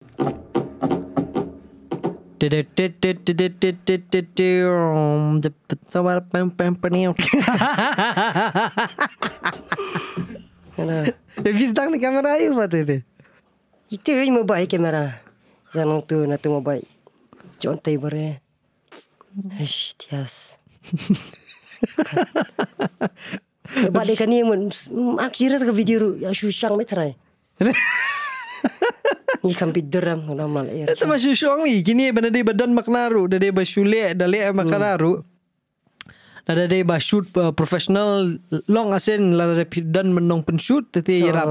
Eh, vis dang ni kamera ayo buat tu. Itu yang mau baik kamera. Sanung tu nak tu mau baik. Contai bare. Eh. Ish, tias. Sebab dia kan ni mm, mm, akhirnya ke video yang susah meterai. Ni kan bidrang dalam hal air. Itu masih syuang ni. Kini benda dia badan maknaru. Dia dia bersyulik. Hmm. Dia dia maknaru. Ada dia bashoot uh, professional long asin lada dia pidan menong pen shoot tapi rap.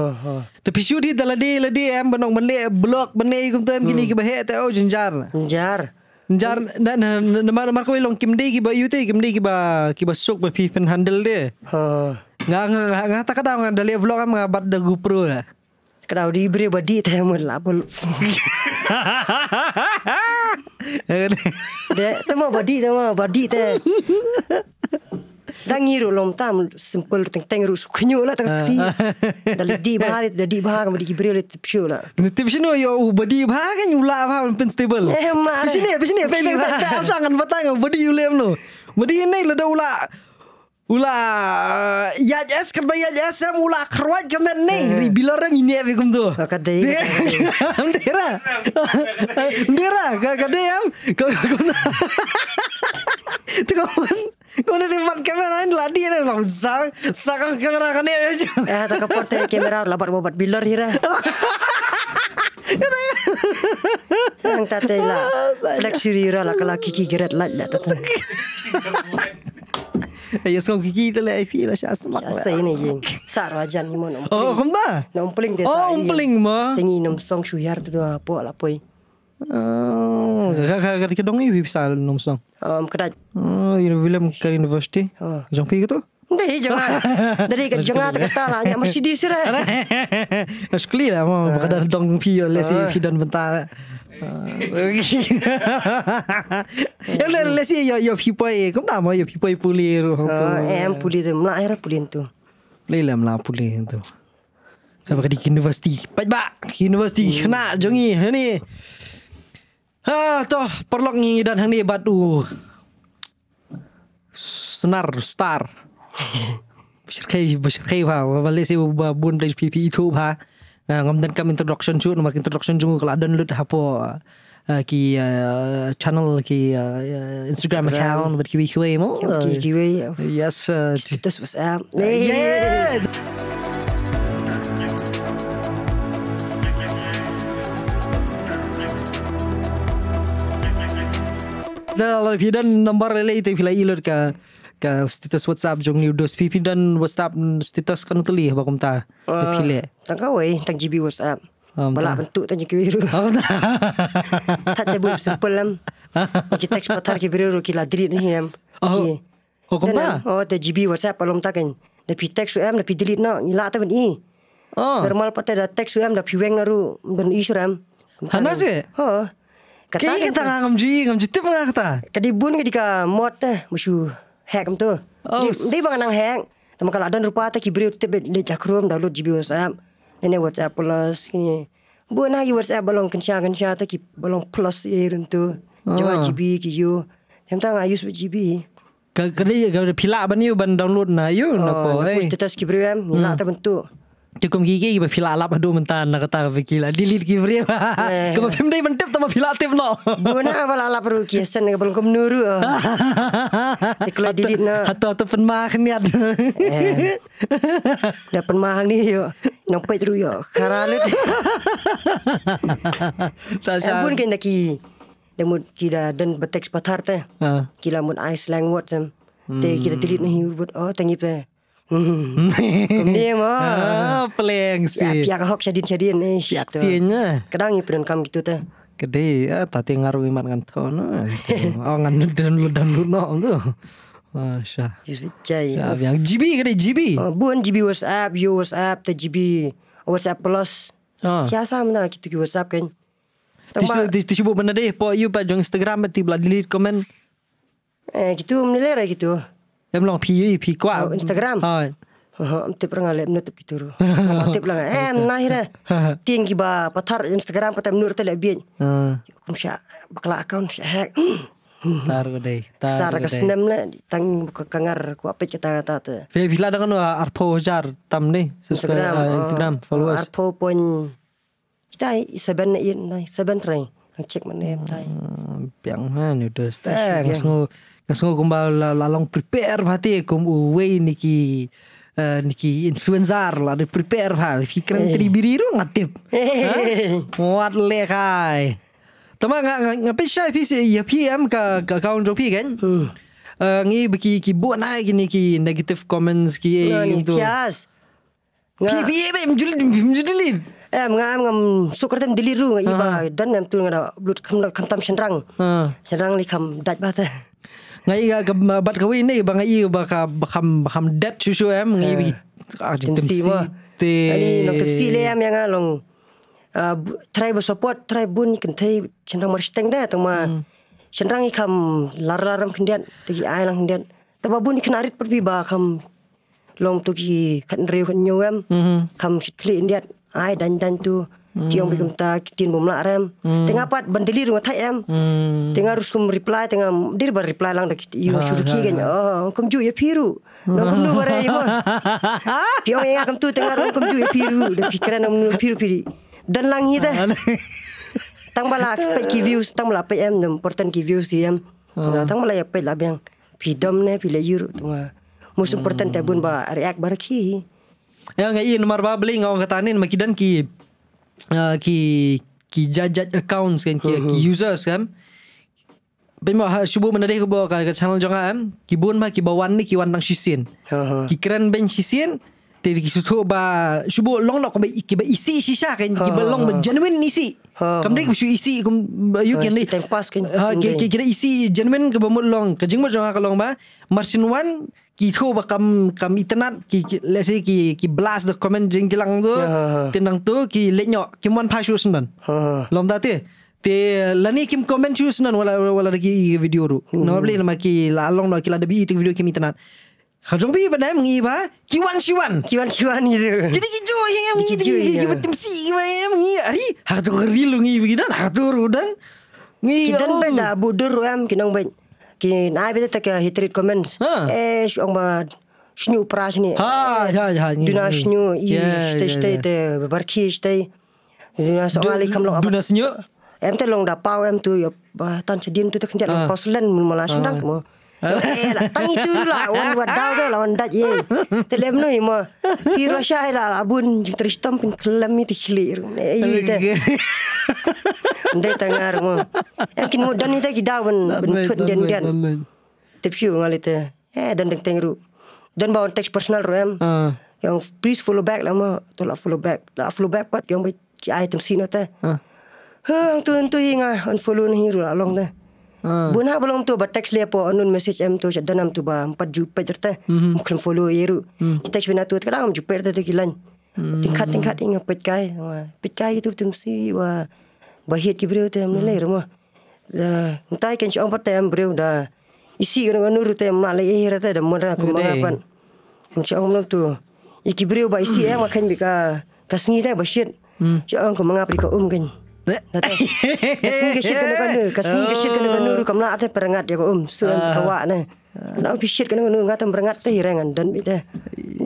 Tapi shoot dia lada ha, ha, ha. dia lada em menong beli blok beli ikut tu em kini hmm. kita hek tahu jenjar. Jenjar. Jenjar. Dan nama nama kau long kim dia kiba yute kim dia kiba kiba sok berpihen handle dia. Ha. Nga nga nga tak kadang nga dalia vlog am nga bat da GoPro lah kalau diberi badi teh mun labul. De, tema badi tema badi teh. Dangiru lom tam simpel teng teng ru sukunyo la tang ti. Dali di bahar itu di bahar kami diberi oleh tipsio la. Tipsio yo badi bahar kan yula apa pun stable. Eh mak. Di sini di sini. Tidak tak usah kan batang badi ulam lo. Badi ini lada ulah Ula, uh, ya jas kerba ya jas mula keruan kemen nih di bilar yang ini eh. aku tu. Oh, kata ini. Mira, mira, kata lah. Lah. yang kau kau kau. Tukar kamera ini ladi ni langsung lah, sakang kamera kau ni aja. Eh, tak kau pot kamera lapar bobat bilar hira. Yang tate lah, luxury ya. lah kalau kiki gerat lah. Ya seorang kiki tu lah Afi lah Syak semak lah Saya ni jing Sak ni mo Oh kumpa Nak umpling dia Oh umpling mo Tengi nom song syuyar tu tu Apa ah, lah poi Kakak oh, hmm. kata ke dong Afi pasal nom song Um kata Oh film ke universiti ha. Jom pergi ke tu Dari eh, jangan. Dari jangan. Tak terkata lah Nyak mesti disirah Sekali lah ha. Bukan dah dong Pergi oleh si ha. Fidan bentar lah Ah, okay. let's see your your people. Eh, kau tahu mah your people pulih tu. Ah, em eh, pulih tu. Mula air pulih tu. Pulih lah mula pulih tu. Kau pergi university. Pergi bak university. Hmm. Nak jengi ha, ni. Ha toh perlok ni dan hang ni batu. Senar star. Bersyukur, bersyukur, bahawa balik saya buat bun dari PP itu, e bahawa ngamden kam introduction chu nomak introduction chu kalau ada lut hapo uh, ki channel ki Instagram, account but ki we mo ki we yes uh, this was out yeah Dah lah, fikir nombor lele itu fikir ilur ka ka status WhatsApp jong new dos pipi dan WhatsApp mm, status kan tuli ba kumta pipile uh, tang kawai tang GB WhatsApp um, bala bentuk tang GB biru oh, ta. tak tebu simpel lam ki teks patar ki biru ki ladri nih hem oh okay. oh kumta oh te GB WhatsApp palom ta kan ne teks em ne pi delete no ni la i normal pate da teks em da piweng naru ben i suram Hana sih? Ha. kata kita ngam ji ngam ji tip ngam lah kata. Kadibun kadika mot teh musuh hack tu. Oh. Dia bukan hack. Tapi kalau ada rupa tak kibri utip di jakrum download lut WhatsApp. Ini WhatsApp plus kini. Buat nak WhatsApp belum kencia kencia tak kib belum plus ya rentu. Jawa jibi kiyu. Tapi tak ngayus jibi. Kali kali pilak bani ban download na yu napa. Oh, eh? status kibri em. Nak tak bentuk. Cukup gigi gigi berfila alap dua mentan nak kata berfila dilit kiri. Eh. Kau berfim dari mentep tambah fila tip nol. Guna apa lah alap ruh kiasan yang belum kau menuru. Iklu dilit nol. Atau atau penmah ni ada. Eh. Dah penmah ni yo. Nampai teru ruh yo. Karalit. Tasha. Abun kena ki. Demut ha. lah kira dan berteks patar teh. Kila mut ice language. Teh kira dilit nih urut. Oh tengip teh. Kemudian mah. Ah, peleng si. Ya, piak hok jadi jadi ni. Piak Kadang ni pernah kam gitu ah, tak? Kedai, Tati ngaruh iman kan tau no. Oh, ngan dan lu dan lu no tu. Masya. Jadi. Ya, yang GB kedai GB. Ah, Buan GB WhatsApp, you WhatsApp, the GB WhatsApp plus. Ah. Kiasa mana kita ki WhatsApp kan? Tisu sibuk benda deh, pok you pak jong Instagram, tiba-tiba delete komen. Eh, gitu, menilai lah gitu em lo phi ấy phi oh, Instagram thôi em tiếp orang là em nói tiếp kỹ thuật rồi tiếp là em nói ra tiền kia Instagram có thể nuôi tới lại biên cũng sẽ bắt lại account sẽ hack Tar gede, tar gede. Sar ke senem le, tang kengar ku apa kita kata tu. bila dengan wa ah, arpo jar tam ni, Instagram, ah, oh. Instagram followers. Arpo pun kita seven ni, seven ring, ngecek mana yang hmm, tay. Piang mana, udah stay. Eh, ngasuh So kumbal lalong prepare hati kum away niki uh, niki influencer lah de prepare hal fikiran hey. Eh. tribiri ro ngatip. Hey. Huh? What Tama nga nga, nga pisha pisi ya PM ke ke account ro kan. Uh, ngi beki ki buat naik ni ki negative comments ki ni tu. Kias. Pi pi em jul em jul dilir. Em sukar tem diliru nga iba ha. dan em tu nga blut kam tam senrang. Ha. Senrang ni kam dat bahasa. Ngai ga ke bat kawin ni bang ai ba ka ham ham dat chu chu em ngai ha. bi ah, tensi mo. Te. Eh. Ani ah, no tensi le am yang along. Ah, uh, try bo support try bun kan thai chenrang mar steng da ta ma. Hmm. Chenrang i kam lar laram kan dian te gi ai lang kan dian. ba bun kan arit par bi ba kam long tu ki kan re kan nyu em. Hmm. Kam shit klin dian ai dan dan tu tiang hmm. bikin tak tin bom lah rem hmm. tengah apa, bandeli rumah tak em hmm. tengah harus kum reply tengah dia ber reply lang dak yu ha, suruh ki ha, kan. ha, oh kum ju ya piru nak kum nu bare ibo ha? Tiang yang kum tu tengah rum kum ju ya piru de pikiran nu piru piri dan lang hi dah ha, tang malah pe ki views tang malah pe em nem ki views dia. em oh. tang bala ya pe la beng pidom ne pile yuru tuma musum porten tebun ba react bar ki Ya, ngayin, marba kata ngawang katanin, dan kip. Uh, ki ki jajat accounts kan ki, ki users kan Pemba ha cuba menadi ke bawah ke channel jangan kan kibun ba ki bawan ni ki wandang sisin ha, ha. ki keren ben sisin tadi ki sutu ba cuba long nak ki ba isi sisa kan ki ha, ba ben genuine isi kam dek su isi kum you can ni tempas kan ha kan. ki kira isi genuine ke bomot long ke jingmo jangan ka long ba marsin one ki tu bakam kam internet ki let's say ki ki blast the comment jing kilang tu yeah. Ha, ha. tenang tu ki lenyok ki mon pa shu sunan ha, ha lom dati te lani kim comment shu sunan wala wala lagi video ru hmm. no bli lama ki la long no ki la debi itik video kim internet ha jong bi banam ngi ba ki wan shi wan ki wan shi wan itu kita ki jo yang ngi di ki ya. betim si ki ba yang ngi ari ha jong ri lu ngi bi dan ha tu ru dan ngi kita benda budur ram kinong ben ki na bi tak hit comments ha. eh shong ba shnu pras ni ha ha ha dina shnyu i ste ste te barki ste dina so ali kam long dina shnyu em te long da pau em tu yo ya, tan che tu te khnjat ha. pas len mul mala ha. shndak mo lah, eh, lah tang itu lah orang wan dah tu lawan dat ye telem noi mo hi rasha ila abun tristam pin kelam itu hilir ayu te eh, ndai tangar mo yakin mo dan itu eh, kidawan bentuk dan dan tepiu ngali te eh dan teng ru. dan bawa teks personal ro ah. yang please follow back lah mo tolak follow back lah follow back pat yang baik item sino te ha tu tu hinga ah. unfollow ni hiru lah long teh Hmm. Ha. Bunha belum tu bertex dia po anun message M tu dalam tu ba empat jupe terte. Mungkin mhm. hmm. follow yeru. Hmm. Kita cuma tu kadang em jupe tu kilan. Hmm. Tingkat tingkat ingat pet kai. Ha. Pet kai itu tu mesti wa bahit kibreu tu em nilai hmm. rumah. Dah ya, entai kan cium pet em breu dah. Isi kan kan nuru tu malai akhir tu dah mera aku mengapan. Cium belum tu. Iki breu ba isi em eh, makan bika kasngi tu bahit. Hmm. Cium aku mengapa dikau um kan. Kasih kasih syirkan dengan kasih Kasih ke syirkan dengan dia. Rukam lah. Atau perengat dia. Um, suruh kawak ah. ni. Nak ubi syirkan dengan dia. Atau perengat dia. Rengan dan.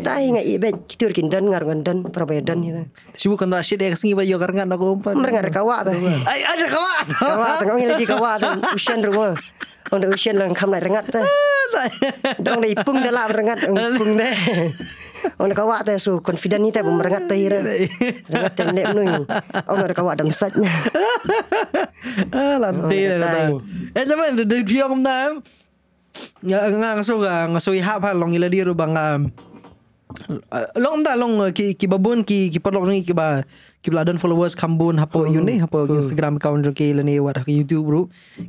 Tak ingat ibe kita urkin dan ngar ngan dan perbedan dan kita. Sibuk kan rasid yang sengi bayu karangan aku umpan. Merengar kawat tu. Ay ada kawat. Kawat tengok ni lagi kawat tu. Usian rumah. Orang usian langkam lagi rengat tu. Dong dah ipung dah lah, rengat ipung dah. Orang nak kawak tu So confident ni tu Bum merengat tu Hira Rengat tu Nek ni Orang nak kawak Dalam sat Lantai lah Lantai Eh teman Dia pihak kum tak Nga ya, ngasuh ka Ngasuh ihap ha Long ila diru bang eh, Long tak long eh, Ki ki babun Ki ki perlok ni Ki ba Ki beladon followers Kambun Hapa hmm, you ni Hapa hmm. Instagram account Ki ila ni Wat YouTube bro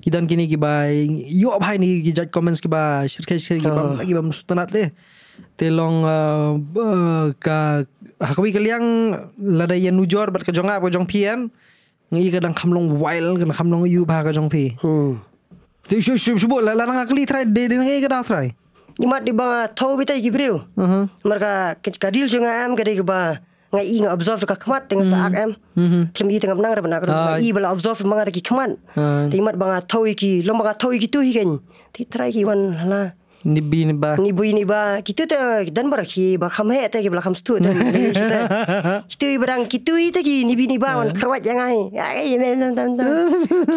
Kita kini ki ba You up ni Ki judge comments ki ba Syirka syirka Ki ba Ki hmm. ba Ki ba telong uh, uh ka hakwi ah, ke liang lada yen ujor bat ka jong ap jong pm ngi ka dang khamlong wild ka dang khamlong yu ba ka jong pi hmm ti shu shu shu bo la nang akli try de de ngi ka dang try ni mat di ba tho bi tai gibril hmm uh-huh. mar ka ke ka dil jong am ka de ba ngai i nga observe ka khmat teng sa ak am hmm. mm-hmm. klem yi teng am nang ra na ka ah, i ba observe mang ki khmat ah. ti mat ba tho ki lo ma tho ki tu hi gen ti try ki wan la Nibi niba. Nibi niba. Kita tu dan berakhir bakam hai tak kita kam lah stut. Kita ha. berang kita itu ki nibi niba on kerwat jangai.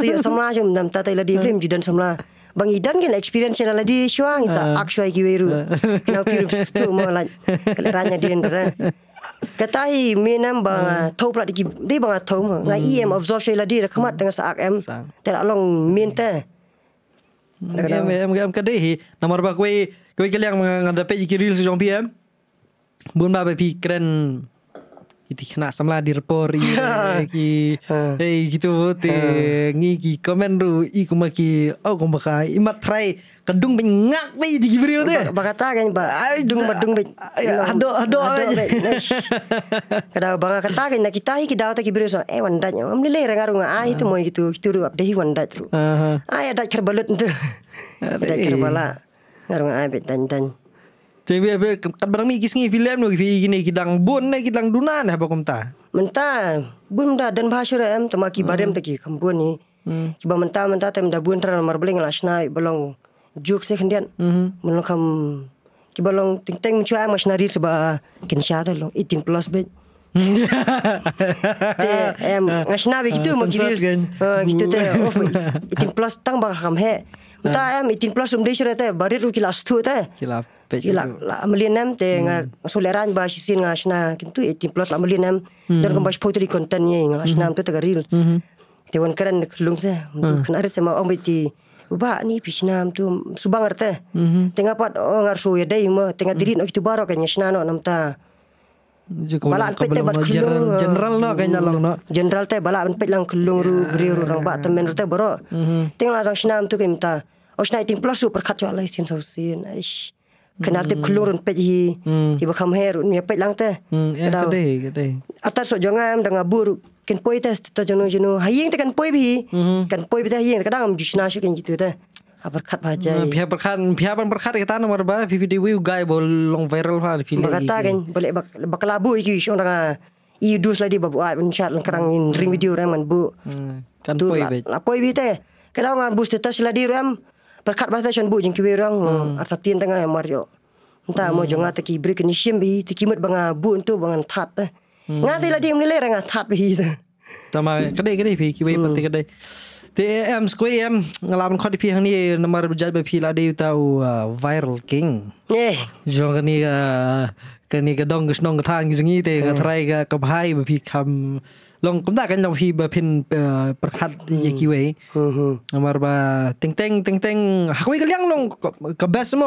Suya semla jom dam tata ila di blim jidan semla. Bang Idan kan experience yang di Shuang itu aksuai kiweru. Kena kiri stut malah keleranya dia ha. ha. endera. Lah, kan, Kata hi minam bang ah, tau pelak di bang ah, tau Ngai EM absorption ila di kemat dengan hmm. sa AM. Tidak minta. Kadang-kadang Yang kadang eh. Nama rupa kue Kue kali yang Ngadapai jiki real Sejong pi Bukan apa eh. pi Keren Iti kena samla di repor eh, ha. ha. Iki Iki tu Ngi ki Komen ru Iku maki Oh kumbaka Imat try kedung be ngak tai di gibri ode ba kata kan ba ai dung ba dung be hado hado kada ba kata kan na kita ki dau ta gibri so eh wanda nya am lele ranga runga ai ah, tu ah. moy gitu itu ruap. abdehi wanda tru ai ada ah, ya, kerbalut tu ada eh. kerbala ngarung ai be tan tan tebe be kan barang mi kis ngi film no gibi gini kidang bun kita kidang dunan ha ba kumta menta bun dah dan bahasa em tamaki barem hmm. taki kambun ni hmm. Kita menta menta. mentah tem dah buan terang marbeling lah senai belong juk sih kendian mm kam kibalong long ting teng mencuai mas nari sebab ah, kin sya tu long iting plus bet te em ngas nabi gitu mak gitu gitu te of iting plus tang bakal kam he mata em iting plus um desh rete barit ruki las tu te kilap kila la melian em te ngas soleran bas sin ngas na kintu iting plus la melian em hmm. dar kam bas poteri konten ye ngas tu te garil te wan keren saya mau kenari sama Ba ni pisnam tu subang arte. Eh? Mm-hmm. Tengah pat oh, ngarsu ya dai ma tengah mhm. diri nak itu baro kan nyasna no namta. Bala anpet te bat kelung. General no kan nyalong no. General te bala anpet lang kelung ru gri ya. ru rang ba temen rute baro. Mhm. Tengah lazang sinam tu kan minta. Oh sinai ting plus super kat jual lagi sin sausin. Aish. Kenal te mhm. keluar run pet hi. Tiba kam heru ni apet lang te. ada hmm, ya kedai Atas sok jangan dengan buruk kan poi ta ta jono jono hayeng ta kan poi bhi mhm. kan poi bhi ta hayeng kadang am jishna shu kan gitu ta apa khat ba jai bhi apa khat bhi apa khat ta na mar ba ppd we u bol long viral ha phi le kata kan bale bak kelabu iki shu ra ah. i dus lagi babu ai ben chat kadang in ring video ram kan, bu hmm, kan poi lah. bhi la poi bhi ta kadang am bus ta sila di ram perkat bahasa shan bu jing ki rang hmm. hmm, arta tin tengah mar yo Entah mau jangan tak kibrik ni sih, tak kimut bangga bu untuk bangga tat. Eh. งานทีละดีมนี่เลยไงทับพีแต่มาก็ได้ก็ได้พีคิดว่าปฏิก็ได้เตะเอ็มสควีเอ็มงาลาบันข้ที่พีทั้งนี้นมารบจัดไปพีลาดีอยู่ต่าวไวรัลคิงเอ้จังกันนี่ก็กันนี่ก็ดองก็ชนองก็ทานกันงงี้เตะก็ทรายก็กับไฮบพีคำลองกุมตากันลองพีบพินประคัดยี่กิเว้ยนมาบ่าเต็งเต็งเต็งเต็งฮักวิ่งก็เลี้ยงลองกับเบสโม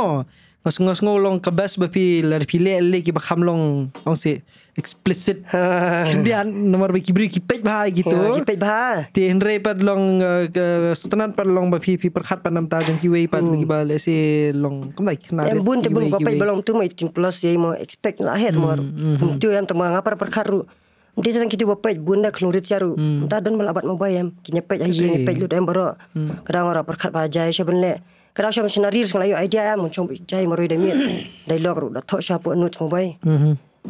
Kau sengau-sengau long ke bas Tapi lari pilih Lek ke bakam long Orang si Explicit ha. Dia nombor bagi beri Kipaj bahai gitu ha, Kipaj bahai Ti hendrai pad long eh, Sutanat pad long Bapi pi perkhat pad nam tajang Kiwai pad hmm. Bagi bahai Lek si long Kau tak kenal Yang bun tebun Bapai belong tu Mai tim plus Yai mau expect Lahir mar Itu yang temang Apa perkhat ru Dia tentang kita bapai Bunda kelurit siaru Minta hmm. dan melabat mabai Kinyapai Yang baru hmm. Kadang orang perkhat Bajai Siapa ni กร็ราชมชนารีสกันเลยไอเดียมันชมใจมารวยได้มียได้หลอกรูดทอชาปุ่นนุชมาไป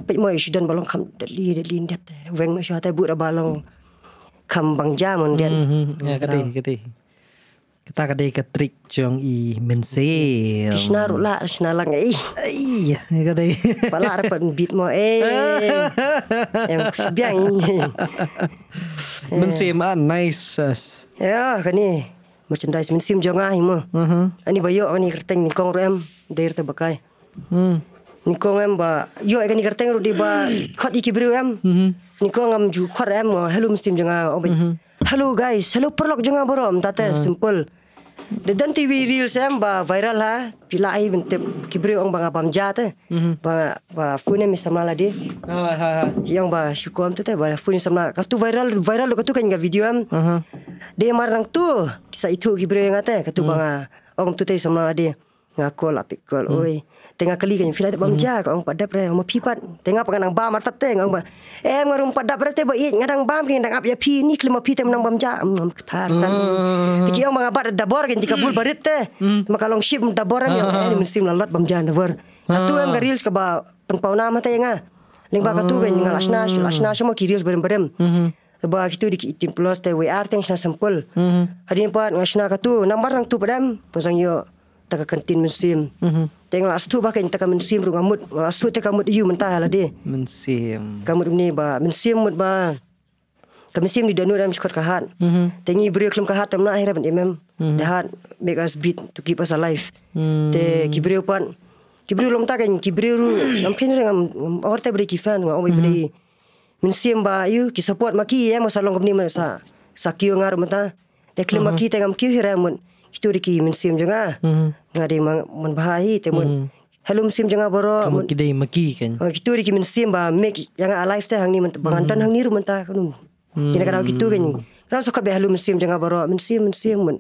ไปมาอีชุดเดินบอลลงคำเดลีเดลีนเด็ยแตเวงนะชาแต่บุระบาลงคำบังจ้ามันเดียนก็ดีก็ดีก็ตากระดีกระตริกจงอีเมนเซลชนารุล่ะชนาลังไอ้ไอ้ก็ดีปลาระเปิดบิดมาเอเอ็มบียงเมนเซมาไนซ์สเออคันนี้ merchandise min jangan, jonga hi mhm. ani bayo ani kerteng nikong kong rem dair te bakai hmm. kong em ba yo ek ni kerteng ru ba khot ikibru em mhm ni kong am ju khot em hello mistim jangan, mhm. hello guys hello perlok jangan borom tate mhm. simple De don TV reel sem ba viral ha. Lah. Pila ai bente kibre ong bang abam jat eh. Bang mhm. ba fune mi samla la di. Ha ha ha. Yang ba syukum tu te ba fune samla. Ka tu viral viral lo ka tu kan ga video am. Ha De marang tu kisah itu kibre ngate ka tu mhm. bang ah. ong tu te samla la di. Ngakol apik kol mhm. oi tengah keli kan filat bang ja ko ang padap re mo pipat tengah pengang ba marta teng ang eh, em ngarum padap re te ba eh, ngadang bam ke ngadang apya pi ni klima pi temnang bam ja mam ketar tan dikio mga bat da bor gen dikabul barit te maka long ship da bor am yang ni eh, hmm. mesti melalat bam ja da bor tu em kan, garil ke ba pengpau nama te nga ling ba katu gen ngalasna lasna hmm. semua kirios berem berem Sebab kita di timpulos te WR teng sempul. Hmm. Hari ni pat ngasna katu nambar nang tu padam pasang yo tak taka kantin mensim. Mhm. Teng la stu ba kan taka mensim ru ngamut. La stu te mud iu mentah lah de. Mensim. Kamut ni ba mensim mud ba. Kamu sim di danu ram skor kahat. Mhm. Tengi bri kelam kahat temna akhir ban mem. Mhm. Dahat make us beat to keep us alive. Mhm. Te kibri upan. Kibri lom ta kan kibri ru ngam pin ngam orte bri kifan ngam oi beri Mensim ba iu ki support maki ya eh, masalong kamni masa. Sakio ngar mentah. Te klem mhm. maki tengam kiu hiramun. Mhm itu riki musim juga. Hmm. Ngadi mun bahai temun. Hmm. Hello musim juga boro. Kamu kita maki kan. Oh, itu riki musim ba mek yang alive teh hang ni mun mhm. bangantan hang ni rumah ta kanu. Tidak kada mhm. gitu kan. Rasa sokat be hello musim juga boro. Musim musim mun.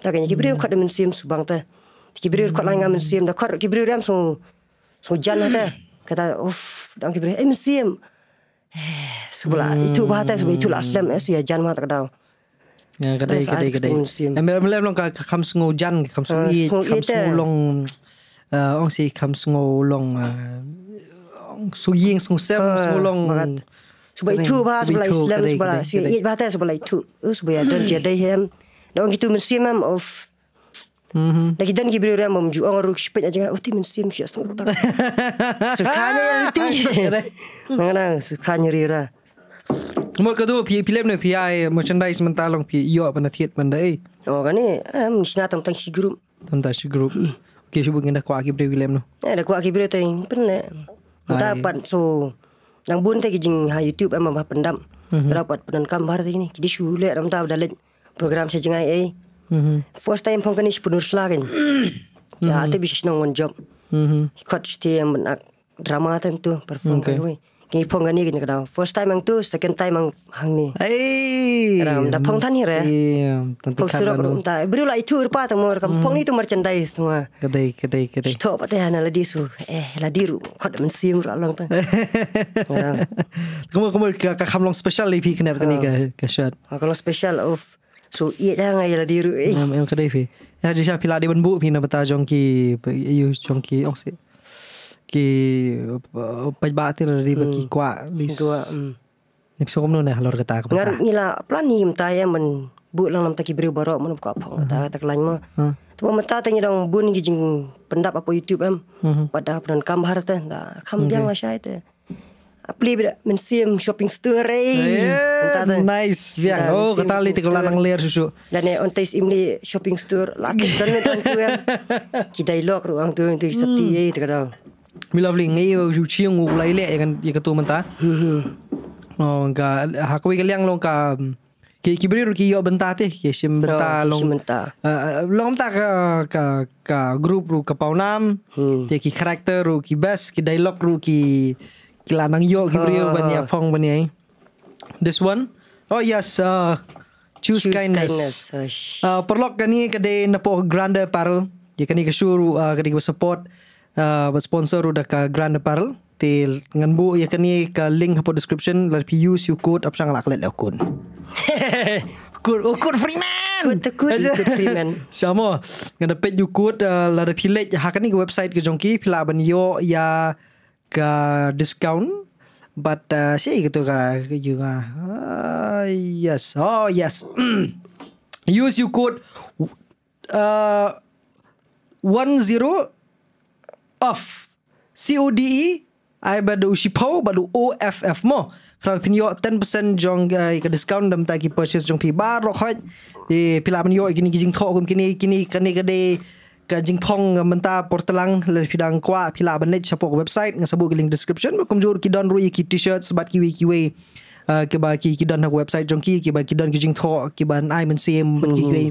Tak kan Kibriu kada musim subang teh. Kibriu kok lain ngam musim da kok kibriu ram so so jan lah ta. Kata uff dan kibriu eh musim. Eh, sebelah hmm. itu bahasa sebelah itu eh, ya, lah Islam eh, ya jan mata kadang. Ya, kedai, kedai, kedai, kedai. Yang bila-bila belum kam sungguh jan, ah, kam sungguh it, eh? ah, kam sungguh long, uh, orang si kam sungguh long, sungguh yang sungguh sem, sungguh long. Sebab itu bahasa sebelah Islam, sebelah itu bahasa sebelah itu. Sebab itu dan jadi hem. Dan orang itu mesti mem of. Lagi dan kita berdua memuju orang ruk sepet aja. Oh, ti mesti mesti asal tak. Sukanya yang ti. Mengenang sukanya rira. មកក៏ទៅ PA ភ្លេបនៅ PI merchandise មិនតាឡងពីយកបណ្ដាធិបណ្ដៃអូកានេះអឹមឆ្នាតំតាំងឈីក្រុមតំតាឈីក្រុមអូខេឈប់ងិនដល់ខ្វាគីប្រីភ្លេបនោះអេដល់ខ្វាគីប្រីទៅពេលណែមិនតាប៉ាន់ចូលដល់បុនតែគីជីងហា YouTube អឹមមកបណ្ដាំក្រៅប៉ាត់ប៉ុណ្ណកម្មវ៉ារទីនេះគីឌីឈូលេរំតាដល់លេច program ឆេជាងៃអេហឹម first time ផងកានេះពុនរស្លាគិនយ៉ាតែពិសេសក្នុង one job ហឹមខាត់ឈីធីអឹមបណ្ដាក់ drama ទាំងទូ perform ហើយ gi phong gani gi ngada first time yang tu second time yang hang ni ai dah pung phong than hi re phong sura bum ta bru la itu rpa ta mor kam hmm. phong ni tu merchandise semua kedai kedai kedai stop pa ta na ladi su eh ladi ru khod men sim ra long ta kam kam kau kam long special ip kena gani ka ka shot ha, ka long special of So iya jangan ngai la diru. Eh. Em em kedai fi. Ya jisha pila di ben bu pina betajong ki yu jong ki oksi. Oh, Ki pajbati na riba ki hmm. kwa lis. Dua. Hmm. Nipso kumno na halor kata ka. Ngar ngila planim ta ya men bu lang nam taki bri baro men ka pong ta hmm. ta klan mo. Tu mo ta ta nyang bu ni jing pendap apo YouTube em. Pada pran kam har ta da kam biang wa syai ta. Apli ah, bi men sim shopping store ai. Eh, nice biang. Oh kata li ti kula nang ler susu. Dan ne on tais imli shopping store lagi ta tu ya. Ki dialog ruang tu tu sati ai ta kadang. Mi lovely ngai ju chi ngu lai le ya kan ye ketu ta. Oh ga hakwi ah, ah, ah, ke liang long ka ke kibri ru ki yo benta te ke sim benta long. Long ta ka ka ka group ru ka pau nam te hmm. ki character ru ki best ki dialogue ru ki ki lanang yo kibri ru ban ya phong ban ai. This one. Oh yes, uh, choose, choose kindness. kindness. Uh, perlok kani kade nepo grander parol. Ya kani kesuruh uh, kade support. Ah, Sponsor udah ke Grand Apparel Til ngan bu ya kan ni ke link hapo description lah pi use you code apa sang laklet lah kun oh, free man. kun freeman kun tu freeman sama ngan dapat you code lah pi let hak kan ni website ke jongki pila lah ban yo ya ke discount but sih si gitu ka juga yes oh yes use you code ah, one zero off. C O D E. I bad ushi pau O F F mo. Kalau pin yo 10% jong uh, eh, ka discount dam ta ki purchase jong pi bar ro khoy. Di pila pin yo kini kijing tho kum kini kini kani ka de ka jing phong eh, menta portalang le pidang kwa pila ban le chapok website nga sabu link description ba kum jur ki don ru ki t-shirt sebab ki wiki way eh, ke ba ki ki don website jong ki ki ba ki don gijing tho ki ban ai men sim ki mhm. wiki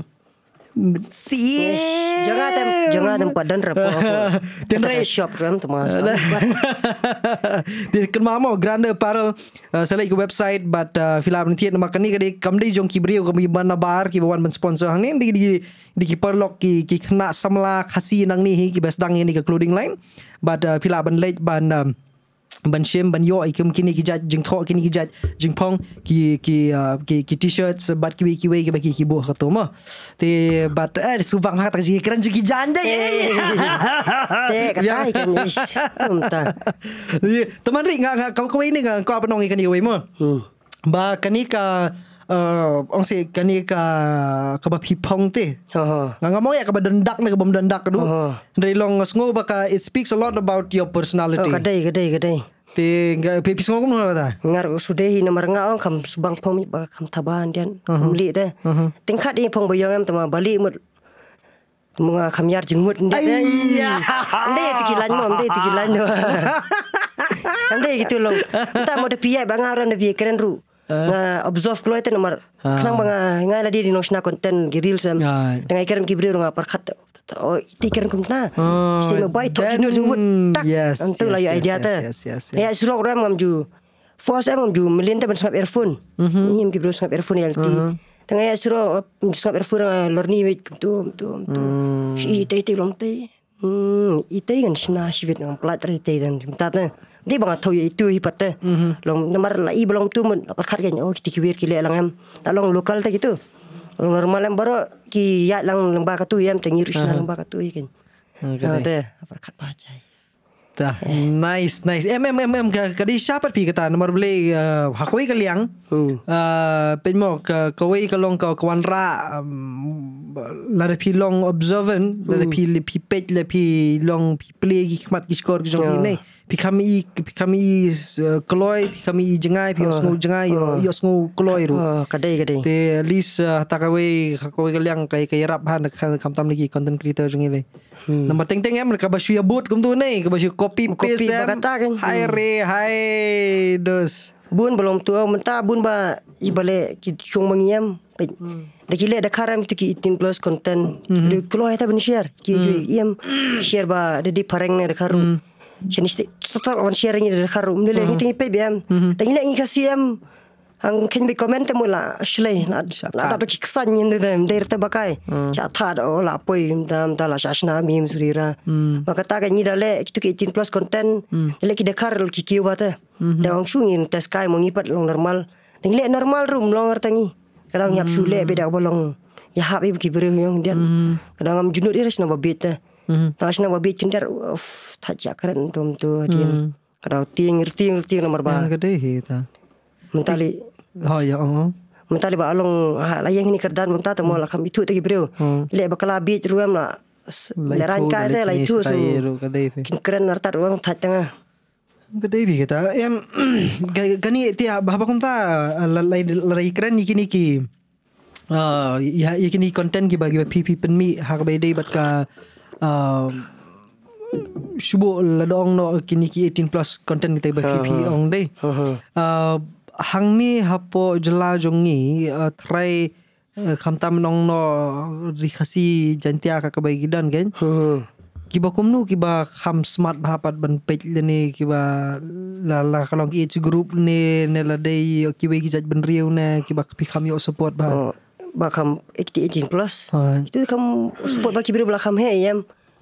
Si. Jangan tem jangan tempat dan rep. Tempat shop ram tu masuk. Di kemamo grand apparel uh, ke website but filem uh, fila nanti nak makan ni kadi kamdi jong ki brio kami mana bar ki bawan sponsor hang ni di di di ki perlok ki ki kena samla kasih nang ni ki besdang ni ke clothing line but filem uh, fila ban late ban um, ban shim ban yo ikum kini ki jat jing tho kini ki jat jing phong ki ki uh, ki, ki t shirt bat ki ki we ki ba ki eh. eh, ki bo khatom eh. te bat eh, subang hak tak keran kran janda jan te kata ikum ish unta ye teman ri nga ka ko ini nga ko apa nong ikani we mo hmm. ba kani ka uh, ong si kani ka kaba pipong te. Nga nga mo ya kaba dendak na kaba dendak kadu. Uh -huh. long ngas ba it speaks a lot about your personality. Oh, kaday, kaday, pe nga pe pisong ko no da ngar su de hi namar nga ang subang phom ba kham thaban dian kham uh-huh. li de uh-huh. ting khat ni phong bo yang am tama bali mut mga kham yar jing mut de de de ti lan mom de ti lan no am de gitu lo ta mo de piye bang aron de piye keren ru uh-huh. nga observe kloi e te namar kan bang nga la di di no shna konten gi reels am dengai keram ki bre ru nga par khat tikiran kum kumpul Si mo boy to ino zu wut tak. Yes. Anto la aja ta. Yes, yes, yes. Ya suruh orang ngam ju. Fos em eh, ngam ju melin ta ban sap earphone. Ni em mhm. ki earphone ya ti. Tengah ya suruh sap earphone lor ni wit hmm. hmm, kan eh. mhm. lah, tu tu tu. Si ite ite long te. Hmm, ite ngan sna si wit ngam plat ri dan ta ta. Di bang tau itu hi pat Long nomar la i belong tu mun perkara ngan oh kita ki wir ki le lang em. Ta long lokal ta gitu. Kalau malam baru kiat lang lembah katu yang tengirus uh -huh. lang lembah katu ikan. Kata ah, ya, apa kat pacai. Ta. Nice, nice. Eh, MMM mm, mm, kadi siapa pi kata nomor beli uh, eh, hakui ke liang. Uh, mo ke kawai ke long ke kawan ra um, lada pi long observant lada hmm. pi lepi pet lepi long pi play gi kmat gi skor gi jong yeah. ini. Pi ya. kami i pi kami i keloi pi kami i jengai pi osngu ah. jengai yo ah. osngu keloi ru. Ah, kadai kadai. Te at least uh, takawai hakui ke liang kai kai rap han kam tam lagi content creator jong ini hmm. nama teng teng em eh? mereka basu ya but kum tu nei ka basu copy paste em kata kan hai hmm. re hai dos bun belum tua mentah bun ba i bale ki chung mangiam pe hmm. de ki le de karam ti ki itin plus konten, hmm. de klo eta eh, ben share ki ju iam share ba ada di pareng ni ada karu Jenis total on share ni ada karu, mula lagi tinggi PBM, tengi lagi kasih hang kin bi komen te mula shle la la ta ki san yin de de de te bakai cha tha do la poi dam ta la shashna mi msuri ra ba ka ni da le ki tu tin plus konten. Hmm. le kita de kar ki ki ba ta eh. hmm. da hang shu yin te sky pat long normal ning le normal room long artangi. tangi ka dang yap le hmm. be da long ya habi bi ki bre yong dian am junur ira shna ba be ta ta shna ba be kin dar of tu dian Kadang dang tieng ngerti ngerti nomor ba ka mentali. Ha oh, ya. Oh. Mentali buat along hak ah, layan ini kerdan mentah temu hmm. lah kami itu tadi bro. Hmm. Lek berkelabi ruam lah. Leran ka ada lah itu lah so. Keren nartar ruam tak tengah. Kedai bi kita. Em gani tiap bahapa kum ta lai lai keren kini niki. Ah ya, ya kini konten ki bagi PP penmi hak bai dei bat ka ah, Subuh ladong no kini ki 18 plus content kita bagi ha, ha. PP ong deh. Uh, หังนี้ฮับปอจลาจงงี้ใครคำตามน้องนอริคซีจันทียากับใบกิดันกันกี่บคุมนู่กี่บคำสมาร์ทภาพัดบันเปิดเลยนี่กี่บลาลาลองเอชกรุ๊ปเนี่ยเนลาเดย์กี่บกิจัดบันเรียวเนี่ยกี่บพี่คำยอสปอร์ตบ้างบคำเอ็กซ์ตีเอ็กซ์ตีพลัสที่คำสปอร์ตบ้างกี่บีรบลาคำเฮียม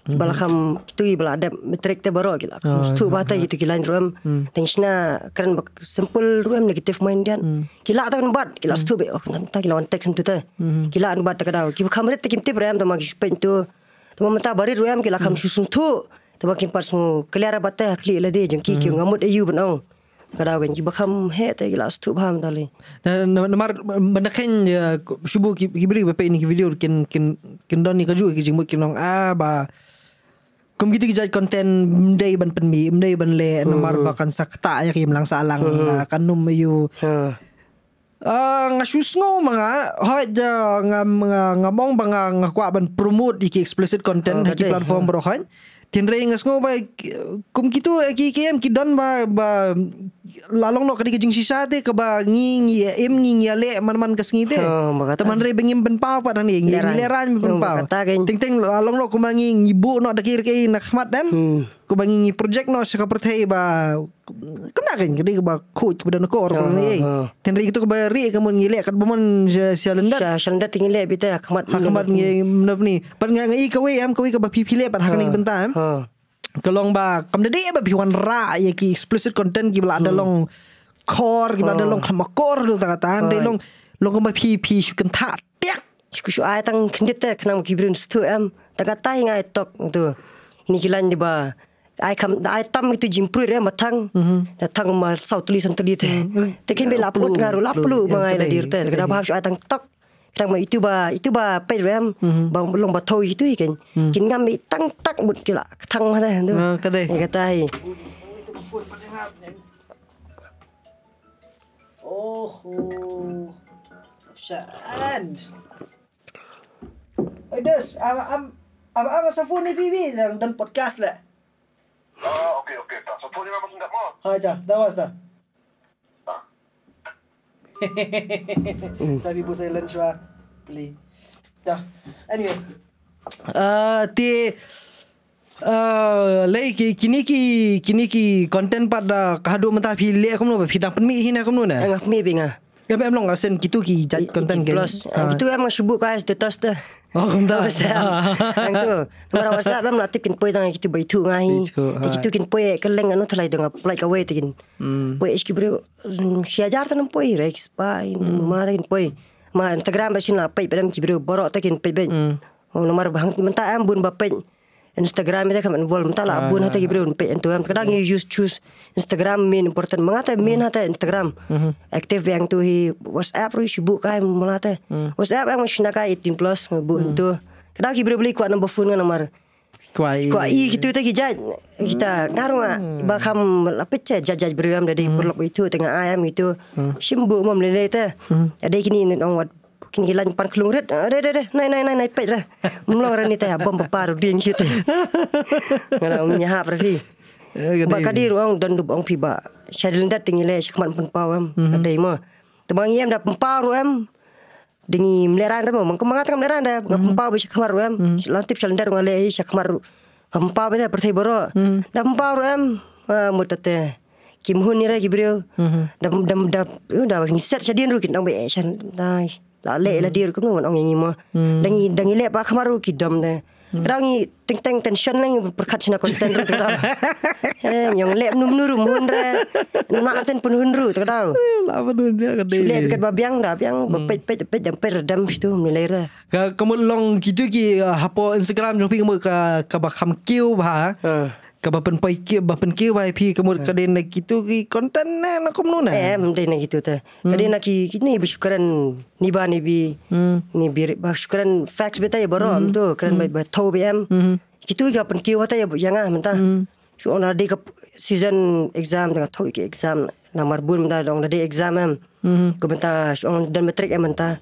balakam tui bala ada metrik te baro gila mustu oh, bata gitu kilan ruam hmm. tensna lah. keren simpul ruam negatif main dia kila hmm. ta kan bat kila hmm. stu be oh nanta kila ontek sem tuta kila an bat kada ki khamret te kimte ruam to magi pen tu to mamta bari ruam kila kham susun tu to makin par su klara bat te akli la de jengki ki ngamut ayu banong kada gan ki bakham he te kila stu bham dali na mar menakhen subu ki bri be pe ni video kin kin kin don ni kaju ki jingmu kinong a ah, ba Kung gitu gijay content mday ban penmi, mday ban le hmm. na marbakan sa kata ay ya kim lang sa alang uh, hmm. lah. kanum yu. Ha. Ah, uh, nga mga hoy da nga mga ngamong banga nga ban promote iki explicit content ah, di platform ha. bro kan. Kinrei nga sko ba kum kitu KKM ki don ba ba lalong no kadi ke jingsi sa te ke ba ngi ngi em ngi ngi ale man man kas te oh, teman re bengim ben pa pa nang ngi ngi leran ben oh, pa ting ting lalong no kum ngi ngi bu no dakir ke nakhmat dan hmm. Kau bagi ni project no Saka pertai ba Kena kan Kena ke Coach Kepada nak Orang uh, ni Tenri itu ke bari Kamu ngilek Kat bumon Sia lendat Sia lendat tinggi lek Bita Hakamat Hakamat ni Menurut ni Pada ngak ngai eh, Kau weh Kau weh ke ba pipi lek Pada hakan ha, bentar ha. Kalong ba Kam dede ba Pihuan ra Ya ki explicit content Gibala ada hmm. long Kor Gibala ada ha. long Kama kor Dulu tak kata Dia long Long ba pipi Syukun tak Tiak Syukun syuk Ayatang kendita Kenang kibirun setu Tak kata hingga itu Ini kilan di ba kilan di ba ai kam ai tam tu jim pru re matang mhm. da tang ma sau tuli san tuli te mhm. te kem be lapulut ngaru lapulu mangai la dir te kada bahap mhm. ai tang tok kada ma itu ba itu ba pai ram ba long ba thoi itu ikin kin ngam tang tak but kila tang ma dah tu ah, kada ni kata ai oh ho shan ai des am am am am sa ni bibi dalam podcast lah Ah okey okey tak. So phone ni memang ah, tak mau. Ha dah, dah was dah. Tapi pun saya lunch lah Beli Dah Anyway uh, Ti uh, ah, Lai ki, kini ki Kini ki content pada kahdu mentah Pilih aku menurut Pidang penmi Hina aku menurut Angah penmi Pidang Ya memang long asen kita ki jat konten kan. Plus ha. itu yang masyhur guys, kan, status tu. Oh konten. Ha. Yang tu. Nomor WhatsApp dan nanti pinpoint dengan kita by two ngai. Tapi kita kin hmm. poe ke leng anu thalai dengan play away tu kin. Poe iski bro syajar tanam poe rex pa in ma tu kin Ma Instagram bersin lah pay pada kita bro borok tu kin pay pay. Oh nomor bahang mentah ambun kan, bapai. Instagram itu kan involve mentala ah, bun hata gibreun pe entu kan kadang you use choose Instagram main important mengata main hata Instagram mm -hmm. active yang tu hi WhatsApp ru sibu kai mulate mm. WhatsApp yang mesti nakai 18 plus bu mm. entu kadang gibre beli kuat number phone kan nomor kuai kuai gitu tu kita kita mhm. ngaruh ah mhm. bakam lapet cha jajaj beriam dari mm. perlu itu tengah ayam itu mm. sibu mam te ada kini nong kin hilang pan kelung deh deh, red naik naik naik nai pet red. Mula orang ni tanya bom bapa rudi yang cut. Kalau umnya hap rafi. Ba kadir ruang dan dub orang piba. Syadil dat tinggi le sekmat pun pawam, Ada ima. Temang iem dah pempau ru em. Dengi meleran tu mau mengkemang atau meleran dah. Ngap pempau bisa kemar ru em. Lantip syadil ngale bisa kemar. Pempau bisa percaya boro. Dah pempau ru em. Mutate. Kim Hun ni lah kibrio, Dah dah dah dah ngisat jadian rukit nak baik. Dah la le la mhm. dir ko ngon ngi ma hmm. dangi dangi le ba khamaru ki dam ne hmm. rangi teng teng tension lang yung perkat sina kon ten rut ra yang le num nurum hun ra na arten pun hun ru ta dau la ba dun dia kadai le ket ba biang da biang hmm. ba pe pe pe jam per dam stu ni le ra ka kamu long ki tu ah, ki hapo instagram jong pi ka ka ba kham kiu ba ha. Kau bapen pai kia bapen kia wai pi kamu kade nak itu ki konten na nak kamu nuna. Eh, mungkin nak itu teh. Kade nak ki hmm. ni bersyukuran ni ba ni bi ni bir bersyukuran facts betul ya baru am tu keren bai bai tau bm. Kita hmm. juga pun kira kata ya yang ah mentah. Shu on ada ke season exam tengah tau ke exam nama bulan mentah dong ada exam am. Hmm. Kau mentah shu on dan metrik am mentah.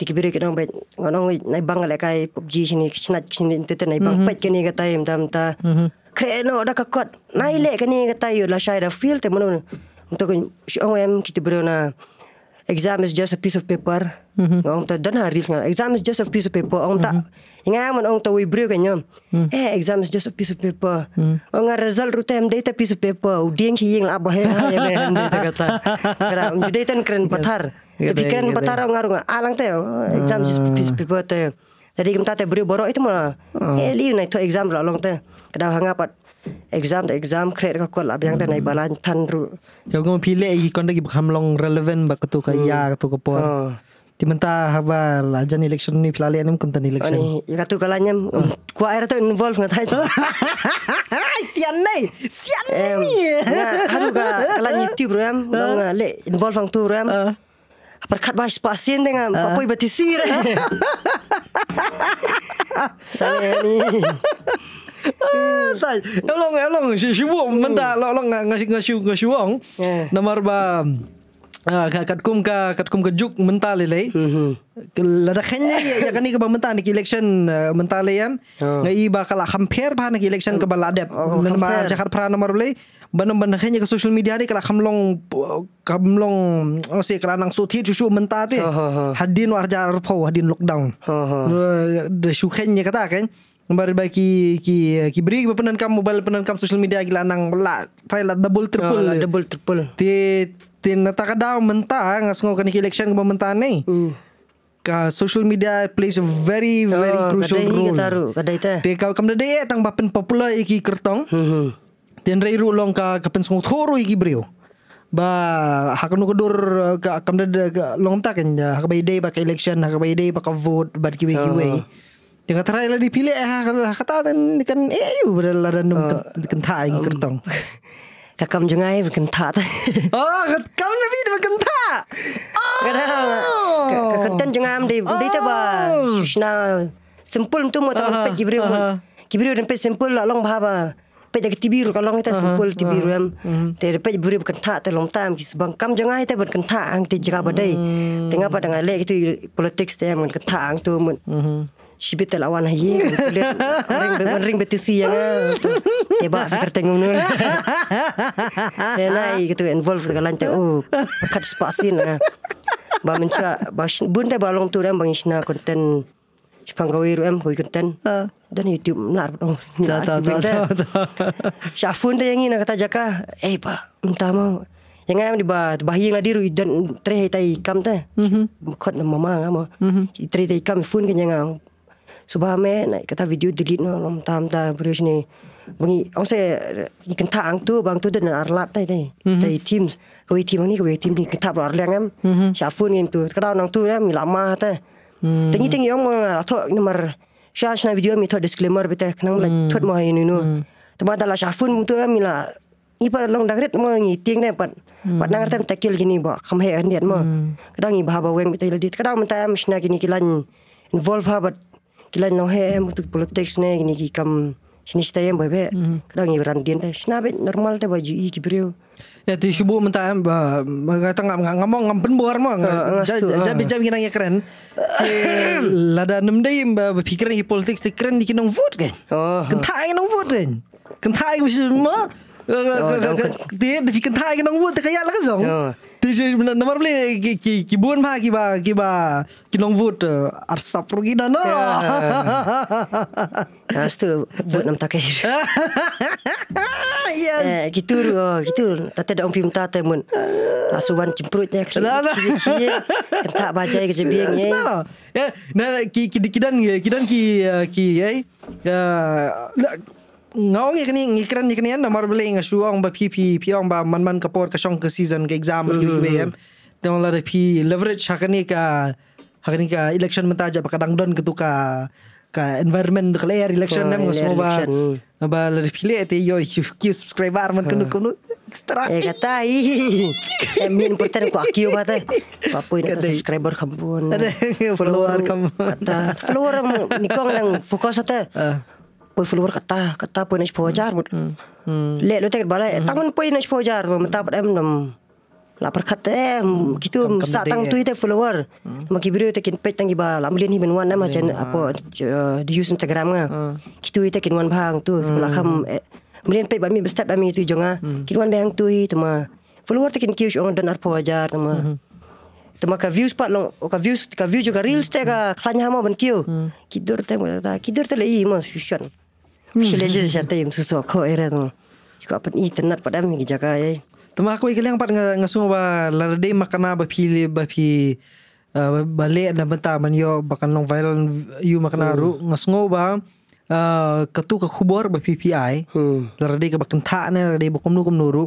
Tiki biru kita nampak, nampak naik bangga lekai lah, PUBG sini, kisah kisah itu tu naik bangpet kini kata mentah mentah kreno dah kekot. Nai lek hmm. kan ni kata yo lah saya dah feel temu nun. Untuk si orang kita beri na exam is just a piece of paper. Mm -hmm. Orang dan hari sekarang exam is just a piece of paper. Orang tak mhm. ingat yang orang tak ibu kan yom. Hmm. Eh exam is just a piece of paper. Hmm. Orang result rute em data piece of paper. Udieng oh, sih yang lah, abah eh. yang dia kata. Kerana data kan keren petar. Tapi keren petar orang ngaruh. Alang tayo ah. exam is just a piece of paper tayo. Jadi kita tahu beri borok itu mana. Hmm. Eh, lihat lah. naik tu exam lah long teh. Kita dah hangap exam tu exam kredit kau kuat abang teh naik balan tan ru. Kau kau pilih lagi kau dah gigi hamlong relevan baku tu kaya hmm. tu kepo. Hmm. Di menta apa lajan election ni pelalai ni mungkin tan election. Ini oh, kata kau lanyam. Hmm. Kau eh, air tu involve ngah tahu. Sian nai, sian ni. Kau kau lanyam tu ram, kau le involve ang tu ram perkat bahas pasien dengan uh. apa ibat isir. Saya ni. Ah, tai, elong elong sibuk hmm. mendak elong ngasih ngasih ngasih eh. wong. nama ba ah, kat kum ka kat kum ka juk mental le lei mm -hmm. ya ya kan ni ke mental ni election uh, mental le yam ah. ngai ba kala hampir ba nak election ke bala dep oh, oh, men ba jahar pra nomor le banam ban khanya ke social media ni kala kamlong, kamlong oh, si se kala nang su thi chu chu mental te ha, ha, ha. hadin war jar hadin lockdown Ada shu khanya kata kan Nombor baik ki ki ki beri penan kam mobile penan kam social media gila nang la trailer double triple ah, double triple ti tinata kada menta eh, nga sungo kani election ko menta ni. Hmm. Ka social media plays a very very oh, crucial kadai role. Kadai taru, kadai ta. Di kau kam dadai eh, tang bapen popular iki kertong. Hmm, hmm. Tin rei ru long ka kapen sungo thoro iki brio. Ba hakno kedur ka kam dadai long ta kan ya ka bai ba ka election, ka bai ba ka vote, ba ki wei wei. Ah. Yang kata lah dipilih eh, kata kan ikan eh, yuk, berada dalam kentai kertong. Kam jengai berkentak. oh, kakam nabi berkentak. Kakam kakam jengam di di tiba. Oh. Shna simple tu mahu tengah pergi beri mahu. Kibiru dan pergi simple lah long bahawa. Pergi dekat tibiru kalau long kita simple tibiru em. Tapi pergi beri berkentak terlom tam kis bang kakam jengai kita berkentak angkti jaga badai. Tengah pada ngalek itu politik saya berkentak angtu mahu. Si betul lawan ring kulit orang bermering betisi yang ah. Eba fikir tengok nul. Tenai gitu involve dengan lancar. Oh, pekat spasin lah, Ba mencha ba bun te balong tu rem bangi sina konten. Sipang kau iru em kau konten. Ha. Dan YouTube nak dong. Tak tak tak tak. Syafun tu yang ini kata jaka. Eh ba, entah mau. Yang ngam di ba bahi ngadi lah ru dan tre hai kam te. Mhm. nama mama ngam. Mhm. Tre kam fun kan ngam. Subah me nak kata video delete no lom tam ta bruj ni. Bungi ong se ni kenta ang tu bang tu dan arlat tai tai. Mhm. Tai teams. Ko i team ni ko i team ni kenta bro arlang am. Kan. Mhm. Syafun ngim tu. Kada nang tu ram kan, ni lama ta. Hmm. Tengi tengi ong mong atho lah, nomor syash na video mi tho disclaimer bete nang la thot mo ni no. Hmm. Tama ta la syafun tu ram kan, lah. ni la ni par long dagret mo ni ting ne pat. Hmm. Pat nang ta takil gini ba. Kam he an diat mo. Kada ngi ba ba weng bete la dit. Kada mo ta am shna gini kilan. Involve ha but kilan no he mutu polo tek sne ni ki kam sini sta yem bebe kadang i ran dien sna be normal te baju i ki breu ya ti shubu menta em ba maga tang ngam ngam ngam pen buar mo jam jam ngin ang keren lada nem dei ba pikiran i politik ti keren di kinong vote kan ah, ah. kentha ai nong vote kan kentha ai mo ah, dia di kentha ai nong vote kaya la kan song Tiga jam benda nomor beli ki ki ki buan mah ki ba ki ba ki long vote eh, arsap rugi dana. Terus tu vote nam takai. Yes. Eh gitu tu oh gitu. Tapi ada orang pim tata mun. Asuhan cemprutnya kiri Kita baca ke jebian ye. Semalam. Eh, eh nak ki ki dikidan ki kidan ki eh, ki eh ngau ni kini ngi kren eh, ngi kini an nomor beli ngi shuang ba pp pi orang bah man man kapor kacang shong ka season ka exam ki ki bm lah la pi leverage hak ni ka hak ni ka election mata ja ka dang don ka ka environment ka layer election oh, nem ngi ba ba lah pi le te yo ki subscribe ar man kunu kunu extra eh ka tai eh, min porter ko akio ba apa pun po ina subscriber kampun follower kampun follower ni nikong yang fokus ata ha pergi keluar kata kata pergi nak cipu ajar hmm. hmm. hmm. lek lu balai hmm. tangan pergi nak cipu ajar mata pada em nam lapar kata em gitu sa tang tu ya. itu follower hmm. maki biru tekin pet tangi ba lambil ni benuan nama macam apa uh, di use instagram ngah. Hmm. gitu itu kin wan bang tu hmm. sebelah eh, kam Mungkin pergi bermi bestep kami itu jonga. Kita wan bayang tu ah. itu mah. Follower tekin kius orang dan arpo ajar tu Tema ka views pat long ka views kau views juga reels te ka klanya mo ban kiu. Kidur te mo ta kidur te le Silajin siya tayong suso ko eren. Iko apat internet pa dami ki jaka ay. Tama ako ikil yang pat nga nga sumo ba larade makana ba pili ba pi balik na benta man yo bakan long viral yu makana hmm. ru nga sungo ba uh, ketu ke kubor ba PPI hmm. larade ka bakan ta na larade bukum nu kum hmm. nuru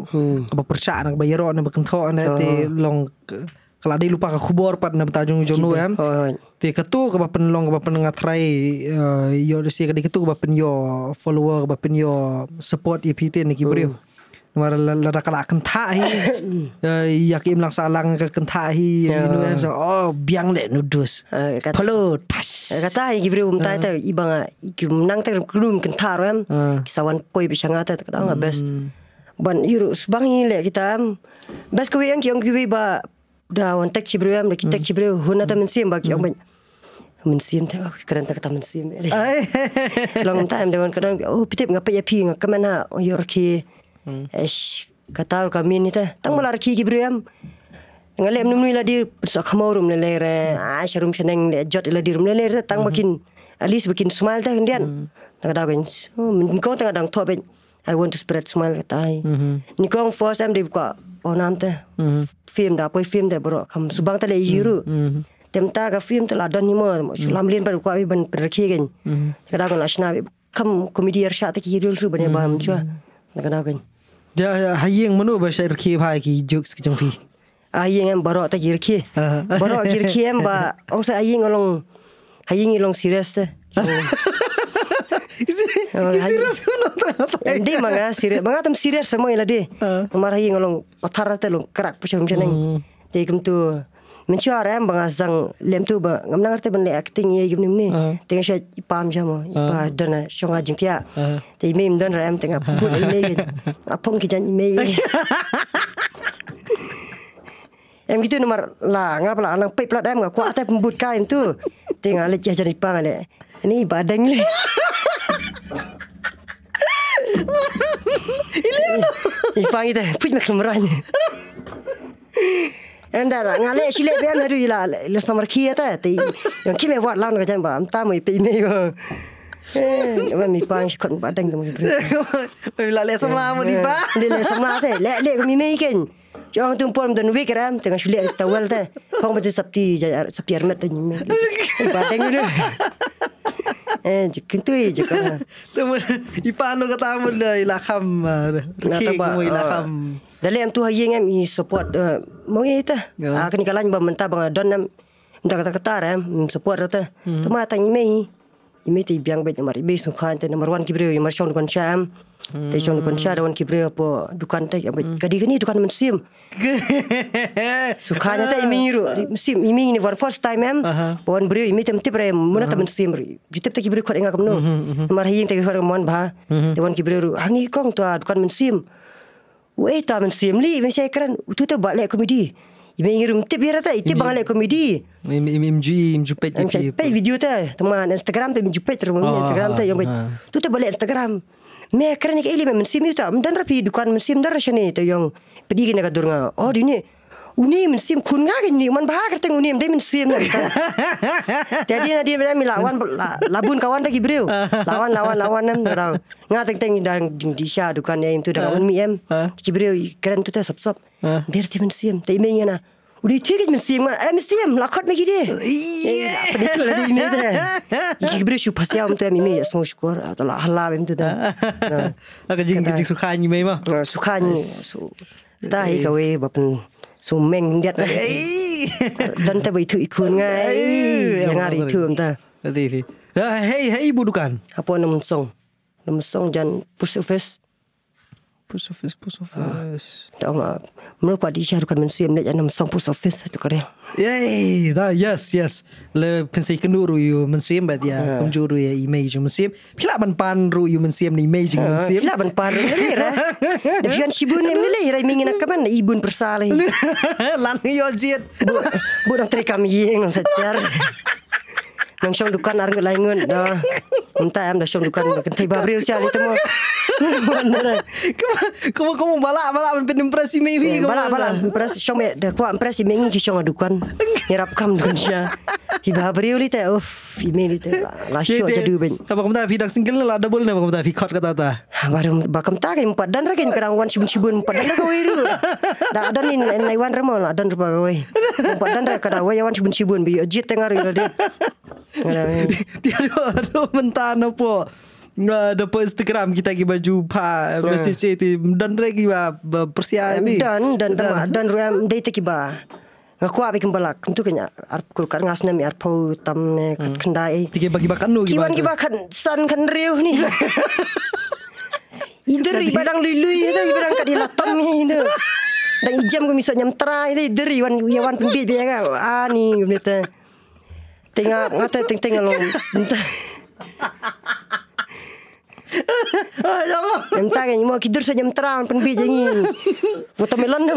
ka ba percha na ba yero na bakan ta na te ah. long uh, kalau ada lupa ke kubur pada nama tajung jono okay, kan. Oh, right. Oh. Ti ketu ke bapa penolong ke bapa pendengar try uh, yo si kada ketu ke bapa yo follower ke bapa yo support IP ti ni kibri. Nomor oh. lada kala kenta hi. Uh, ya ki melang salang ke kenta hi. Oh biang le nudus. Polo tas. Kata hi ah, kibri um eh. tai tai ibang ah, iki menang tai kelum kenta ro kan? eh. Kisawan poi bisanga tai kada ngabes. Ah, hmm. Ban iru subangi le kita. Bas kewe yang kiong kiwi ba Dah orang hmm. hmm. hmm. tak cibru ya, mereka tak cibru. Huna tak mensiem bagi orang banyak. Mensiem tak, kerana kata mensiem. Eh. Ah, eh. Long time dengan kadang, oh pitip ngapa ya pi, ngapa mana, oh yorki. Ya, lah eh, kata orang kami ni tak, tak mula rakyat cibru ya. Dengan lep nunu ila dir, so kamu rum leler, ah syarum syeneng lejot rum dir leler, tak makin, at makin smile tak kemudian. Tak ada orang, oh, kau tengah dang top, eh. I want to spread smile kata. Nikong first time dia buka, onam te mhm. film da poi film de bro kam subang te yiru mhm. mhm. tem ta ga film te la don ni mo shu lam lien par kwa bi ban per khi gen ga da gona shna kam comedy er sha te ki yiru shu bane ba am chua na ga da gen ja ha yeng mono ba shair khi bhai ki jokes ki jong fi a yeng em baro te yir khi baro yir khi em ba ong sa yeng along ha yeng along serious te serious oh, ko na ta. Hindi eh, mga serious. Mga tam serious sa ha. mga ila di. Marahi yung along patar na talong kerak, pasal macam ni. Jadi nang. Hmm. Di kong to. Mencua rem eh, bang azang lem tu ba ngam nang arte benle acting ye ya, yum ni ha. Tengah sha ipam jamo ipa dana shonga jing kya te me im don rem tinga pu ni me apong ki em gitu nomor la ngap la alang pai plat em ngaku. kuat te pembut kain tu tinga le jajan pang. le ini badeng le Ilyana. Ipang itu, pun nak kemarannya. Endara, ngale sile be meru ila le samar kia ta ti. Yo kime wat lan ga jamba, ta mo ipi me yo. Eh, wa mi pang shikon ba deng mo bre. Pe la le sama mo di ba. Le le sama te, le le mi me ken. Jong tum pom den wik ram, tengah sile ta wel te. Pong mo di sapti, sapti armet te ni me. Ba deng lu. Eh, je kentu ah, oh. eh je kan. Tu ipa anu kata amun la ilham. Nak tambah ilham. Dale antu hayeng em i support mong eh ta. Ah kan kalanya ba mentah bang ah, don nam. Ndak kata kata ram support ta. Tu mata ni mei imi te biang bet nomor ibe sun te nomor 1 kibreo imar shon kon sham te shon kon sha rawan kibreo po dukan te ya bet kadi dukan mensim. sim sukhan te imi ru sim imi ni for first time em bon bre imi tem tipre mona te men jitep te kibreo khore ngakam no nomor mhm, mhm, mhm. hiing te khore mon ba te wan kibreo ru ani kong to dukan mensim. sim Wei ta men sim li men sekran tu te balik komedi. Ibu ingin rum tip hira tak? Itip bangalai komedi. MG, MG page. MG page video tak? Lah. Teman Instagram tak? MG page terumah Instagram tak? Yang ah. Tu tak boleh Instagram. Me kerana ke ilim mensim itu tak? Mendan rapi dukan mensim dah rasanya itu yang pergi kita kadur ngah. Oh di ni. Uni mensim kun ngah kan ni. Man bahagia tengah uni mende mensim lah. Jadi nanti dia melawan, lawan labun kawan tak ibrio. Lawan lawan lawan nam orang. Ngah teng teng dan di sya dukan yang itu dah kawan mi em. Ah. Ibrio keren tu tak sop sop. Ha? biar ti men siem, ti men yana. udah itu gej men siem, eh men siem, lakot megi de. Eh, apa ni lah tu kan. lah di men de. Ji kibre shu pasia om tu men ya semua syukur, atau ah, lah halam em tu dah. Lagi jing jing sukhani men mah. Sukhani, su. Tahi kau eh bapun. Sumeng ngiat lah. Eh. Dan tak boleh ikut ngai. Eh. Yang hari itu om ta. Ah, hei hei budukan. Apa nama song? Nama song jangan push face post office, post ah, Tak apa. Mereka pada isi harukan mensi yang menaik dalam sang post office itu lah kerja. Yay! Dah, yes, yes. Le pensi kenuru yu mensi yang bad ya. Kunjuru ya imej yu mensi. Pila ban panru yu mensi yang imej yu mensi. Pila ban panru yu mensi. Dari kan sibun yang milih. Rai mingin nak kemana ibun bersalih. Lalu yu jid. Bu, bu dong terikam yeng. Sejar. Nang syong dukan arang lai ngun kan? da. Unta am da syong dukan kan tai ba briu sia litu. Mana? Kamu kamu kamu balak balak pen impresi maybe. Eh, balak balak impresi syong me eh, kuat impresi me ngi syong dukan. Nyerap kam dukan sia. Tiba briu litu. Uf, email litu. La syong jadu ben. Kamu kamu tapi dak single ada lah, double ne kamu tapi kot kata ta. Baru bakam ta kan, empat dan rakin kadang wan sibun sibun empat dan kau iru. Tak ada ni lai wan remol adan rupa kau. Empat dan rakin kadang wan sibun sibun bi ajit tengar iru dia. Eh. Tiada ada mentah apa. Uh, ah, depo Instagram kita lagi baju pa message itu dan lagi ah, ba persiapan ni. Dan dan dan ram dai ti ba. Aku apa ikan balak Itu kena Arp kukar ngasna mi Arpo tamne hmm. Kendai Tiga bagi bakan lu Kiwan kiba kan San kan riu ni Itu ri barang lulu Itu ri barang kadi latam ni Itu Dan ijam kumisok nyam tera Itu ri Yawan pembit kan. Ah ni Gubnita Gubnita tenga, ngata teng teng alo. entah kan, mau tidur saja jam terang pun biji ni. Foto melon tu.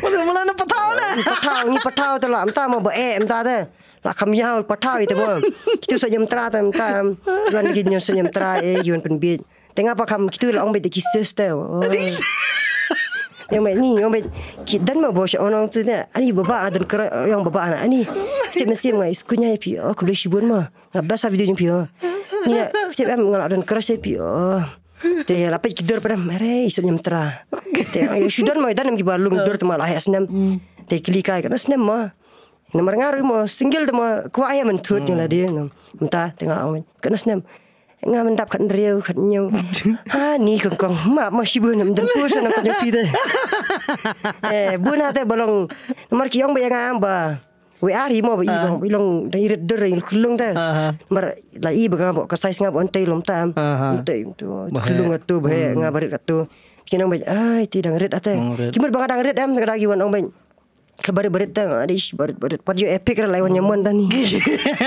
Foto melon tu tahu na? Patau ni patau tu lah. Minta mau bae, minta tu. Lah kami yang patau itu pun. Kita saja jam terang, minta. Tuan gini saja jam terang, eh, jual pun biji. Tengah apa kamu kita orang biji kisah tu yang baik ni yang baik dan mau bawa orang tu ni ani bapa ada kerja yang bapa anak ani kita mesti yang baik sekunya ya pih aku boleh sibun mah ngah basah video yang pih ni kita baik ngah ada kerja saya pih Tapi ya, lapis kita pernah merai isu yang terah. Tapi sudah mau dan nampi balung dor tu malah senam. Tapi kelikai kan senam mah. Nomor ngaruh mah single tu mah kuah ya mentut yang lah dia. Minta tengah awak kan senam. ងាមិនដាប់ខាត់រាវខាត់ញូវហានីកងកងម៉ាក់មកឈីបឿនដល់ពូសនៅតែពីទេអេប៊ូណាតែបលងមកគៀងបាយងាមបាវីអារីមកបីបងបីឡងដៃរដរខ្លងតែមកឡៃបងបកសៃស្ងាប់អន្តេលំតាមអន្តេទៅខ្លងទៅបែងាបរិកទៅគៀងបាយអាយទីដងរិតអត់ទេគីមិនបងដងរិតអមដងគីវនអងបី Kebari beritang Adish barit barat Pada epic lah lawan nyaman dah ni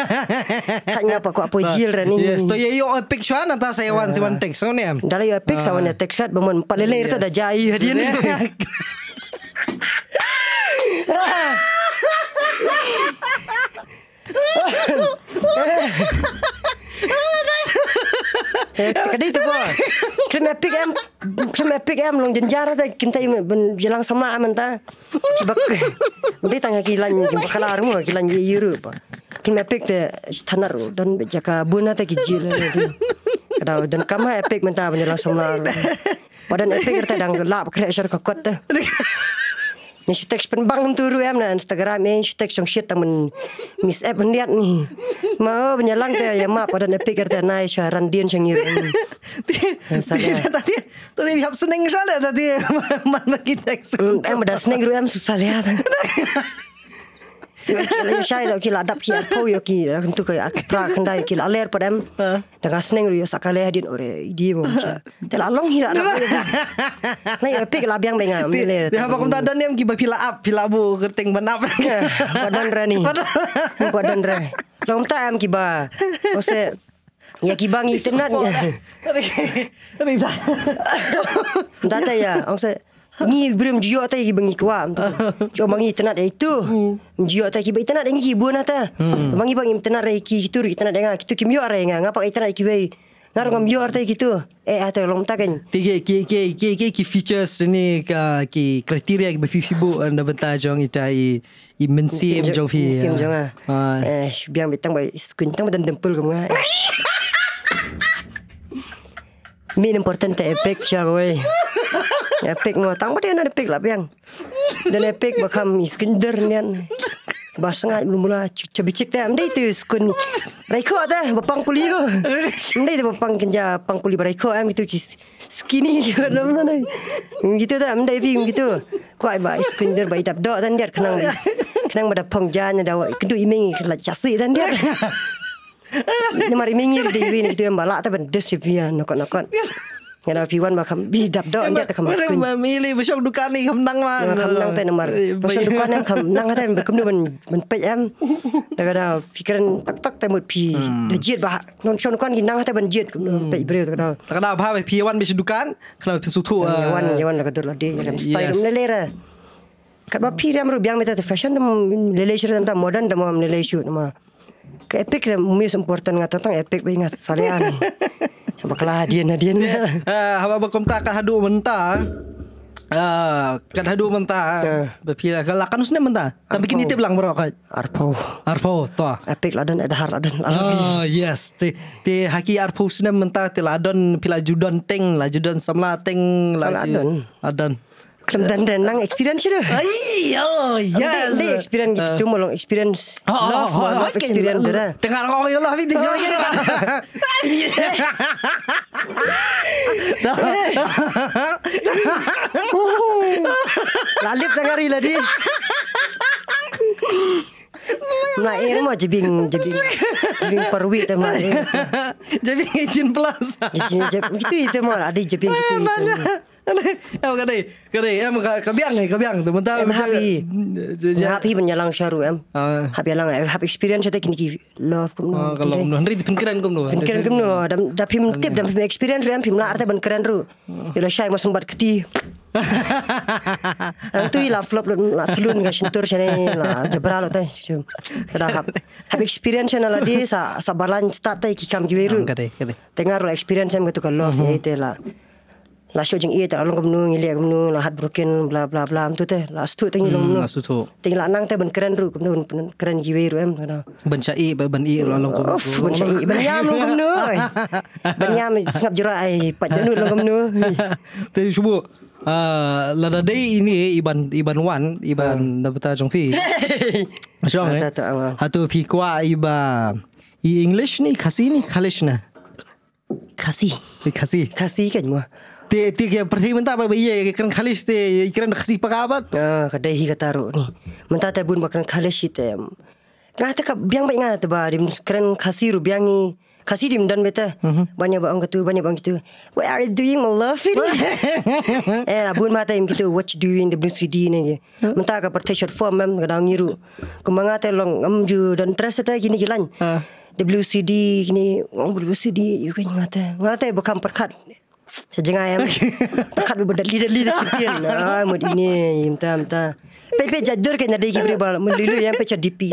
Tak ngapa Aku apa jil lah ni Yes Toh ya yuk epic Cuan atas saya Wan si wan teks lah, ah. Sama ni Dalam yuk epic Sama ni teks kat Bermuat empat lele Itu dah jai hari ni kau dah itu pun. Kena pick M. Kena pick M. Long jenjar tu. Kita jelang sama aman tu. Sebab. Nanti tangga kilang. Jumpa kalah rumah. Kilang di Europe. Kena pick tu. Tanar. Lah lah dan jaga buna tu. Kijil. Kadau. Dan kamu lah epic minta. Jelang sama. Padahal epic. Kita dah gelap, Kerja syar kekot Ni si teks pen bang turu em eh, na Instagram ni eh, si teks som shit amun miss app ni at ni. Ma o oh, nyalang ya ma pada ne pikir te nai sya randian sya ngir. Eh, tadi tadi bi hab seneng sya lah. tadi mana kita? ki Em da seneng ru em susah lihat. Kalau saya dah kira adab kira kau yo kira tentu kau prak hendak kira aler pada em ha. dengan seneng yo sakale hadin ore dia mau cak. Tela long hira. Nah yo pik lah biang bengam. Dia apa kau ni yang kira pila ab pila bu kerting benap. Badan rani. Badan rani. Long ya, tak em kira. Ose Ya kibang itu nak. Ini dah. Dah tak ya. Ose. Ni belum jio hmm. hmm. eh, tadi kan? ki bengi kuam. Jo mangi tenat dai tu. Jio tadi ki bai tenat dai ki bu nata. Mangi bangi tenat dai ki tu ri tenat dai ngak tu ki myo arai ngak. Ngapa ki tenat ngam yo arai ki tu. Eh ate long ta kan. Ti kiki ki ki ki features ini kiki ki kriteria ki bai fibu anda benta jong itai i mensim jong fi. Mensim ya. jong ah. Ha. Eh biang betang bai skin betang badan dempul kam ngak. Min importante epic jago eh. Epic nua Tang dia nak epic lah piang. Dan epic bakam iskender nian. Basang ay belum mula cebi cek teh. Mende itu skun reko teh bapang kuli ko. Mende itu bapang kenja pang kuli bareko am kan. itu skinny kira mana ni. Gitu teh mende itu gitu. Ko ay bai skender bai dok dan kenang. Kenang pada pengjanya dah kedu iming kena jasi dan Ini mari mingir di ini gitu yang balak tapi desibian nokon nokon nga na piwan ma kham bi dap do nya kham ma ma mi li bu shok dukan ni kham nang ma lah. kham nang te namar eh, bu shok dukan nang kham nang ha te kham ni ban ban pe em ta ga da fikran tak tak te mut pi hmm. da jiet ba non shon kon gin nang ha te ban jiet kham te bre ta ga da ta ga da ba pi wan bi shok dukan kham pi su thu wan ye wan la ga dur la de ya ram stai dum le le ra kat ba pi ram ru biang me ta fashion dum le le shir dum ta modern dum am le le shu dum ma Epic, mi sempurna tentang epic, ingat, salian. Baklah hadian hadian. Lah, ah, apa apa kumta kah hadu mentah. Ah, kah hadu mentah. Ah. Bepilah kalau kan usne mentah. Tapi kini tiap lang berokai. Arpo. Arpo toh Epic lah ladon edhar ladon. Oh ah, yes. Ti ti haki arpo usne mentah. Ti ladon pilah judon teng, lah judon samla ting lah ladon. Ladon. 그럼 난 랜랑 엑스피리언스를. 아이, 어, 예. 근데 엑스피리언스 기 두모 롱 엑스피리언스. 어, 어, 어, 엑스피리언스라. 내가 어, 어, 어, 어, 어, 어, 어, 어, 어, 어, 어, 어, 어, 어, 나 이거 뭐 지빙 지빙 지빙 perwi teman jadi izin plus izin jadi itu itu mau ada jadi itu Eh, em gần đây, gần đây em có biết ngày có biết ngày tụi happy. happy bên nhà lang em. Ah. Happy lang em eh, happy experience cho tới kini love cũng nói. Gần lòng nói, kau. như phim kren cũng nói. Phim kren cũng nói. Đam experience em phim là arte bên kren ru. Giờ là sai mà sung bật kĩ. flop luôn, là luôn cái sinh tour cho nên jebra luôn đấy. Chứ là happy experience cho nên là đi sa sa balance start tới kĩ cam gieo ru. Gần đây, gần đây. experience em cái tụi love ấy thế là la shu jing e ta long gum nu ngi le gum nu la hat broken bla bla bla am tu te la su thu hmm, ting long nu la su thu ting la nang te ban kren ru gum nu kren gi ve ru em na ban cha e ban e la long gum of ban cha e ban yam long gum nu ban yam sngap jura ai pat nu long gum nu te shu la da day ini eh, iban iban wan iban uh. dapat ajong fi. Ajong eh. Hatu pi kwa iba. I English ni kasi ni kalish na. Kasi. Eh, kasi. Kasi kan mu Ti ti ke perti menta apa iya kan khalis te ikran khasi pagabat. Ah kadai ya, hi kataru ni. Menta te bun bakran khalis te. Ngah te kap biang baik ngah te ba dim kran khasi ru biangi. Khasi dim dan beta. Mhm. Banyak bang kata banyak bang gitu. What are you doing my love? Eh abun mata im gitu what you doing the blue CD ni. Menta ka perti short form mem kadang ngiru. Kumanga te long amju dan terasa te gini jalan. WCD, orang oh, WCD, you kan ngata, ngata, bukan perkat, Sejengah eh, ayam. Takat berbeda lidah lidah kecil. Ah, mood ini. Minta, minta. Pepe jadur kan jadi kibri bal. Mud lulu yang pecah dipi.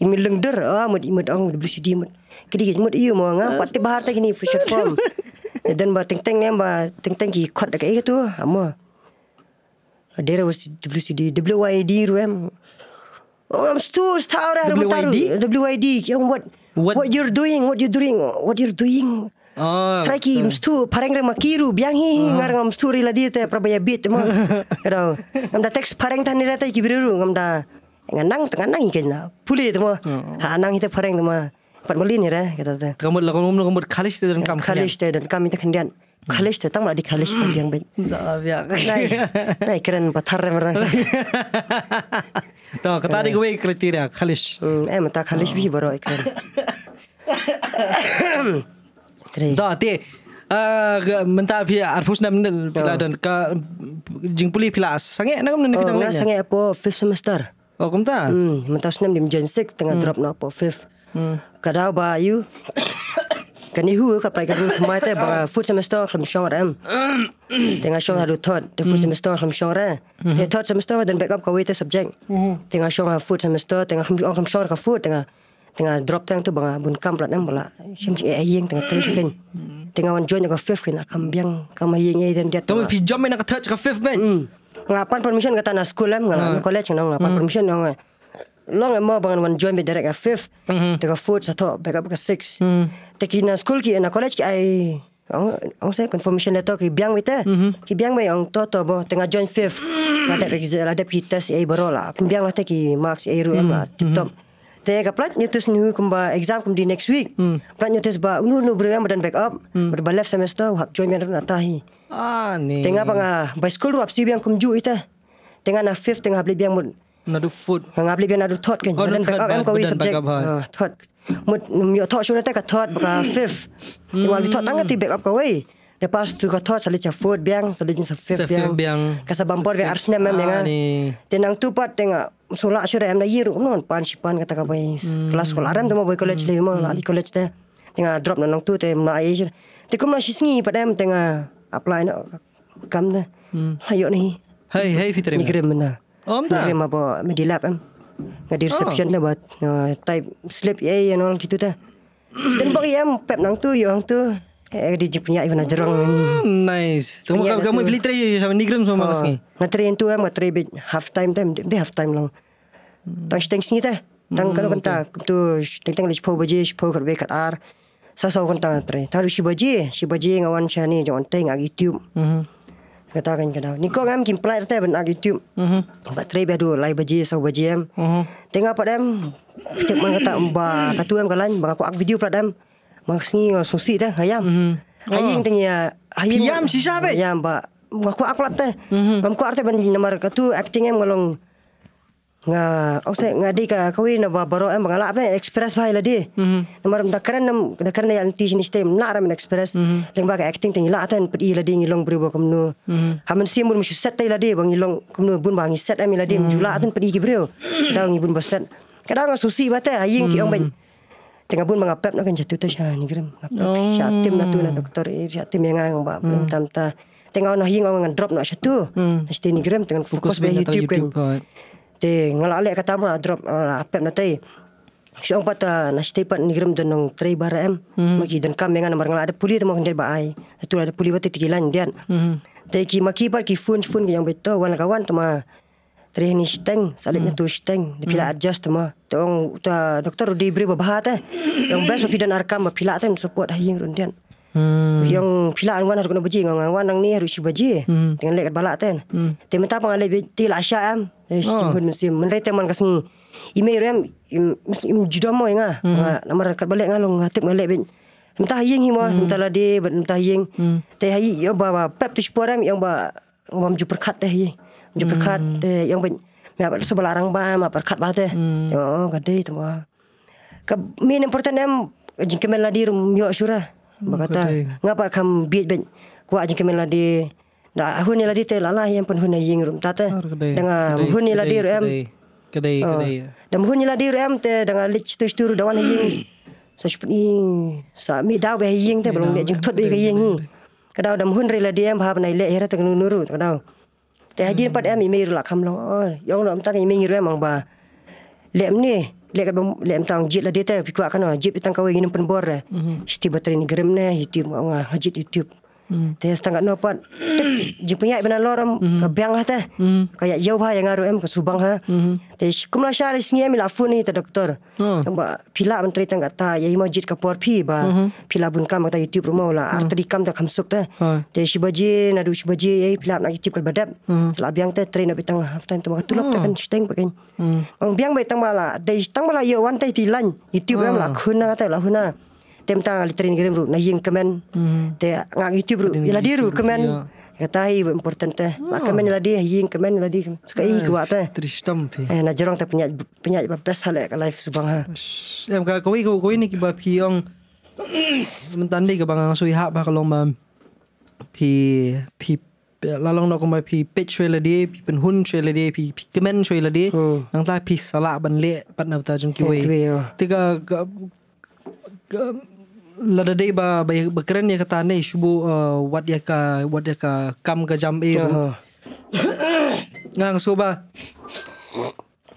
Imi lengder. Ah, mood imut ang. Beli sudi mud. Kini kis. Mud iu mau ngah. Pati bahar tak ini. Fushat form. Dan bah teng-teng ni. Bah teng-teng ki kuat dekat ikat tu. Amo. Dera was WCD. WYD ruem. Oh, I'm so tired. WYD? WYD. What, what, what you're doing? What you're doing? What you're doing? mesti ah, tu, mstu parengre makiru biang hi ah. ngar ngam mstu rila dia te prabaya bit mo. Kada ngam da text pareng tan nira te kibiru ngam da nganang nganang i kena. Puli te mo. Ah. Ha nang hi te pareng te mo. Pat boli ni ra kada te. Kamu la kamu ngam kalis te dan kam kalis te dan kam te kendian. Kalis te tang la di kalis te biang bit. Da biang. Nai. Nai keren patar re merang. Ta kata di gue kriteria kalis. Mm, em ta kalis bi baro e keren. 3 Da, te Uh, mentah pi ah, arfus nam nel oh. pila dan ka jing puli pilas sange nak mun nak nak sange apo fifth semester oh kumta hmm mentah sunam dim jen six tengah hmm. drop no apo fifth hmm kadau ba you kan ihu ka pai kan kuma te ba fourth semester kham shong ram tengah shong hadu lah thot the fourth hmm. semester kham shong ra the hmm. third semester dan backup ka wait subject hmm. tengah shong ha lah fourth semester tengah kham shong ka fourth tengah tengah drop tang tu bang bun kam plat nam bola sim si ayeng tengah tulis kan tengah wan join ke fifth kan akan biang kam ayeng ay dan dia tu tapi jam main akan touch ke fifth man hmm. ngapan permission kata na school lah ngalah na college kan, ngalah ngapan hmm. permission dong long ama bang wan join be direct ke fifth hmm. tengah fourth satu back up ke six tapi na school ki na college ki ay Ang ang saya confirmation leto ki biang wite. Ki biang mai ang to to tengah join fifth. Ada lah, ada kita si ay barola. Biang lah teki marks ay ru lah. Tip top. Tega plat nyo tus ni exam kum di next week. Mm. Plat nyo tus ba unu nu badan back up. Mm. Ba left semester hak join yang na tahi. Ah ni. Tenga ba nga ba school ruap si biang kum ju ita. na fifth tengah bli yang mut. Na du food. Tengah ha, bli yang na du thot kan. Oh, badan back up am kawi subject. Ha, ha. thought Mut mi thought shu na tega thot ba fifth. Tenga bli thot tanga ti back up kawi. Lepas tu kau thought salit food biang, salit cafut biang. Kasabampor biang arsnya memang. Ah, ya kan. Tenang tu pat tengah sola asyore am na yero pan si pan kata kapai hmm. kelas sekolah ram tu tuma boy college lima lah di college teh tengah drop na tu teh mula aja teh kau masih sengi pada am tengah apply nak kam na hayo hmm. ni hey, hai fitrim nigrim na om oh, ta nigrim apa medilap am kan. ngah di reception lah buat uh, type slip ya yang orang gitu teh dan bagi am pep nang tu yang tu dia je punya Ivana Jerong oh, ni. Nice. Tu muka kamu beli tray je sama Nigram semua oh, ha, sini. Materi yang tu eh materi bit half time time bit, bit half time long. Hmm. Tang steng sini teh. Tang kalau kan tak tu steng steng lagi pau baji pau kerbe kat ar. Sa sa kan tang tray. si baji si baji ngawan sya ni jangan teng agi tiup. Kata kan kena. Ni kau ngam kan, kim player teh ben agi tiup. Baterai bi adu lai baji sa baji em. Hmm. Tengah pada em. Tiup kata mba katu em kalan bang aku ak video pada em. Maksudnya orang uh, susi teh ayam. Mm-hmm. Ayam oh. tengi ya. Uh, ayam Piam, ma- sisa Ayam pak, Aku aku lah teh. Mm-hmm. Aku arti ban nama mereka tu acting em ngalong. Nga, oh, saya ngadi ka kawi na ba baro em ngala be express ba lah dia. Mhm. Nama mereka keren nam keren yang ti sini stay nak ram express. Mhm. Leng ba acting tengi lah teh pergi ila di ngilong beri ba kamu. Mhm. Haman si musuh set teh lah dia bang ngilong kamu bun bang set em lah dia jula teh pergi kibrio. Tahu ngibun ba Kadang-kadang uh, susi ba teh ayam kiong mm-hmm. Tengah pun mengapa nak kan jatuh tu syah ni kerem. Oh. Syatim lah tu lah doktor. Syatim yang ngang bapak belum hmm. tamta. Tengah orang hing orang drop nak syatu. Hmm. Syatim ni kerem dengan fokus bayar YouTube kan. Tengah lalik kata mah drop ah, lah, apa nak tay. Syong pat ta na stay pat ni gram denong tray bar hmm. Maki Mugi den kam mengan marang lah, ada puli temo kendai baai. Itu lah, ada puli bat tikilan dian. Tapi kima kipar maki pat yang betul kawan kawan tama. Tadi ni shteng, salitnya hmm. tu shteng. Di pilih hmm. adjust tu mah. Tu orang, ah, doktor di beri berbahat eh. Yang best pun pindah narkam, pilih tu support ahi yang rundian. Hmm. Yang pilih anwan harus kena baji. Yang anwan yang ni harus si baji. Hmm. Tengah lekat balak tu. Kan. Hmm. Tengah minta pengalik beti lah asyak em. Eh, sejumpun ah. mesti. Menerai teman kasi Ima Ime yang em, im judah yang ah. Nama rekat balik ngalung, hatip ngalik beti. Minta hiing hi mah, hmm. minta lah dia, minta hiing. Tapi hiing, ya bawa pep tu sepuluh yang bawa, ngomong juga perkat teh hiing. จุดประคัดเอยังเป็นแบบสบลารังบ้ามาประคัดบ้าเตะอ๋อก็ดีแต่ว่ากับมีนอิมพอร์ตเนมจึงเกมลาดีรูมยอชุระบอกว่าง่าปะคำบีดเป็นกว่าจึงเกมลาดีดาหุ่นนี่ลาดีเตลาลายยังเป็นหุ่นยิงรูมตาเตดังหุ่นนี่ลาดีรูเอ็มก็ดีก็ดีดังหุ่นนี่ลาดีรูเอ็มเตดังลิชตุสตูรูดาวันยิงสัชพนีสามีดาวไปยิงเตบลงเนี่ยจึงทุบไปก็ยิงนี่ก็ดาวดังหุ่นเรลาดีเอ็มพาไปในเละเฮระตึงนูนูรูก็ดาวต่ฮัดีนปัดแอมีไม่รู้หลักคำลองย้อนเราตั้งยังไม่รู้แอมังบ่าเลมนี่เลกับเลมตังจิตละเดตเอพิกว่ากันว่าจิตตั้งเขาเองนุ่มเป็นบ่อเลยสติบัตรนี่กระมเน่ฮิติบอ่ะฮัจิตยูทูบ Hmm. setengah no pot. Jepunya ibu nalar am mm. kebiang hat lah teh. Mm. Kaya jauh ha yang aruh em ke subang ha. Mm. Tengah kumla syar isni em ilafu ni ta doktor. Oh. Ba, pila menteri terita ta ya imajit ka por pi ba. Mm -hmm. Pila bun kam ta youtube rumah ulah. Mm. Arteri kam ta kamsuk teh. Tengah hmm. si baji na si baji ya pila nak youtube kerbadap. badap. Mm. Lah biang ta train abi tang lah, half time tu makan tulap hmm. ta kan shteng pakai. Mm. Ang biang bai tang bala. Tengah tang bala ye wan ta tilan. Youtube hmm. em lah kuna kata lah kuna. Mm tem tang ali training ru na ying kemen mm. te ngak youtube ru ila di ru kemen yeah. kata hi important te oh. kemen ah. ila di ying kemen ila di suka ah, i kuat te tristam te eh na jerong te punya punya best hal ek eh life subang ha em ka koi koi ni ki ba pi ong mentan di ke bang ang sui ha ba ka long ba pi pi la long nok ma pi pitch trailer di pi pen hun trailer di pi pi kemen trailer di nang oh. ta pi sala ban le pat na ta jung ki we te ka la de ba ba keren dia kata ni shubu uh, what dia ka what dia ka kam ke jam e ngang so ba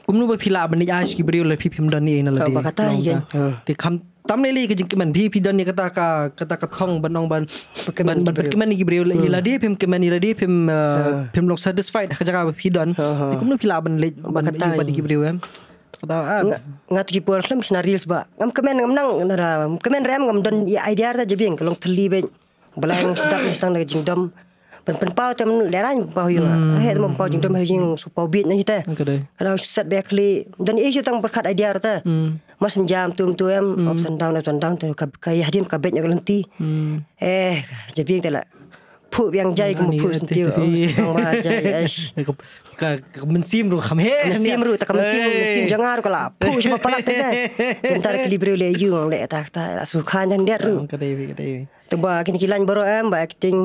kum nu ba phila ban ya ski bri le phim dan ni na la de ba kata ye te uh. kam tam le li ke jing man phi phi dan ni kata ka kata ka thong ban nong ban ban ban ke man ki bri le la de phim ke man la de phim phim lok satisfied ka jaga phi dan te uh-huh. kum nu phila ban le ban ki bri we kada ab ah, ngat ki orang khlem shna reels ba ngam kemen ngam nang nara kemen ram ngam don ya, idea ta jebing kalong thli be blang sta sta nang jing pen pen pau tem leran pau yuna ah. hmm. he dom pau jing dom he jing su pau bit nang ite kada set back dan don e berkat idea ta hmm. mas jam tum hmm. tu em op sandang na sandang tu kaya ka yadin ka ya lenti eh jebing ta la Poop yang jai kamu poop sentiu. Kamu jai. Mensim ru kamu he. Mensim ru tak mensim mensim jangan ru kalau poop cuma palak tu kan. Tentar kili beri oleh you orang tak tak suka dan dia ah, ru. Kadewi kadewi. Tiba kini kilan baru em eh, ba acting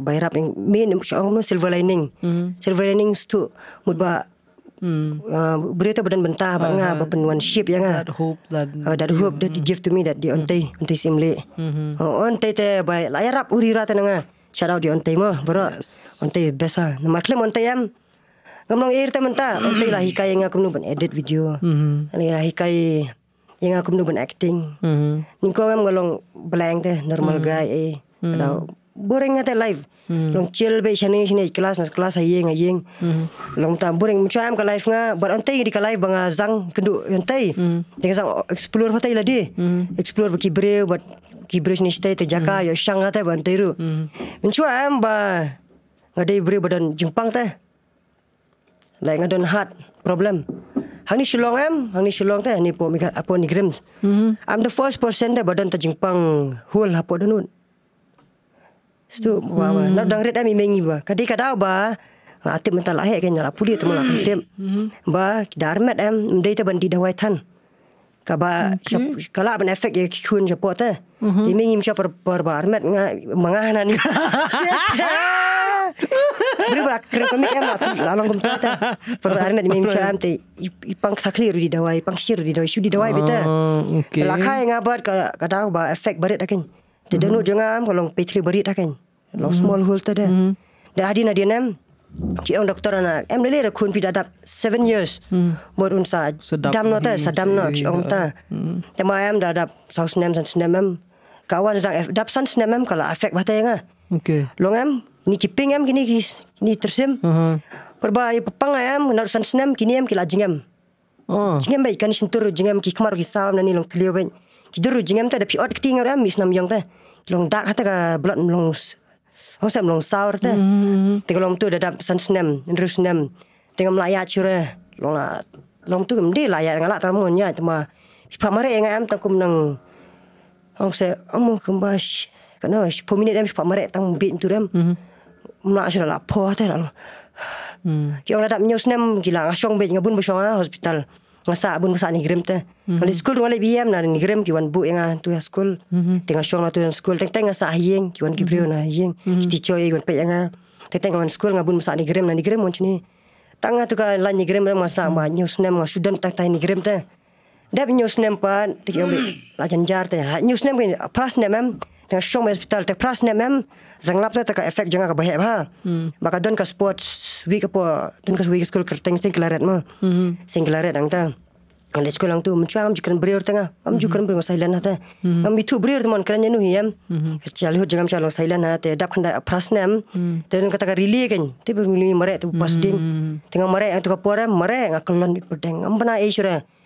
bayar herap yang main orang no silver lining. Hmm. Silver lining tu mud ba. Hmm. Uh, Berita badan bentah uh, Bapak uh, penuan ship ya, That hope That, uh, that hope That give to me That di hmm. ontai Ontai simli oh, Ontai te Baik layarap Uri rata dengan ah. Shout out di Ontai mah, bro. Yes. Ontai best lah. Nama klem Ontai am. Ngomong air teman ta. Ontai lah hikai yang aku nubun edit video. Mm -hmm. Ini lah hikai yang aku nubun acting. Mm -hmm. Ngomong kan ngolong blank teh, normal mm -hmm. guy eh. Mm -hmm. Atau boring ngate lah live. Mm -hmm. Long chill be shane shane kelas nas kelas ayeng ayeng. Mm Long ta boring mucha am ka live nga, but ontai di ka live banga zang kedu ontai. Mm -hmm. explore hotel lah di. Mm mm-hmm. Explore bagi brew but kibrej ni cita terjaga, hmm. ya mm. yo syang lah teh bantai ru. Hmm. Mencua lah, amba eh, ngade ibrej badan jumpang teh. Lain ngadon hat problem. Hang ni shilong am, hang ni shilong teh ni po mika apa ni grams. mm I'm the first person teh badan teh jumpang hul apo lah, denun. Stu bawa mm. nak dang red am imengi ba. Kadai kadau ba. Ngatip mentah lahir kan nyala pulih temulah mm. ngatip. Mm-hmm. Ba, darmet am, mendeh teh banti dawai tan. Kaba, kalau apa efek ya kikun cepat teh. Mm-hmm. Ini imsya per per barmet mengahana ni. Beri bola kerja kami yang mati. Lalang kum tata per barmet ni imsya nanti. Ipang sakli di dawai, pang sihir di dawai, sudi dawai betul. Belakai ah, ngabat kata aku bawa efek berit akeng. Tidak nu jangan kalau petri berit akeng. Kan. Lalu mhm. small hole tada. Mhm. Dah hadi nadi nem. Kita on doktor ana. Em lele rekun pida dap seven years. Hmm. Buat unsa. Sedam nota, sedam nota. Kita orang ta. Hmm. Tema em dah dap saus nem, saus nem em kawan zak dap san snap em kala afek bahaya yang ah. Okay. Long em ni kiping em kini kis ni tersim. Uh -huh. Perba pepang em ah, nar san snap kini em kila jingem. Oh. Jingem baik kan sintur jingem ki kemar kisam nani long kelio tliu ben. Kidur jingem ta dapi ot kting em mis nam yang ta. Long dak hata ka ah, long Aku sama long saur tu. Mm-hmm. Tengok long tu dah dapat san snem, terus snem. Tengok melaya cure, long la, ah, long tu kemudian layak ngalak tamu nya cuma. Pak Mare yang am tak kum neng orang saya, amu kembas, kena wes. minit dia cepat mereka tang bintu dia, mula sudah lapor tu mhm. lalu. Hmm. Kita orang tak menyus nem gila ngasong bejeng abun bejeng ah, hospital ngasa abun ngasa ni grem teh. Mhm. Kalau sekolah tu lebih iam nara ni grem kawan bu yang ah, tu ya sekolah. Mhm. Tengah ngasong lah tu yang sekolah. Teng teng ngasa hieng kawan kibrio nara hieng. Kita coy kawan pe yang ah. Teng teng kawan sekolah ngabun ngasa ni grem nara ni grem macam ni. Tangan tu kan ni grem ngasa banyak nyus nem ngasudan teng teng ni grem teh. Dah nyus nempa, tiga ambil hmm. lajen jar tu. Ha, news nempa, pas nempem, tengah show di hospital, tengah pas nempem, zang lap tu tak efek jangan kebaya ha. Maka hmm. don ke sports week apa, don ke week school kerteng sing kelaret mu, hmm. sing kelaret ang ta. Ang school ang tu, mencuba am jukan beriur tengah, am jukan beriur sahilan lah ha ta. Am itu beriur tu mon kerana nuhi am, kecuali hut jangan calon sahilan ha ta. Dap kena pas nempem, tengah kata kerili kan, tiba mili merek tu pas ding, tengah merek yang tu kapuara merek ngakulon di pedeng, am pernah isu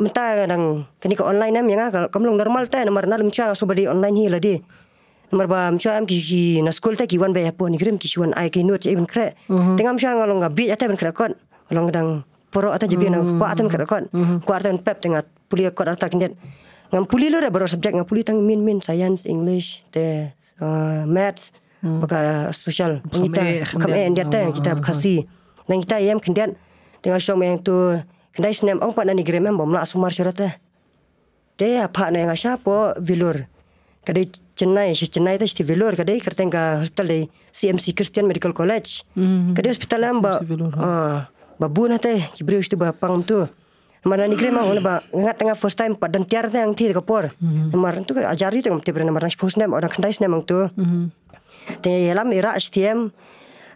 minta kadang kini ke online nam yang kalau kamu normal teh nomor nalar mcuah asuba di online hi lah di nomor ba mcuah am kiki na school teh kiwan bayar pun ikrim kisuan ai kini nuat iben krek tengah mcuah ngalor ngabit atau kre kon ngalor nang porok atau jepi nang kuat atau krek kon kuat atau pep tengah puli kuat atau kini ngam puli lor baru subjek ngam puli tang min min science english teh uh, maths mhm. baga social kita kami yang dia teh kita mhm. kasih nang kita yang kini tengah show yang tu Kendai senem ang pat nani gremem bom la sumar surate. Te apa na yang asa po vilur. Kadai Chennai, si Chennai tu si vilur kadai kerteng ka hospital di CMC Christian Medical College. Mhm. Kadai hospital am ba. Ba bu na te kibri tu. Mana ni gremem ona ba ngat tengah first time pat dan tiar yang ti ka por. Mar mhm. tu kan, ajari tu ngam ti brena mar nas orang kendai senem ang tu. Mhm. Tengah yelam ira STM.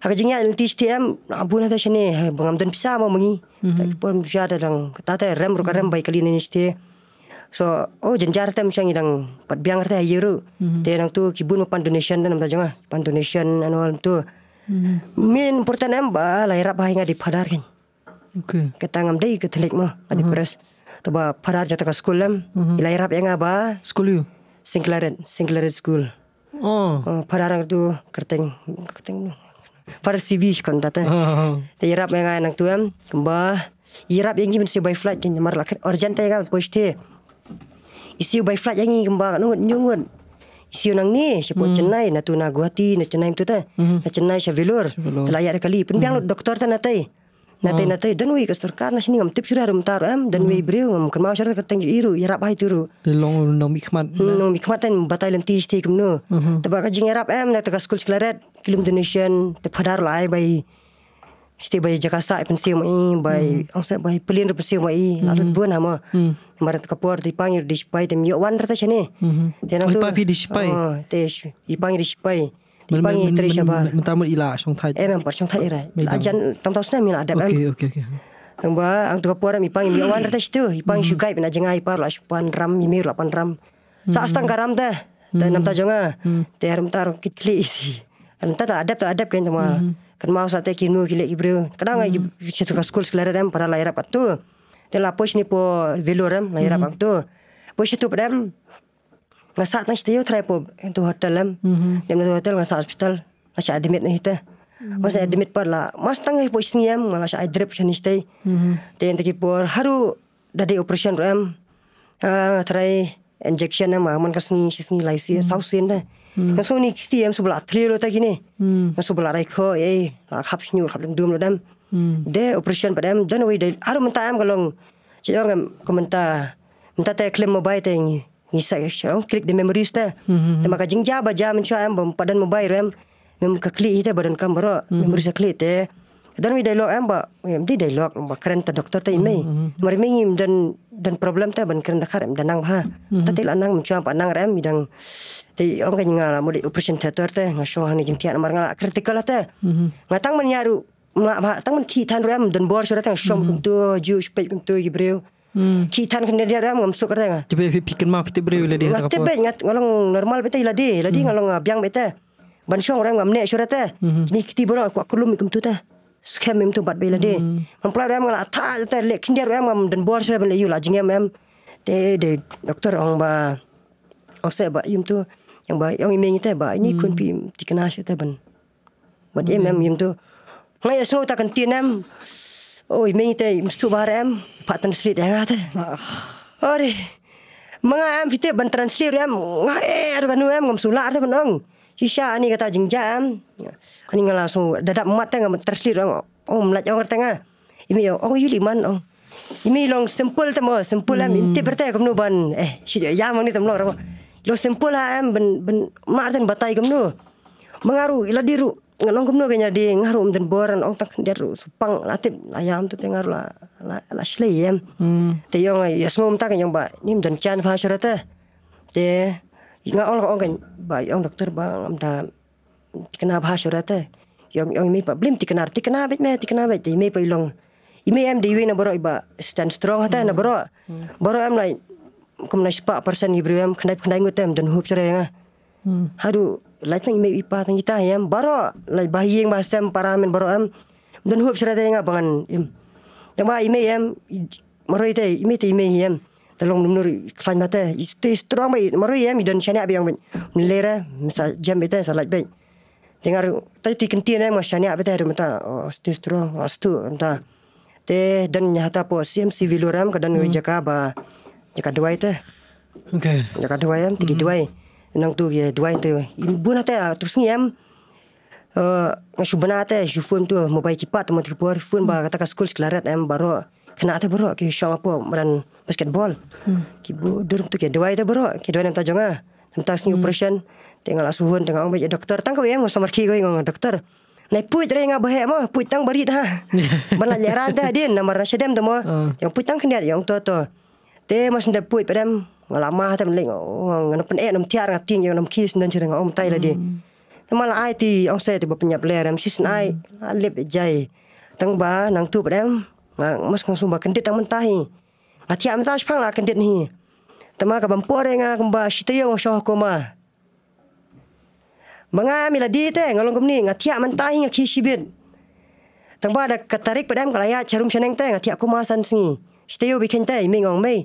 Aku jingat nanti setiap Abu ah, nanti lah, sini Bangam eh, tuan pisah mau mengi mhm. Tak pun pisah dalam Tata rem Ruka rem mhm. baik kali ini setiap So Oh jenjar tu Misalnya dalam Pat biang kata Ayu ru Dia nak tu Kibun mempan donation Dan macam mana Pan anu alam tu Min portan emba Lah irap bahaya Nga dipadar kan Okay Kata ngam day Ketelik mo Adi beres. Mhm. Toba padar jatuh ke sekolah lem Ila yang apa School. yu Singkleren Singklaret school Oh Padar tu Kerteng Kerteng tu Farsi Beach kan tata. Kan. Ha. Tapi kan. Irap yang anak tu em, kemba. Irap yang ini by flight lah, kan, mar lah. Orjan tay kan, push te. Isi by flight yang ini kembar. nungut nungut. Kan. Isi orang ni, siapa cenai, natu na nacenai itu tata. Nacenai Chennai siapa Velur, terlayar kali. Pun biang hmm. doktor tanah tay na tai hmm. na tai dan wei kas tur kar na sini ngam tip sura rum taro am dan hmm. wei breu ngam kan mau syarat kateng iru ya rap hai turu long no mikmat hmm, no mikmat tan batai lan tis te kum no tebak ka jing rap am na ta school sekleret kilum donation te padar lai bai Siti bayi jaka sa ipen siu mai bayi ang bayi pelin ro pesiu mai lalu buan ama kemarin tu kapuar di pangir di sipai tem yo wan rata sini tenang tu di sipai oh, te ipangir di sipai di pang i tri shaba. Mentam ila song thai. Eh mempor song thai ira. Eh. Ajan tang tau sna mi ada mem. Okey okey okey. Tang ba ang tu kapuara mi pang mi hmm. awan rata situ. I pang sugai pina jengai par lah. shupan ram mi mir la ram. Sa hmm. astang garam ta. Ta hmm. nam ta jonga. Te harum tar kitli isi. Ang ta ta adap ta kan kain tama. Kan mau sa kinu kile ibru. Kadang ai situ ka school sklera dem para la patu. Te la pos ni po velorem la ira pang tu. Pos situ pa Masa saat nanti dia terapu itu hotel lem, dia masuk hotel masa hospital masa admit nih kita. Mhm. Masa admit pun lah, masa tengah ibu isni em malah saya drip macam nih stay. Tapi mhm. yang terkipur haru dari operasi ram, ah, terai injection em aman kesini kesini lain si mhm. sausin dah. Masa ni kan kita em sebelah trio lo tak ini, masa kan sebelah reko eh, lah kap senyur kap dua lo lah, dem. Dia operasi pada em dan away dari haru mentah em kalung, jadi orang kan komentar, mentah tak klaim mobile tengi. Nisa saya, siya. klik di mm-hmm. memory ta. Mm -hmm. Kajing jaba jam siya. Ang padan mo bayro. Memang kakli ita badan kam bro. Memories kakli ta. Eh. Dan we dialog am ba. Em di dialog am ba keren ta doktor ta imei. Mm-hmm. Mari mengi dan dan problem ta ban keren dakar dan nang ha. Ta til anang mencuam pa nang ram bidang ti ong kan ngala mo di operation theater ta eh. nga show han jing tiar marang critical ta. Nga tang menyaru mla ba tang men ram dan bor sura tang show mm-hmm. kum tu ju spek kum Hmm. Ki tan kena dia ram ngamsuk kata. Tapi pi pikin ma pite beri bila dia lah, tak apa. Tapi ngalong normal bete ila de. Ladi lah, hmm. ngalong ah, biang bete. Ban syong ram ngamne syura te. Hmm. Ni kiti bro aku aku lumik tu te. Skem mem tu bat bila de. Mampla ram ngala ta te le kin dia ram ngam den bor syura bila yula jinge mem. Te de doktor ong ba. Ong se ba yum tu yang ba yang imeng te ba ini kun hmm. pi tikna syute ban. Bat em mem yum tu. Ngaya sungu takan kan Hmm. Oh, mengi te mesti bar em paten street yang ada. Ah. Ori. Mga am fite ban translate em ngair kanu em ngam sulak te menong. Isha ani kata jing jam. Ani ngalasu dadap mat te ngam translate Oh, mlat yang ngerteng ah. Imi yo, oh yuli man ong. Imi long simple te mo, simple em imti hmm. berte kamu ban eh si dia yang mengi te menong. Lo simple ha lah em ben ben mat te batai kamu. Mengaruh iladiru ngalong kumno kanya di ngarum dan boran orang tak dia der supang latih layam tu tengar la la la Tapi orang ya semua hmm. eh, yasngum tak yong ba nim den chan pha shrate te nga orang lah, orang kan ba yong doktor bang ngam da kena pha shrate yong yong mi problem ti kenar tika kena bet me ti kena bet ti me pai long ini me am di na boro iba stand strong hata na boro hmm. boro am lai kumna sepak persen ibrahim kenai kenai ngutem dan hub shrenga ya Hmm. Haduh, lightning may ipa tang kita yam baro lai bahieng basem paramen baro am dan hub sira tenga pangan im ya. yang ba ime yam maroi te ime te ime yam talong num klan mate isti strong bai maroi yam dan shani abi yang lera misa jam bete salat bai tengar tai tikin tien yam shani abi te rum ta oh, isti strong astu ah, ta te dan nyata po sim siviluram kadan ngi hmm. jaka ba jaka dua te Okay. Jaka dua yam tiga hmm. dua. Mm nang tu dia dua itu ibu nate ah, terus ni em uh, ngasuh benar nate jufun tu mau kipat mau terpuar jufun hmm. bah kata ke sekolah sekelarat em baru kena nate baru ke siang apa meran basketball hmm. ibu dorm tu ke dua itu baru ke dua nanti jangan nanti sini hmm. operation tengah asuhan tengah ambil ya, doktor tangkau ya ngasuh kiri, kau ngomong doktor Nai puit rai ngah bahaya mah, puit tang berit ha. Mana jaran dah dia, nama rasa dem tu mah. Ah. Yang puit tang kena, yang tu tu. Teh masih dapat puit padam, ngah lama hati mending ngah nampen eh nampen tiar ngah tiang yang nampen kis dan cerita ngah omtai lagi. Nampal hmm. ai ti ong saya ti bapanya player em sis nai hmm. lip jai tang ba nang tu pada em mas ngah sumba kentit tang mentahi ngah tiar mentah sepang lah kentit ni. Tama ka bampu ore ngah kumba shitayong shoh koma. Mga mila di te ngalong kumni ngah tiar mentahi ngah kisibit. Tang ba ada katarik pada em kalaya charum shaneng te ngah tiar kumasan sini. Shitayong bikin te mingong mei.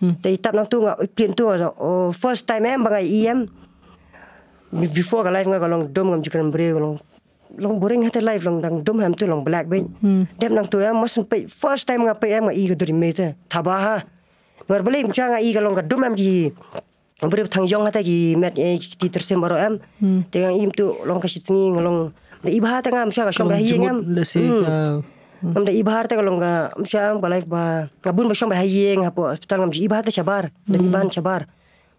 Tapi tak nak tu, pilih tu. Oh, first time em, eh, bangai im e Before ke life, kalau dom, kalau jika beri, kalau long boring hati life long dang dum ham tu long black bay hmm. dem nang tu ya masun pe first time nga pe ma i ke dri me eh. ta thaba ha ngar bale macam changa i ga long ga dum ham gi ambre thang yong hati gi met e ti ter sem baro am tu long kasih shit ngi long i ba ta ngam changa shong ga hi Am da ibahar ta kalonga am syang balai ba ngabun bashong bai hayeng hapo hospital ngam ji ibahar ta shabar da hmm. iban shabar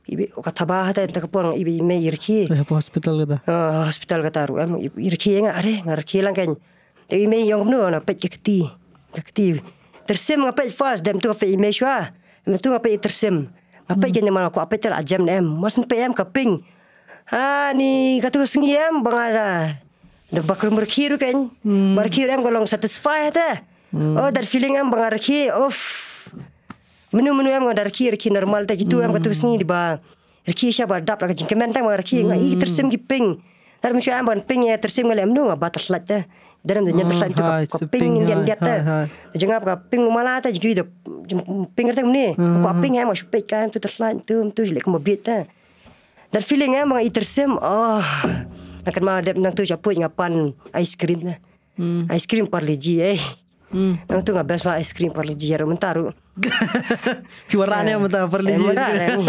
ibe ka thaba hata ta ka porang me irki hapo eh, hospital kita. ah hospital kita taru am irki yang. are ngar khilang kan te me yang nu na pe chakti chakti tersem nga fast dem tu fe me shua. Dem tu nga pe tersem nga pe gen hmm. ma ko apetel lah ajam nem mas keping. Ah ni ka tu sngi em bangara Da bakar merkir kan. Hmm. Merkir yang golong satisfy ta. Hmm. Oh, dar feeling yang bangar ki. Of. Menu-menu yang dar ki ki normal ta gitu yang katus hmm. ni di ba. Ki sya ba dap la jing kementang bangar ki ngai hmm. tersim ki ping. Dar mesti yang ah, bangar ping ya tersim ngale menu ngai batas lat ta. Dalam dunia pesan itu kau ping ini dia ta. Jangan ping rumah lah ta jadi tu ping kereta ni. Hmm. Kau ping yang masih pek kan tu terlalu tu tu jelek mabit ta. Dar feeling yang bangar tersim. Oh. Hmm. Nak kena adapt nang tu siapa yang pan Ice cream lah. Hmm. Ais krim parle eh. Hmm. Nang tu ngah best ais krim parle ji aro mentaru. Kiwarane yang mentar parle ji. Eh, mentar lah ni.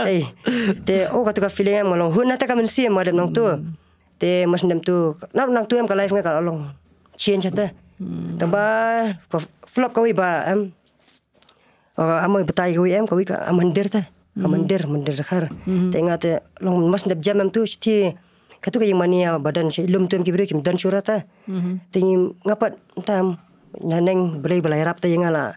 Sei. Te oh kata ka feeling yang eh, malong hun nanti kau mesti yang madam nang tu. Te mas ndem tu. Nang nang tu yang ka live ngah kan, ka long. change chata. Hmm. Tamba flop kau iba ba am. Oh amo betai ko em kau iba ka amander ta. Amander mender khar. Hmm. Te ngate eh, long mas ndem jam am tu sti ketuk yang mania badan saya lum tu yang kibrik dan surat ta. Lah. Mm-hmm. Tinggi ngapat tam nyaneng beli belai rap ta yang ala.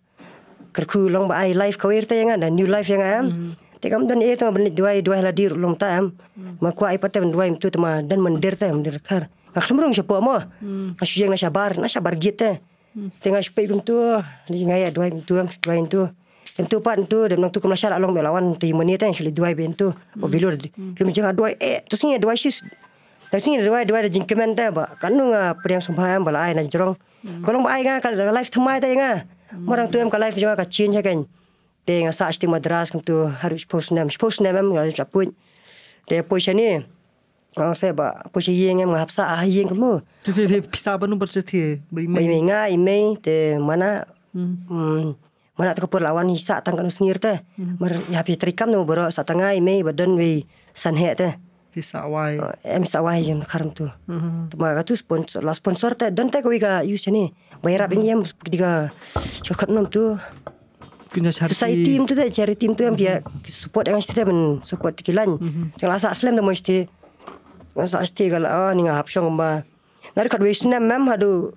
Kerku long bai life kau irta yang ada new life yang ayam. Mm-hmm. Tiga mudah eh ni itu mah dua dua hela dir long ta ayam. Mm-hmm. Maku dua itu tu mah dan mendir ta mendir kar. Ngak lemburung siapa mah? mm sujang Asyik yang nasha bar nasha bar gitu. Tengah supaya itu tu, ni mhm. ngaya dua itu, dua itu. Yang tu pat tu dan tu kemasyarakat long melawan timun ni tu yang sulit dua bentu. Mhm. Oh bilur, lu mencengah dua eh tu sini dua sis tak sini dua dua ada jingkeman dah ba. Kanung ah perang sumpah am balai na jorong. Kalau ba ai ngah ka live thumai ta ngah. Marang tu em ka live jong ka chin cha kan. Te ngah sa asti madras kum tu harus pos nam. pos nam am ngah japun. Te pos ni, Ang se ba pos si yeng em ngah sa ah yeng kum. Tu te te pisa ba nung berse te. Mei mei ngah mei te mana. Hmm. hmm. Mana tu kapur lawan hisa tangkan usngir te. Mar ya pi trikam nung berok sa tengah mei badan we sanhe te di sawai em sawai yang karam tu mhm. tu ma tu sponsor la sponsor ta don ta koi ga yus ni bayar ap ini em di ga chokat nom tu kunya sar sai tim tu dah cari tim tu yang dia support yang sti ben support kilan jang mhm. asa slam tu mesti asa sti ga la ni ga hap shong ma ngar kad nam mam hadu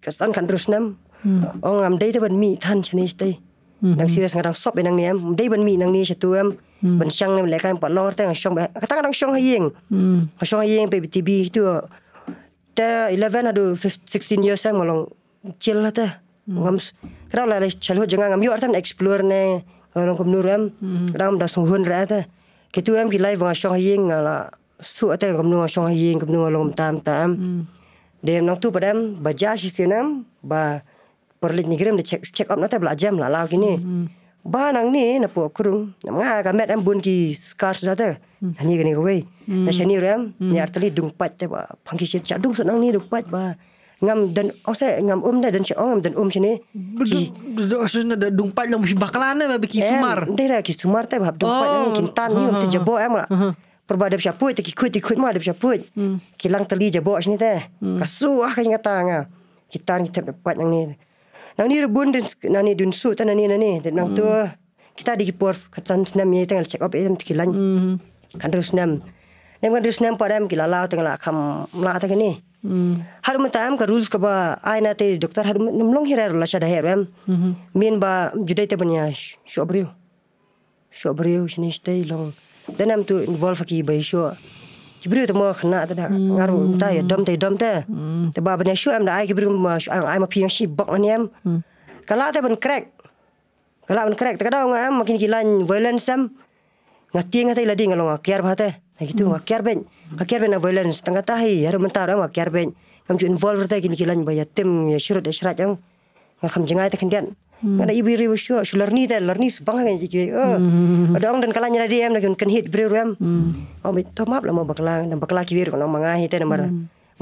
kasan kan terus nam hmm. Oh, am dei tu ben mi than chani sti mhm. nang sires ngarang sop enang eh, ni em dei ben mi nang ni satu em mm. bun shang nem lekan pa long teng shong ba kata kan shong haying mm. shong haying pe tv tu ta 11 adu 16 years sam long chill lah. ta mm. ngam kra la chal ho jenga ngam yu artan explore ne hmm. ngam kum nur am lah, ngam da sung hun lah ra ta ke tu am ki lai wa shong haying la su ate ngam nu shong haying ngam nu long tam tam dia nak tu padam baca sistem, bah, sinam ba ni gram de check check up na lah ta bla jam la la บ้านังนี้นะปวกครุงน้ำงากับแม่แอมบุญกีสการ์สได้เถอะนี่กันเองเว้ยแต่ฉันนี่เรื่องนี่อัตลีดุงปัดแต่ว่าพังกิเชจะดุงสนังนี้ดุงปัดว่างำเดินเอาเสะงำอุ้มได้เดินเชอองำเดินอุ้มฉันนี่ดุดุดุดุดุงปัดลงพิบักลานะแบบกิสมาร์ได้เลยกิสมาร์แต่แบบดุงปัดนี่กินตันนี่มันจะโบแอมละปรบาดเดบชาพูดแต่กิคุยติคุยมาเดบชาพูดกิลังตลีจะโบฉันนี่แต่กระสู้อะไรเงี้ยต่างอ่ะกิตันกิเทมเดบปัดอย่างนี้ Nang ni rebun nang ni dunsu tan nang ni nang ni nang tu hmm. kita di kipor katan senam ni ya, tengah check up ya, item hmm. kilan. Kan terus senam. Nampak terus senam pada em kila lau tengal lah, kam la tengah ni. Hmm. Haru mata em ka rules ka lah, ba ai doktor haru nem long hira rula sha daher em. Min ba judai show banya show Shobriu shini stay long. Dan em tu involve kiri bayi show. Jibril tu mah kena tu dah hmm. ngaru muda ya dom tu dom tu. Tiba hmm. benda show em dah ay jibril mah ay ay mah pihon si bok ni am. Hmm. Kalau tu pun crack, kalau pun crack terkadang ngah em makin kilan violence am ngah tiang ngah tu ladi ngah longah kiar bahate. Nah itu ngah kiar ben, ngah kiar ben violence tengah tahi haru mentar ngah kiar ben. Kamu involve tu kini kilan bayar tim ya, ya syarat syarat yang ngah kamu jengai tu kendian. Hmm. Kan ibu ibu syo syo lerni ta lerni sebang kan jiki. Eh, oh. Hmm. orang dan kalanya dia em lagi kan hit bre ruam. Hmm. Oh mit to map lah mau bakla dan bakla ki wir kan mang ahi ta nomor.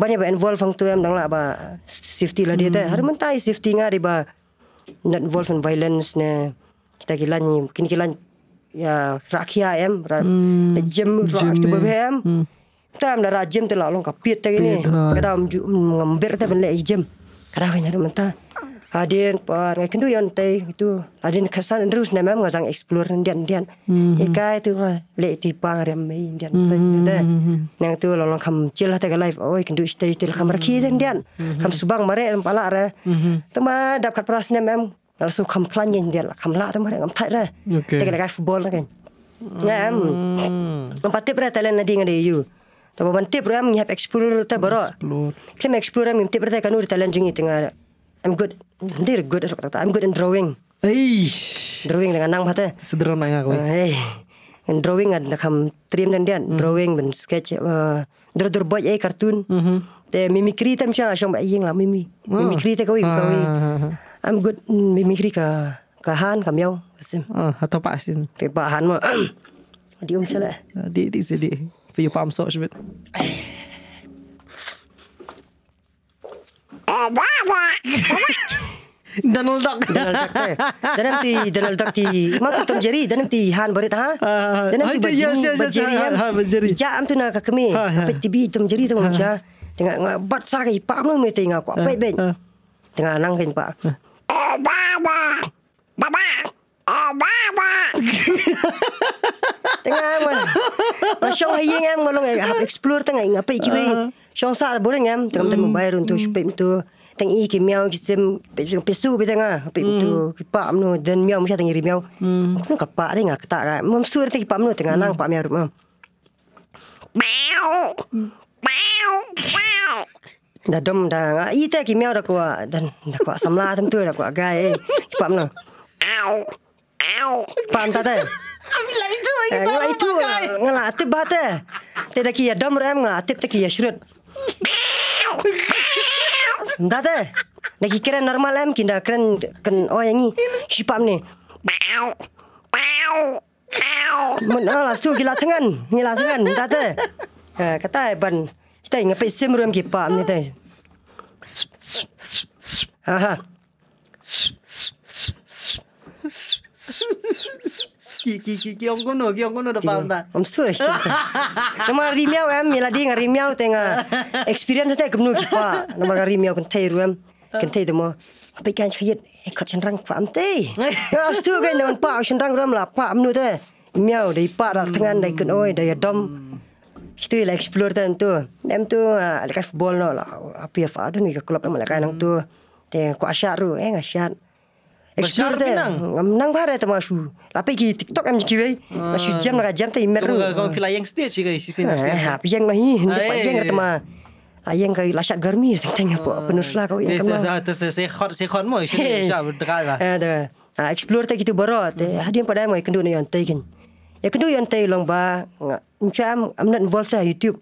Banyak ba involve fang tu em dang lah ba safety lah dia ta. Har mentai safety ngah ri ba. Not involve in violence ne. Kita kilan ni mungkin kilan ya rakia em ra jam rak tu ba em. Kita am lah rajem terlalu kapit tak ini, Kita am ngambir tak ben le jam. Kadang-kadang ada mentah. Hadin pun ngai kendu yon te itu. Hadin kesan terus nama memang ngajang explore ndian ndian. Ika mhm. itu le lah, tipa ngarem mai ndian nanti mhm, Yang mhm, tu lolong kam cilah te live oi kendu ste te kam rakhi te Kam subang mare em pala re. Tu ma dap kat memang kalau suka ngal su kam klan yin ndian lah. kam la te mare kam thai re. Te ka live football lah ngai. Kan. Ngam. Kam patip re talen na ding ngai yu. Tapi bantip ram ni have explore te baro. Explore. Kita explore ram bantip re te kanu talen jingi tengah. I'm good. Hindi, good. I'm good in drawing. Ay! Drawing dengan nang bata. Sederhana yang aku. In eh. eh, drawing, ada kam trim dan dia. Hmm. Drawing, dan sketch. Uh, eh, Dura-dura buat ya, kartun. Te mm-hmm. mimikri tam siya. Siya, ay, yang lah, mimi. Ah. Mimikri te kawin, kawin. Ah, ah, I'm good mm, mimikri ka kahan kam yau. Oh, hato pa asin. Pe pa han Di um siya Di, di, di. Pe yu pa am Obama. Eh, Donald Duck. Donald eh. Duck. Dan nanti Donald Duck ti. Mak tu Tom Jerry. Dan nanti Han berit ha. Ah, ah, ah. Dan nanti Baji Baji Han. Han Baji. Ija am tu nak kami. Apa TV Tom Jerry tu macam. Tengah ngabat sari, sahaja. Pak mula mesti ngah kuat. Baik baik. Tengah nangkin pak. Obama. Baba. Baba. Obama. Ah, tengah apa? man. Masyong ayi ngam ngolong eh, ay ah, explore tengah ing apa iki. Ah. Syong sa bore ngam tengah tengah membayar untuk supaya itu. Tengah iki miau kisem pesu bi tengah. Apa itu hmm. kipak mno dan miau mesti tengah rimiau. Kuno Ada ringa kata. Mem sur tengah kipak mno tengah nang hmm. pak miau rumah. Miau. Miau. Miau. Dah dom dah. Iya tak kimiau dah kuat dan dah kuat samla tentu dah kuat gay. Eh, kipak mno. Ow. Pantat eh. Ambil lah itu. Kita eh, lah itu. Ngelak lah, atip bahat eh. Tidak kia ya dam rem ngelak lah, atip tak kia ya syurut. Entah teh. Nak kira normal em kira keren ken oh yang ni. Sipam ni. Mana oh, lah tu gila tengan. Gila tengan. Entah teh. Ha, kata eh, ban. Kita ingat pek sim rem kipam ni teh. Aha. Ki ki ki ong kono ki ong kono em mi la dinga rimiau tenga. Experience te kemnu ki pa. Na mar rimiau em. Kan teiru Apa ikan cakap, kau cenderang faham te. Kau setuju kan dengan pak, menurut te. Miao dari pak dah tengah dari kenoi dari ya dom. Itu lah explore tu tu. Ah, lah. tu lekas bola lah. Apa ya faham ni kalau pemain tu. Tengah kau asyaru, Explore dia. Menang. Menang tu masu. Tapi ki TikTok am ki wei. Masu jam nak jam tu imer. Kau fila yang stage ki guys. Tapi yang mahi. Tapi yang ketemu. Ayang kau lasak garmi tengah apa penuslah kau yang kemal. Saya saya saya hot saya hot mo. Saya dekat lah. Ada. Explore tak kita berat. Hadiah pada mo ikut dunia yang tegin. Ya kedu yang tay lang ba Encik am Am nak involve sa lah YouTube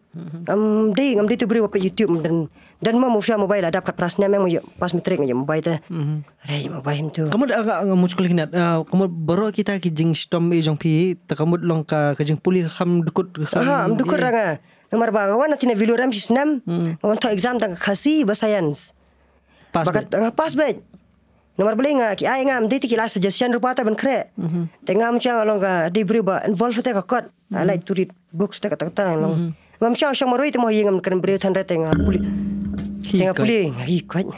Am di Am di tu beri wapak YouTube Dan Dan ma mau siap mobile Adap lah, kat prasnya Memang ya, pas metrik ngaji ya, mobile ta mhm. Rai mobile tu Kamu dah agak Nga muskul kinat uh, Kamu baru kita Kijing storm Eh pi, tak Kamu long ka Kijing puli Kham dukut Ha am dukut raga. Ah. Nomor ba Kawan nak tina ram Si senam mhm. Kawan exam tengah kasi Bahasa science Pas Bakat Pas bet Nomor beli nga, Kita ay nga, di ti kilas suggestion rupa tak ben mhm. Tengah Tenga mucha long ka, di bri ba, involve te kakot. I mhm. like to read books te kata-kata. Mhm. Ngam siya, siya maroi te mo hiyang ngam kren bri utan re, tengah puli. Tenga puli,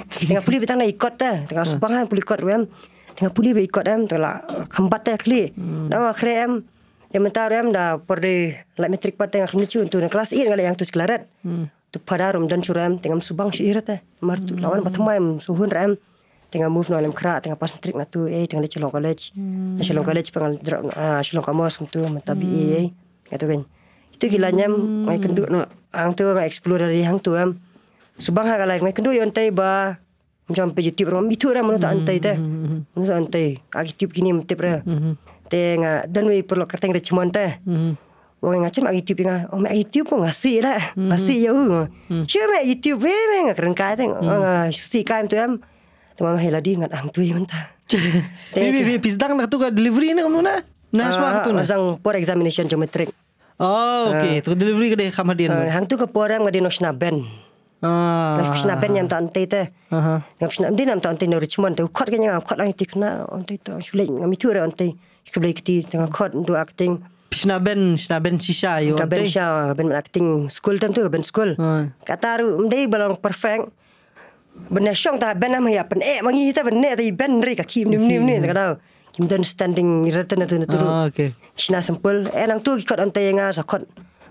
tengah puli betang na ikot dah. Tengah ah. subang han lah, puli ikot, ram, tengah puli be ikot em, tenga lah, kambat te kli. Nga kre Yang dia ram hmm. lah dah perde like metric part pat tenga kemicu untuk kelas ini. Kalau yang tu sekelaret. Hmm. Tu padarum dan curam tengam subang syirat eh. Martu lawan hmm. patemai suhun ram tengah move nolam kerak tengah pas trik tu, eh tengah leh Shilong College hmm. Shilong College pengal drop ah uh, Shilong tu mentabi hmm. eh kata kan itu gila nyam hmm. mai hmm. kenduk no ang tu kang explore dari hang tu am subang ha lagi, mai kenduk yon tai ba macam pe YouTube ram itu ram menuta antai teh menuta hmm. antai agi ah, tip kini mentep ram, hmm. tengah dan we perlu kereta yang cuman teh Wong yang ngacem agi tiup inga, oh mak tiup pun ngasih lah, ngasih ya u. Cuma agi tiup, eh mak kerengkai tengok, ngasih kain tu em. Tama mahila di ngat ang tu man ta. Bibi bibi pisdang na tuga delivery na kamu na. Na swa ah, tu na. Asang por examination geometric. Oh, okay. Ah. Tu delivery ka dai kamadin. Ah, hang tu ka por ang ngadino snaben. Ah. Ka snaben yam ta antay te. Aha. Ngap snaben dinam ta antay no richmon te khot ka nyang khot ang tik na antay to shuleng ngami thur antay. Shuleng ti tanga khot do acting. Snaben snaben sisha yo. Ka ben lah sha ben acting school tem tu ben school. Ka taru mdei balong perfect. บนช่องตาเป็นน้ำเหยียบเป็นเอะมังงี้ถ้าเป็นเนี่ยตีเป็นรีกับคีมนิ่มๆนี่ก็ได้คีมเดินสแตนดิ้งรัตนาตุนตุรุชินาสัมพลเอ็นังตัวกีกอดอันเตยงาสักคน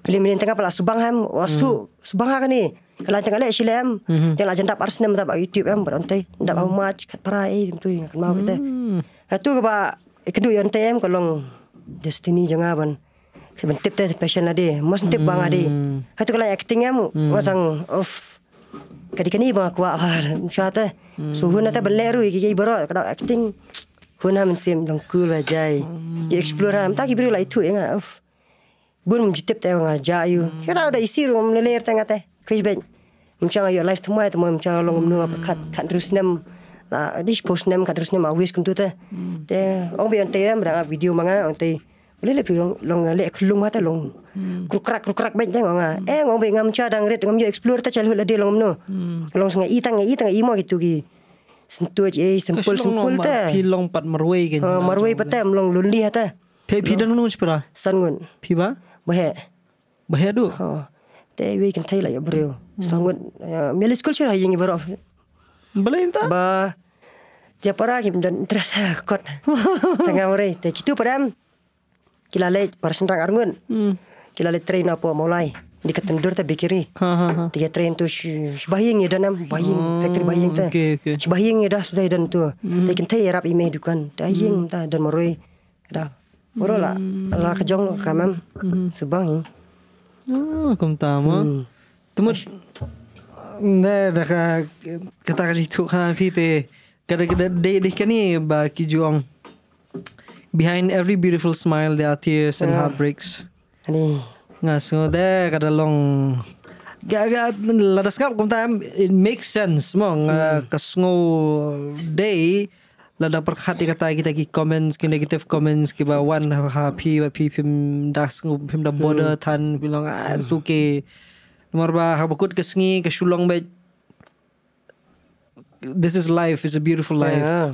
บริมินเต็งกับปลาสุบังแฮมวัสดุสุบังฮากันนี่กลายเป็นอะไรชิลแฮมเดี๋ยวเราจะดับอาร์สเนมดับยูทูบแฮมบนอันเตยดับเอามาจิกัดพระไอ้ถึงตัวกันมาไปเตะตัวก็บ่าไอ้คดูยันเตยมก็ลงเดสตินีจังอาบันคือมันติดเตะสเปเชียลอะไรมันติดบังอะไรไอ้ตัวก็เลย acting แฮมว่าสั่ง off kadi kini bang aku awal syarat eh hmm. suhu nanti belak ruh kiki berat kadang acting huna lah mesti dong cool aja ya hmm. explore ram lah, tak kibiru lah itu enggak uff bun mujitip teh enggak jayu hmm. kira ada isi rum leler tengah teh kris ben mcm ayo life tu mai tu mcm lo ngomnu apa kat kat terus nem lah di post nem kat terus nem awis kentut teh teh orang biar teh ram eh, lah, video mana orang teh boleh lebih long long lek kelung hata long Kru krak kru krak baik tengok ah. Eh ngombe ngam cha dang red ngom yo explore ta chalhul ade long no. Long sungai itang ngai itang imo gitu gi. Sentuh je eh, sempul sempul ta. Pi ah, long pat merwei gen. Ha merwei patem long lundi ta. Pe pi dan ngun sipra. San ngun. Pi ba? Bahe. Bahe do. Ha. Te we kan thai la yo bro. San ngun. Mel school chira yingi barof. Belai ta? Ba. Dia parah kim dan terasa kot. Tengah mori. Te kitu param. Kilale parasentang arngun. Hmm kila le train apa mulai di kat tundur tapi kiri. Eh. Ha, ha, ha. train tu sebahing ya danam. Bahing. Hmm, factory bahing tu. Sebahing ya dah sudah dan tu. Tapi kita ya rap ime dukan. Dahing hmm. tak hmm. dan meroy. Dah. Boro lah. lah kejong lah kamam. Hmm. Sebang. Oh, eh. ah, kum tamu. Hmm. Temut. Nah, dah kata kasih tu kan Fite. Kada-kada deh-deh kan ni bagi juang. Behind every beautiful smile, there are tears and ah. heartbreaks. Hmm. Ani. Nga so de kada long ga ga ladas kap kum tam it makes sense mo nga mm. Eh, day lada perkhati kata kita ki comments ki negative comments ki ba wan ha, ha pi ba pi pim das pim da border mm. tan bilang ah, mm. suke nomor ba ha bukut kesngi kesulong ba this is life It's a beautiful life yeah.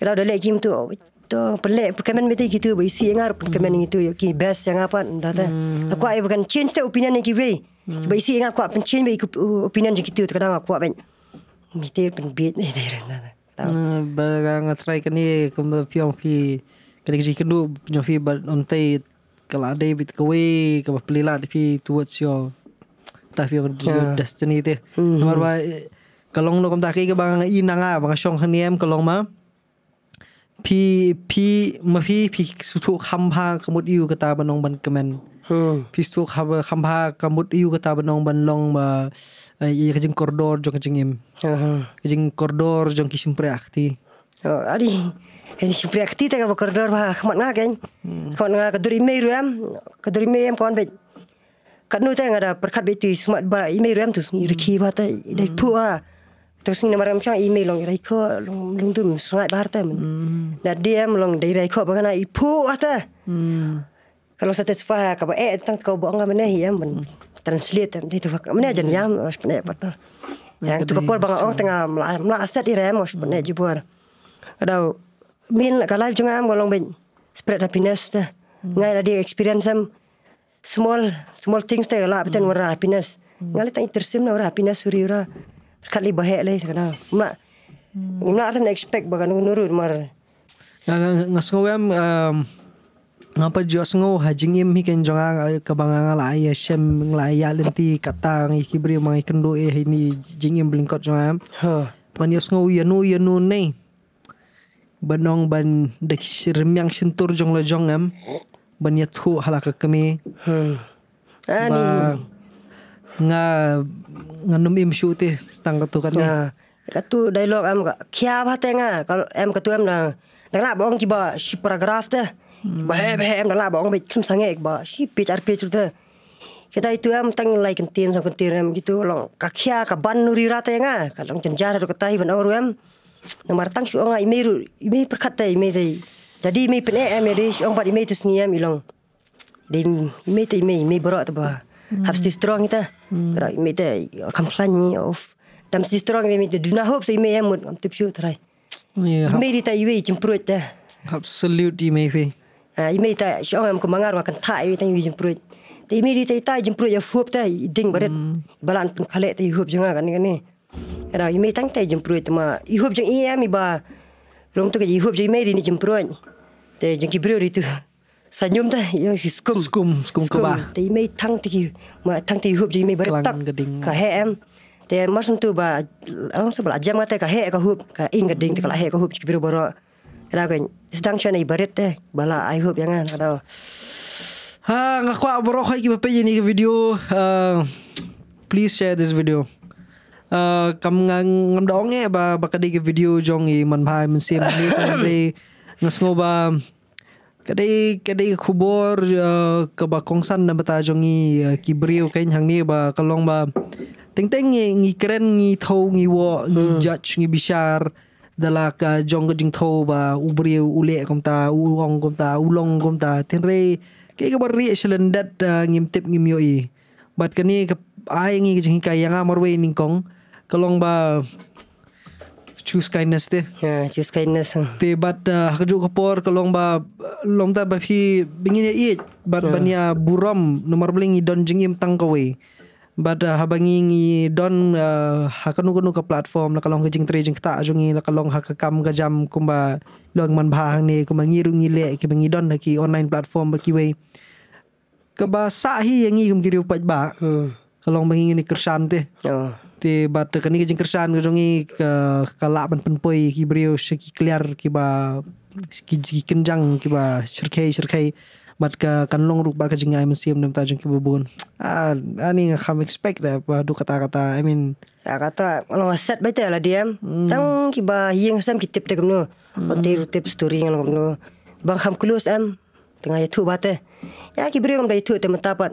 kalau ada lagi tu oh, tu pelik perkembangan mesti gitu berisi yang harap perkembangan itu ya, ki best yang apa dah tu hmm. aku ayah bukan change tu opinion hmm. yang kiri isi yang aku pun change berikut opinion yang gitu terkadang aku pun mesti pun beat ni dah rendah dah hmm, barang try kini kembali piang pi kena kisah kendo piang on bantai kalau ada bit kawe kau beli lah pi towards your tapi ha. yang destiny tu nomor kalau nak kau tak kira bang inang ah bang shong kini em kalau mah พี่พี่มาพี่พี่สุทุคำพากมุดอิวกตาบนองบันกแมนพี่สุทุคำคำพากมุดอิวกตาบนองบันลองมาไอ้ยังจึงคอร์ดอร์จงกจึงเอ็มกจึงคอร์ดอร์จงกิชิมเปรียกทีอ๋อนี้อันนี้ชิมเปรียกทีแต่กับกอรดอร์มาขมันงาเก่งขมันงากระดูริเม่เรู้เอ็มกระดูริเมย์เอ็มก่อนไปกันนู้นแต่งอะไรประคับไปตีสมัดบ่ายเมย์รี้เอ็มถูกสิริคีบ้าแต่ได้พูดว่า terus ni nama macam email long dari ko long long tu sangat bahar tu kan. mm. dah diam long dari dari ko bagaimana ipu ata lah mm. kalau saya tetap faham kau eh tentang kau buang ngah mana hiam ya, mm. translate lah, tu itu faham mana aja yam mas pun eh betul yang itu kapur bangang orang tengah melah melah aset di rem ya, mas pun eh jibuar kalau min lah, ya, kalau juga am kalau ben spread happiness tu hmm. ngah ada experience am small small things tu lah betul mm. happiness hmm. ngah lihat tak intersim nak happiness suriura sekali bahaya lah sekarang. Mula, hmm. mula tak nak expect bagaimana menurun mar. Ngasngau yang ngapa jua sengau hajing im hi kan jangan kebangang ala ayah sem ngelaya lah lenti katang hi kibri mangi kendo eh ini jing im belingkot jangan. Ha. Pan yo sengau yanu yanu nei. Benong ben dek sirim yang sentur jong le jong em. Ban ya halak kami. Ani. Ha. Ah, ngah nganum im shu te stang ka tu ka na ha, ka tu dialog am ka kya ba te nga ka em ka tu am dang dang la bong ki ba shi paragraph te hmm. ba he ba em dang la bong be kim sang ek ba shi pi char pi te kita itu am tang lai kan tin sang kan tin am gitu long ka kya ka ban nuri ra te nga ka long chen jar ka tai ban aur am na mar tang shu nga i meru i me per khat te i me te jadi me pen e am re shi ong ba i me tu sngi am ilong dim me te me me bro te ba Mm. Hab sti strong kita, Ra mm. mi te kam khlani of. Tam sti strong mi te duna hope so eh, mi ya mut kam te pyu trai. Mi ri ta yui chim pruit ta. Absolute ah, you may be. Ah mi ta shong am ko mangar wa kan ta yui ta yui chim pruit. Te mi ri ta ta chim pruit ya fup ta ding barat. Balan pun khale ta yui hup jinga kan ni kan ni. Ra mi tang ta chim pruit ma yui hup jing iya eh, mi ba. Rong tu ke yui hup jing mi ri ni chim Te jing ki pruit ri senyum teh yo ya, skum skum skum ke ba te mai tang te ki ma tang te hup ji mai ber tak ka he em te ma sun tu ba ang sa ba jam ka te ka he ka hup ka ing ka ding te ka he ka hup ji biro boro ra ko sedang chana i baret te bala i hup yang ang ka ha nga kwa boro ko ki ba pe ji ni video uh, please share this video Uh, kam nga ngam daong e ba bakadig video jong i manbhai man siya manbhai ngas ngoba ngas ngoba kadai kadai kubur uh, eh, ke ba kongsan dan betajongi uh, eh, kibriu kain hang ni ba kalong ba teng teng ni ngi keren ni thau ni wo ni hmm. judge ni bishar dalam ka jong ge ding thau ba ubrio ule komta ta komta ulong komta ta u ke ge selendat ri selen dat uh, ngim tip ngim yo i bat kani ke ai ngi ge jing kai yang amor ning kong kalong ba choose kindness deh. Yeah, choose kindness. Hmm. Te but uh, kerja kepor kalong ba long ta bahi bingin ya iet, but yeah. Hmm. bania buram nomor beling i don jengim tang kowe. But uh, habangi ngi don uh, hakanu kanu ke platform la kalong kejing tre jeng jengi ajungi la kalong hakakam ke jam kumba long man bahang ni kumba ngiru ngile ke bangi don online platform ba kiwe. Ke ba sahi yang ngi kum kiri upat ba. Hmm. Kalong bangi ngi kersan te bat kan ni kersan ke jongi ke kala pan pan poi ki brio ki clear ki ba ki ki kenjang ki ba shirkei shirkei bat ka kan long ruk bar ka jingai mesim nem ta jong ki bubun ah ani nga kham expect da ba du kata kata i mean ya kata lo set bete la diam mm. tang ki ba yeng sam ki tip te kuno mm. ote ru tip story ngal kuno bang kham close am tengah ya thu bate ya ki brio ngam da thu te mata pat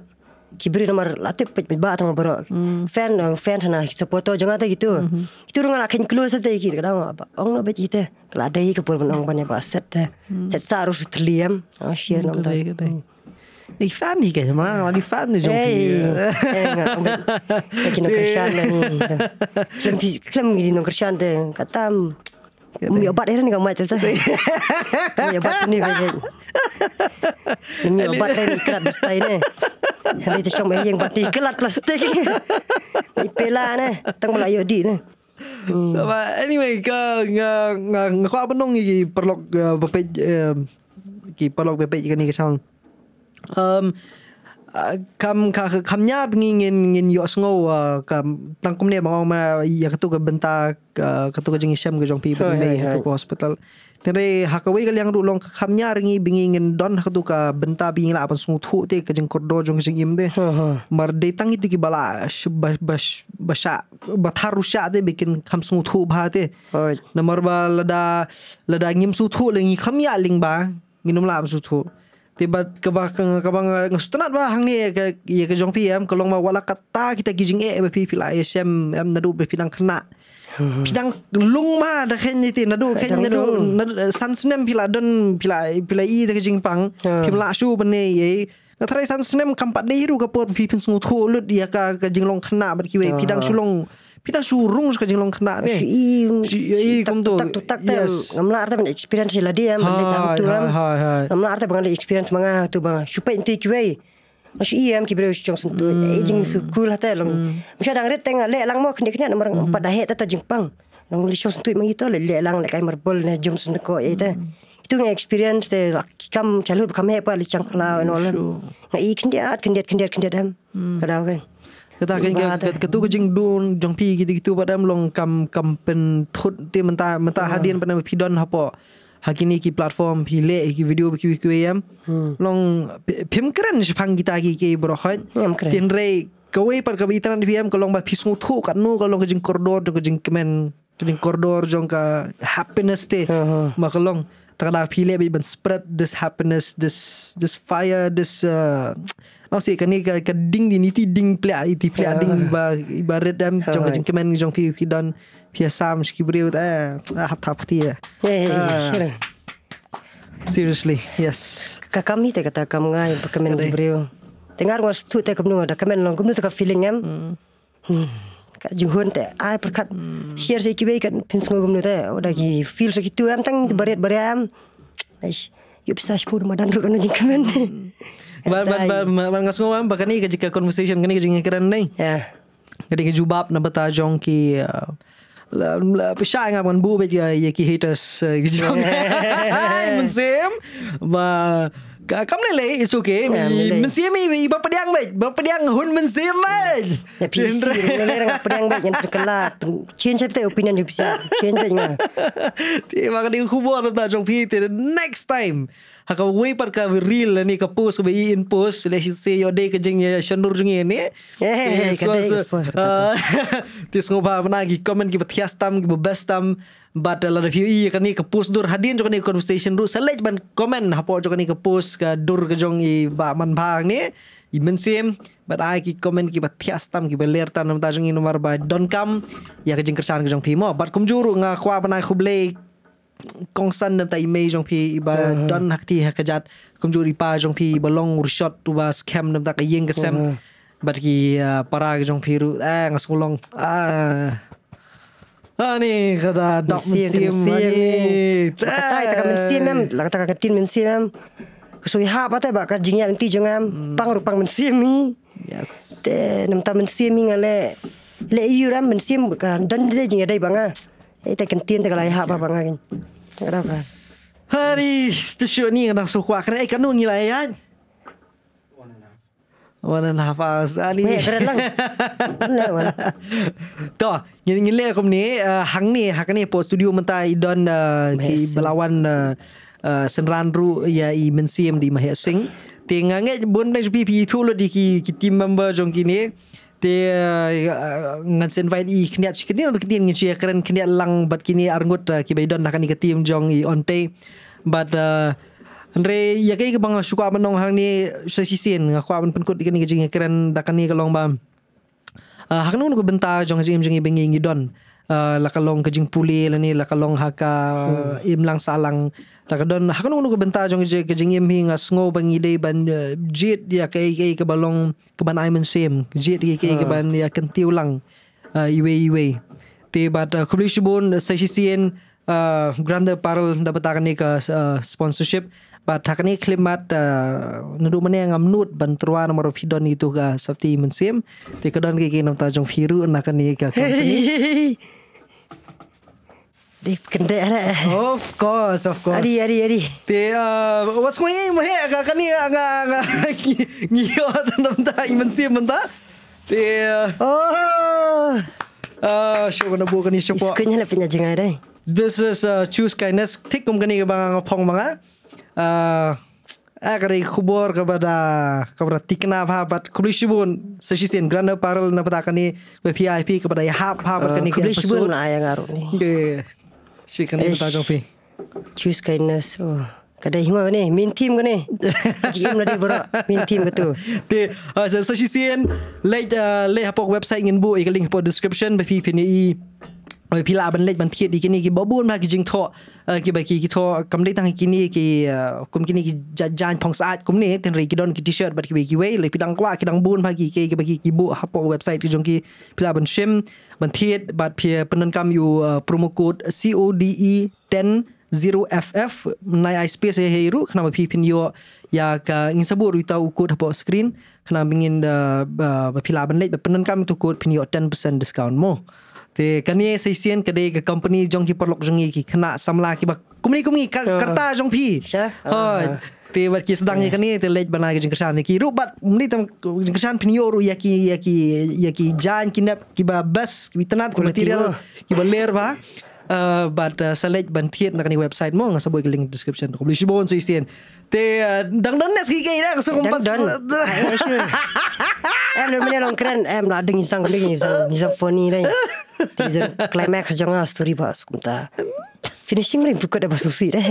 kibri nomor latih pet pet bat nomor hmm. fan uh, fan sana kita foto jangan tak gitu hmm. itu orang akan close saja kita kadang apa orang nak baca kita kalau ada ikut pun orang banyak pasat dah hmm. set sarus terliam oh share nomor eh, tu Ni fan ni ke mana? Ni fan ni jumpa. Eh, kita nak kerjaan ni. Kita nak kerjaan ni. Kita nak kerjaan ni. Kita ini lah obat dia ni kau mati tu. Ini obat ni macam. Ini obat ni kerat bersih ni. Hari tu cuma yang bati kelat plastik. Ini pela ni. Tengok malah yodi ni. Hmm. anyway, kau ngaku apa nong ni perlok bepek, ki perlok bepek eh, eh, jika ni kesal. Um, kam ka kam nyar ngin ngin ngin yo sngo uh, kam tangkum ne bangong ma ya ketu ke benta uh, ketu ke jengisem ke jong pipa ni ke hospital tere hakawi kali yang rulong kam nyar ngi bingi don ha ketu ka benta bingi la apa sngut hu te ke jeng kordo jong jeng im de ha, ha. mar de tang itu ki bala bas bas basa batharu sha de bikin kam sngut hu ba te nomor ba lada lada ngim sut hu lengi kam ya ling ba nginum la sut hu tiba ke bang ke bang eh, ngasutnat bang ni eh, ke ye ke jong piam eh. ke long ma kata kita gijing e be pila la sm nado nadu be pinang kena pinang lung ma da khen ni ti nadu khen nadu san snem pila don pila pila i de gijing pang ha. pila shu ben ye na thrai san snem kampat dehiru kapur, ke por pipi sungut khu lut ye ya gijing long kena ber kiwe ha. pidang long kita surung suka jenglong kena ni. Si, si, ya, tu. Tak, tak, tak. Yes. Ngamla arta pengalaman experience lah dia. Hai, hai, hai. Ngamla arta pengalaman experience manga ah, tu bang. Supaya inti kuei. Masih iya, mungkin beliau sih cuma sentuh. Hmm. Ejeng eh, suku lah tu. Lang, hmm. masih ada ngerti tengah le lang mau kenyak kenyak nomor empat dah hek tetap jengpang. Lang beliau cuma sentuh mengitu eh, le le lang le kai merbol ne jom sentuh ko itu. Itu ngai experience tu. Kam calur kam hek pa le cangkla. Hmm, ngai kenyak kenyak kenyak kenyak dah. Kadang-kadang kita akan kita kita kita jing dun jong pi gitu gitu pada long kam kam pen thut ti menta menta ah. hadian pada pi don hapo hakini ki platform pi le ki video ki ki hmm. long pim keren si pang kita ki ki bro khan tin re kowe par ka itan di pm kalong ba pi thu kan nu kalong jing kordor jong jing kemen jing kordor jong ka happiness ti makalong ha, ha. uh -huh takkanlah pilih habis spread this happiness this this fire this uh, nak sih kini ke ding di niti ding play iti play ding ba ah. ibarat dan jom kencing ah. kemen jom fi fi don fi sam si kibriut eh ah, hap tap ti ya seriously yes kakak mi tega tak kamu ngai kemen kibriut tengar ngos tu tak kamu ngada kemen long kamu tak feeling em hmm. Hmm jughon te ai perkat share sik kiwe kan pins ngom nu te udah oh, gi feel sik tu am tang beret beream ish yu bisa sipur madan ro kan, kan. Hmm. ni kemen bar bar bar bar ngas ngom ba kan ni conversation kan ni jing keren ni ya kadi ke jubab na bata jong ki uh, la pesha ngam kan bu be ye ki haters gi uh, jong ai mun sem ba kamu leh, it's okay. Yeah, mesiam ni, ibu bapa baik. Bapa diang hun mesiam baik. Ya, PC. Leleh, bapa diang baik. Yang terkelak. Change saya betul opinion juga. Change saya Tiap kali aku Terima kasih. Terima kasih. Terima kasih. Terima Haka way part ka real lah ni ka post ka in post let's say your day ke jing ya, shandur jing ni. Eh so so. Tis ngoba na gi comment gi bathias tam gi best tam but a lot of you i ka ni ka post dur hadin jong ni conversation ru select ban comment hapo jong ni ka post ka dur ka jong i ba man bang ni. I men sim but i ki comment ki bathias tam gi ler tam ta jong ni nomar ba don't come ya ka jing kersan ka jong pimo but kum juru nga kwa ba na khublek concern dalam tak email jong pi iba ha, ha. don hakti hakajat hak kejat kum juri pa jong pi iba long urshot uba scam dalam tak yeng kesem ha, bat ki ah, para jong pi ru eh ngas kulong ah Ah ni kata dok mesin mesin. Kata itu kami mesin nam, kata kami tin mesin nam. Kusui ha apa tak bakar jingnya nanti jangan hmm. pang rupang mesin ni. Yes. Teh nam ta mesin ni ngale le iuran mesin bukan dan dia jingnya dah bangga. Ah. Eh, tak kentian tak kalau apa bang lagi. Tak ada apa. Hari, tu syuk ni kena suhu. Kena ikan eh, nung ni lah ya. One and a half hours. Ani. ni ni lang. aku ni, eh, hang ni, hang ni, post studio mentai idon ki eh, belawan senranru ya i mensiem di mahesing. Singh. Tengangnya, bun dan jubi pi itu lo lah di ki, ki team member jong kini te uh, ngan sen vai i khnia chi kini ngan kini ngi chi kren khnia lang bat kini arngut uh, ki bai don nakani ka tim jong i onte but uh, andre ya kai ka bang suka menong hang ni se si sin ngak kwa ban pankut kini ngi kren da kani ka long ba hak nu ko benta jong jim jong i bengi ngi don lakalong kajing puli lani lakalong haka hmm. imlang salang Nakadon, hakanong nung kabenta jong je kajing imhi nga sngo bang iday ban eh, jit ya kei kei kebalong keban Iman sim. Jit kei kei keban hmm. ya eh, kantiw lang eh, iwe iwe. Te bat kumulisibon sa CCN grande paral dapat patakan ni ka sponsorship. Bat hakanong ni klimat, nandu man yang amnud ban truwa na maro pidon ito ka safety iman sim. Tapi, kadon kay kay namta jong firu na kanika company. Kendek lah Of course Of course Adi adi adi Te, uh, What's going on Mahir Kami Kami Ngiyo lah, Tanda menta Iman sim menta Te, oh. uh, Oh uh, Syok kena buka ni show. Iskanya lah punya jengah dah eh. This is uh, Choose kindness Tik kum kani Kepang ngapong Manga ah? Uh, Akan ah, dikubur kepada Kepada Tikna Pahabat Kuli Shibun Sesi sin Grand Apparel Nampak kan ni VIP kepada Yahab Pahabat kan ni uh, Shibun ayang lah Yang ni Okay Si kena betul kopi. Choose kindness. Oh. Kadai hima ni, main team ke ni? GM lagi berak, main team ke tu? Okay, uh, so, so she's seen, let, uh, let website ingin bu, ikan link apa description, bagi pinyi Oi pila ban lek ban thiet di kini ki babun ba lah, ki jing tho eh, ki ba ki ki tho kam dei tang kini ki eh, kum kini ki jan phong saat kum ni ten ri ki don ki t-shirt ba ki ki wei le pidang kwa ki dang bun ba ki ki ba ki ki bu ha po website ki jong ki pila ban shim ban thiet ba phi eh, penan kam yu promo code CODE 10 0FF nai i space he ru kana ba phi pin yo ya ka ing sabu ru ta u code ha po screen kana bingin ba pila ban lek ba penan kam tu code pin yo 10% discount mo te kanie sai sian ka dei ka company jong ki parlok jong ki khna samla ki ba kumni kumni ah. karta jong phi ha ah. te wat ki sedang eh. ki kanie te lej bana ki jong kshan ki ru bat mni tam jong kshan phni oru ya ki ya ki ya ki jan ki nap ki ba bas ki tenat ku material ki ba ler ba Uh, but uh, select bantiat nak ni website mo ngasa boleh link description. Kau boleh cuba on sisi so Te eh, dang dang nas gigi dah kesung pas. Dan. Eh lu mena longkran em lah ding sang ding sang ni sang funny lah. Tizen climax jangan ah, story pas kumta. Finishing lagi buka dah basusi eh. dah.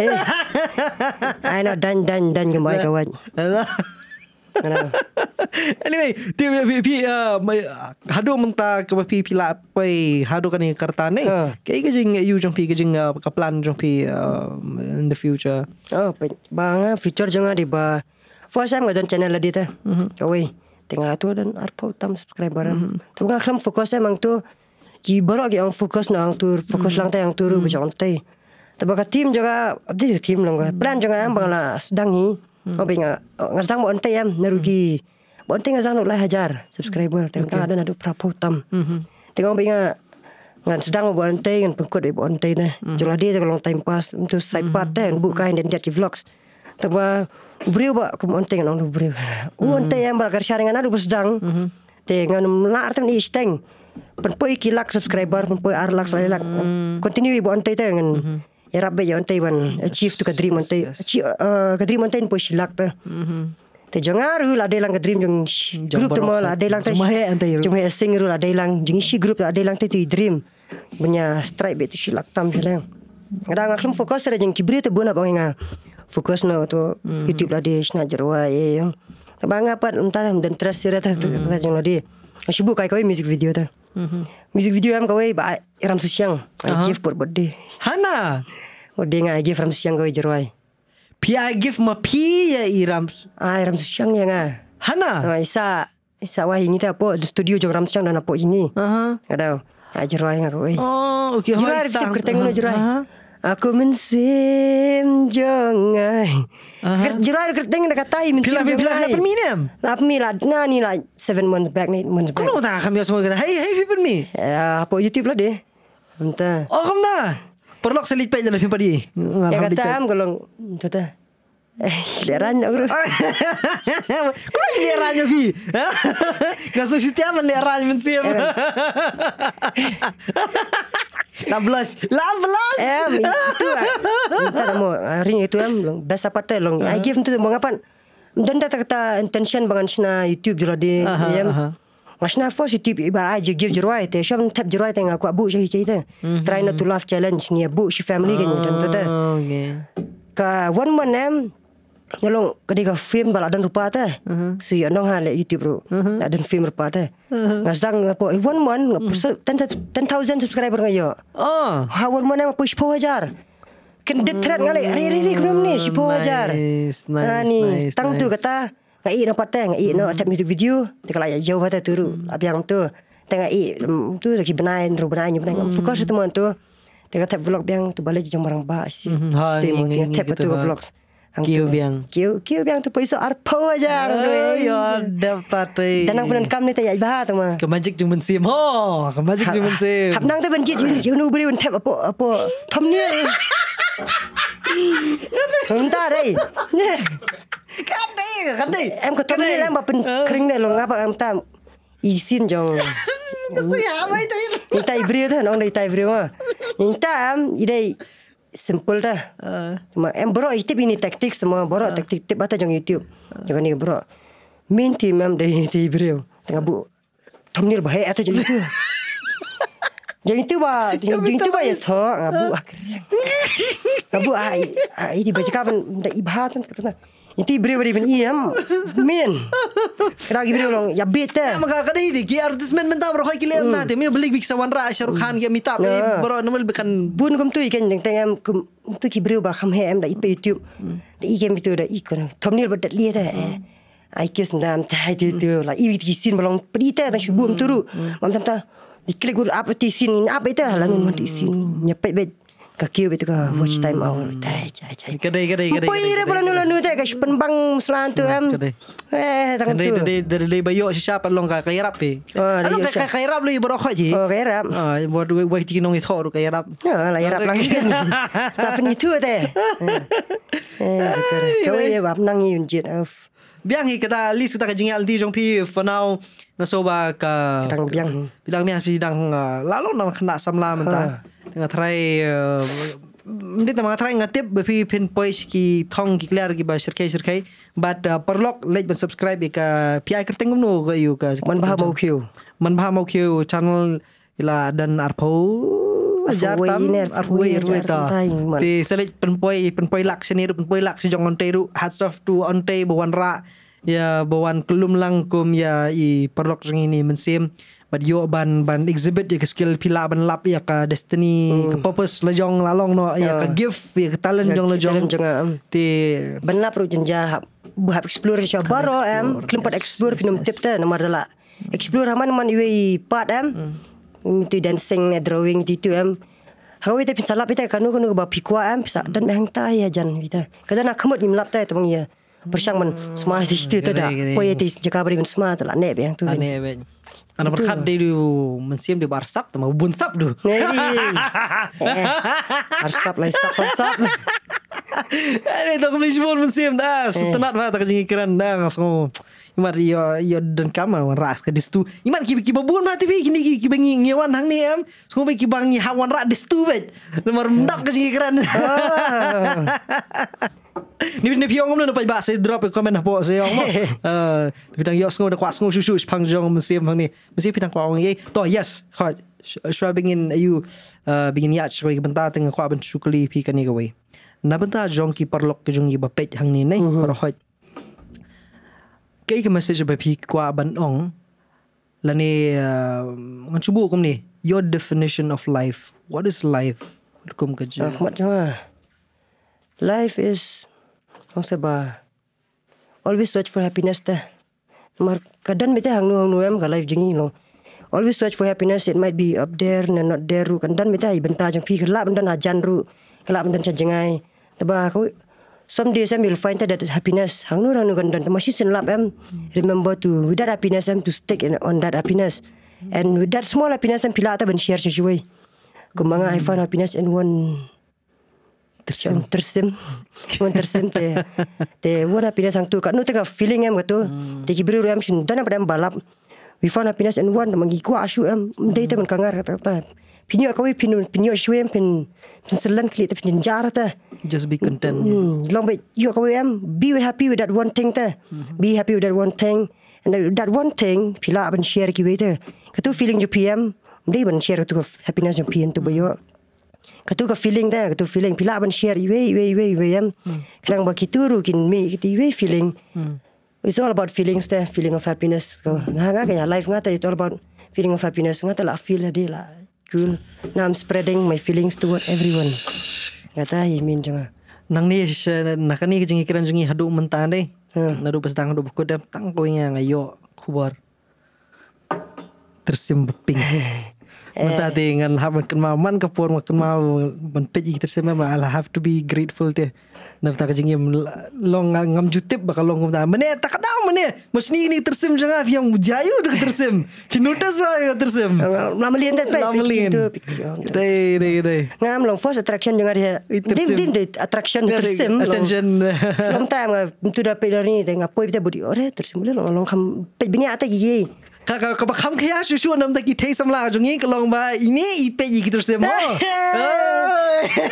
Ai done done done dan kemai kawan. Alah. anyway, ti vi vi mai hado menta ke pi pi lap pai hado kan kerta ni. Ha. Ke ke jing you jong pi ke jing uh, ka plan jong pi uh, in the future. Oh, bang ah, future jong ada ah, ba. First time ngadon channel la dita. Mhm. Oi, tengah tu dan arpa utam subscriber. Ah. Mm -hmm. Tu ngaklam kan fokus emang tu. Ki baru ki ang fokus na ang tur fokus mhm. lang ta yang turu mm Tapi ka tim jong a, abdi tim lang mhm. Plan jong a ambang la sedang ni. Oh, hmm. Oh, bingat. Oh, ngasang mau ente ya, nerugi. Hmm. Bonteng ngasang nuklah hajar subscriber. Hmm. Tengok okay. ada nado prapu tam. Hmm. Tengok bingat. Ngan sedang mau ente, ngan pengkut ibu ente Hmm. Jual dia kalau time pass, untuk saya hmm. pat dan buka yang dia di vlogs. Tapi beriu bak, kamu ente ngan nado beriu. Uh ente hmm. ya, bakar sharing ngan nado sedang. Hmm. Tengah nuklah artem nih isteng. Penpoi kilak subscriber, penpoi arlak selalak. Continue ibu ente tengen. Hmm era ya bëjë në të iwan qiftu ka drimën të uh, ka drimën të iwan po shilak të mm-hmm. të gjëngar hu la delang ka drimë gjëng grup të më la lah. delang të gjëmëhe në të iru gjëmëhe e singer hu la delang gjëng ishi grup la delang të të i drim bënja strajbe të shilak tam të leo nga nga fokus të lah, re kibri tu bëna bëngi nga fokus në tu mm-hmm. youtube la di shna gjëruha e e të ba nga pat më të të më të të të të të të të të të të të Mm-hmm. Music video yang kau ba Ram Susiang. Uh-huh. I give for birthday. Hana. Birthday nga I give Ram Susiang kau jeruai. Pi I give ma pi ya Iram. Ah Ram Susiang yang ah. Hana. Nga ah, isa isa wah ini ta po studio jo Ram Susiang dan apa ini. Aha. Uh-huh. Kadau. Ajaroi ah, nga kau. Oh, okey. Jeroi, setiap kereta ngono Aku mensim jengai. Jelas ada kereta yang kata ini mensim jengai. Pilih pilih lah, lah pemi lah. Nah lah, seven months back, ni. months back. Kau nak kami semua kata, hey, hey, pilih pemi. Ya, apa YouTube lah deh. Oh, minta. Oh, kamu dah. Perlok selit lah pek dalam pimpa di. Ya kata, kalau minta dah. Eh, leran aku. Kau lagi leran Yofi. Ha? Nasuk syuti apa leran mensim. Eh. Nak blush Nak lah, blush Em Itu lah Entah ah, Hari itu em Best apa tu long. I give to Mengapan Dan tak kata Intention Bangan Shina YouTube Jura lah, di Em Masna first YouTube Iba aja Give jeruai Siapa Shom tap jeruai Teng aku abu Shaki kita mhm. Try not to laugh challenge Ni abu si family Kan Dan tu oh, Ka One month em Nyolong ketika film balak dan rupa teh. Si anong hale YouTube ro. Mhm. ada film rupa teh. Mm -hmm. Ngasang apo eh, one month mm ten ngap 10000 subscriber ngayo. Oh. Ah. how ha, one month ngap 10000. Ken det trend ngale ri ri ri kum ni 10000. Mm, nice. Ha, nice. nice Tang tu kata ka i no pateng i no mhm. tap music video. Dikala ya jauh hata turu. Mhm. Mm. Abi tu. Tengah i tu lagi benain ro benain ni benain. Fokus tu mon tu. Tengah tap vlog biang tu balik jeung barang ba si. Mm tap tu ha. vlogs. Kiu biang Kiu kiu biang tu Puisu arpo aja Oh ya yo Dapat Dan aku nak ni Tak ibah tu mah Kemajik jumun sim Ho Kemajik jumun ha, sim Hap nang tu benci Yang nu beri Untap apa Apa Tom ni Entar eh Kade Kade Em ke tom ni lah Bapa ah. kering deh Lo ngapa Entar Isin jong Kesuyah Apa itu Entar ibri tu Nong dah itai ibri mah Entar Ida Ida simple dah. Uh, cuma, uh. em borok YouTube ini taktik semua. Borok uh. taktik tip atas jangan YouTube. Uh. Jangan ni borok. Main team em dah ini Ibrahim. Tengah bu. Thumbnail bahaya atas jangan itu. Ah. Jangan itu bah. Jangan itu ba ya so. Ngabu akhirnya. Ngabu ai. Ai di baca kapan. Minta ibahat. Tengah. Inte brev det från EM. Men. Kan jag bryr dig? Jag bete. Jag mag kan det inte. Jag är det men men då har jag inte lärt det. Men jag blir liksom vandra i Sharukhan jag mitar. Jag bara normal kan bun kom du igen den tänker kom du ki bryr bara kom här ända i på Youtube. Det igen vet du det i kan. Thumbnail bara lite det. Hmm. Ai ah, kis ndam ta ti tu la i vit kisin balong prita dan shubum turu. Mam tam ta. Dikle gur apa ti sin apa ita halangin mati sin. Nyepet bet kaki ubi tu watch hmm. time hour tai cai cai kedai kedai kedai poi re bulan dulu nu tai ka penbang selan tu am hmm, kan. eh tang tu kedai dari dari bayo si siapa long ka kayak rap eh anu ka kayak lu ibro kha ji oh kayak rap oh, ah buat buat chicken nong itu ru kayak rap ya lah lang kan tapi ni tu teh eh kau eh, ye bab nang yun jit of biang eh, kita list kita kajing al jong pi for now nasoba ka bilang biang bilang ni si dang ah, lalu nak kena samla mentah ha tengah try mende uh, tengah try ngatip bepi pin poish ki thong ki clear ki ba shirkai shirkai but uh, perlok like ban subscribe ika pi ai kerteng no ga yu ka man ba mau kyu man ba mau kyu channel ila dan arpo ajar tam arpo ir we ta ti selit pin poi pin poi lak seniru ru pin poi lak sejong ontai ru hats off to ontai bo ra ya bo kelum langkum ya i perlok ring ini mensim but yo ban ban exhibit ya skill pila ban lap ya ke destiny mm. ke hmm. purpose lejong lalong no ya ke ah. gift ya ke talent ya, jong lejong ah. ti ban lap ru jenjar hab hab explore sya kan baro em kelompok explore pinum tip ta nomor dala explore haman man we part em itu hmm. hmm, dancing ne drawing ti tu em Hawi tapi salah kita kanu kanu bapikua em dan mengtai ya jan kita kerana kemudian melapta ya temang ya bersiang men semua di situ tu dah. Poi di jaga beri men semua tu lah kan. nebe yang tu. Nebe. Anak berkat dia tu mensiem dia barsap tu mau bun sap tu. Nebe. Eh, Harus sap lah sap sap. Eh, tak tu kami semua mensiem dah. Eh. Sutenat lah tak kencing keran dah langsung. Imar yo yo dan kamar ras ke disitu. Imar kibi kibi bun lah tv kini kibi kibi ngiwan hang ni am. Semua kibi bangi hawan ras disitu bet. Nomor mendap kencing keran. Ni ni piong ngom nampak bas saya drop komen nak bawa saya ngom. Ah, kita yok ngom dah kuat ngom susu pang jong mesti pang ni. Mesti pitang kuat ngom ye. To yes. Ha sure begin you uh eh, begin ya sure ke bentar tengah kuat ben sukli pi kan ni ke wei. Na bentar jong ki perlok ke jong iba pet hang ni ni. Ro ha. Kei ke message ba pi kuat ban ong. La ni eh, ngan cubu kum ni. Your definition of life. What is life? Kum kerja. Ah, macam mana? life is ang seba always search for happiness ta mar kadan mete hangnu hangnu em ka life jingi lo always search for happiness it might be up there na not there ru kadan mete ai benta jang pi kala benta na jan ru kala benta cha jingai taba ko some days em will find that happiness hangnu hangnu kadan ta masih sin lap em remember to with that happiness em to stick in, on that happiness and with that small happiness em pilata ben share chuwei kumanga mm. i find happiness in one Tersim. Tersim. Kemudian tersim te. Te wana pinas sang tu. Kau tengah feeling em kata. Te kibri ruam sin. Dan pada balap. We found a pinas and one. Mengi kuah asyu em. Mdei teman kangar. Pinyo kau pin pinyo asyu em. Pin pin selan kli te pin jar te. Just be content. Hmm, long bit. You kau em. Be happy with that one thing te. Hmm. Be happy with that one thing. And that one thing. Pila apa share kiwe te. tu feeling jupi em. Mdei ban share tu happiness jupi em tu hmm. bayo. Ketuk feeling dah, ketuk feeling. Pilah abang share, iwe, iwe, iwe, iwe. Ya. Hmm. Kadang buat kita rukin me, kita iwe feeling. Hmm. It's all about feelings dah, feeling of happiness. Hmm. Ngah, ngah, kaya life ngah, it's all about feeling of happiness. Ngah, lah feel lah dia lah. Cool. Now I'm spreading my feelings toward everyone. Kata, he mean cuma. Lah. Nang ni, nak ni kejengi kiran jengi haduk mentah ni. Hmm. Ha. Naduk pesetang, haduk buku dah. Tangkuinya, ngayok, kubar. Tersimbeping. Tersimbeping. yeah. mentah ti ngan hab makan maman ke pun makan mau mentah jadi tersema Memang I'll have to be grateful teh na ta kajing long ngam jutip ba kalong ngam Mana tak kada Mana? mesni ni ni tersim jangan af yang jayu tu tersim ki notas lah yang tersim na melian tak pe itu de de ngam long first attraction jangan dia tersim din din attraction tersim attention long time ngam tu dapat dari ni tengah poi kita budi ore oh, tersim le long kam pe bini ata gigi ก็ก็คำขยะชั่วๆน้ำตะกี้เทสมลาจงงี้ก็ลองมาอีนี้อีเปอีกตัวเสียมอ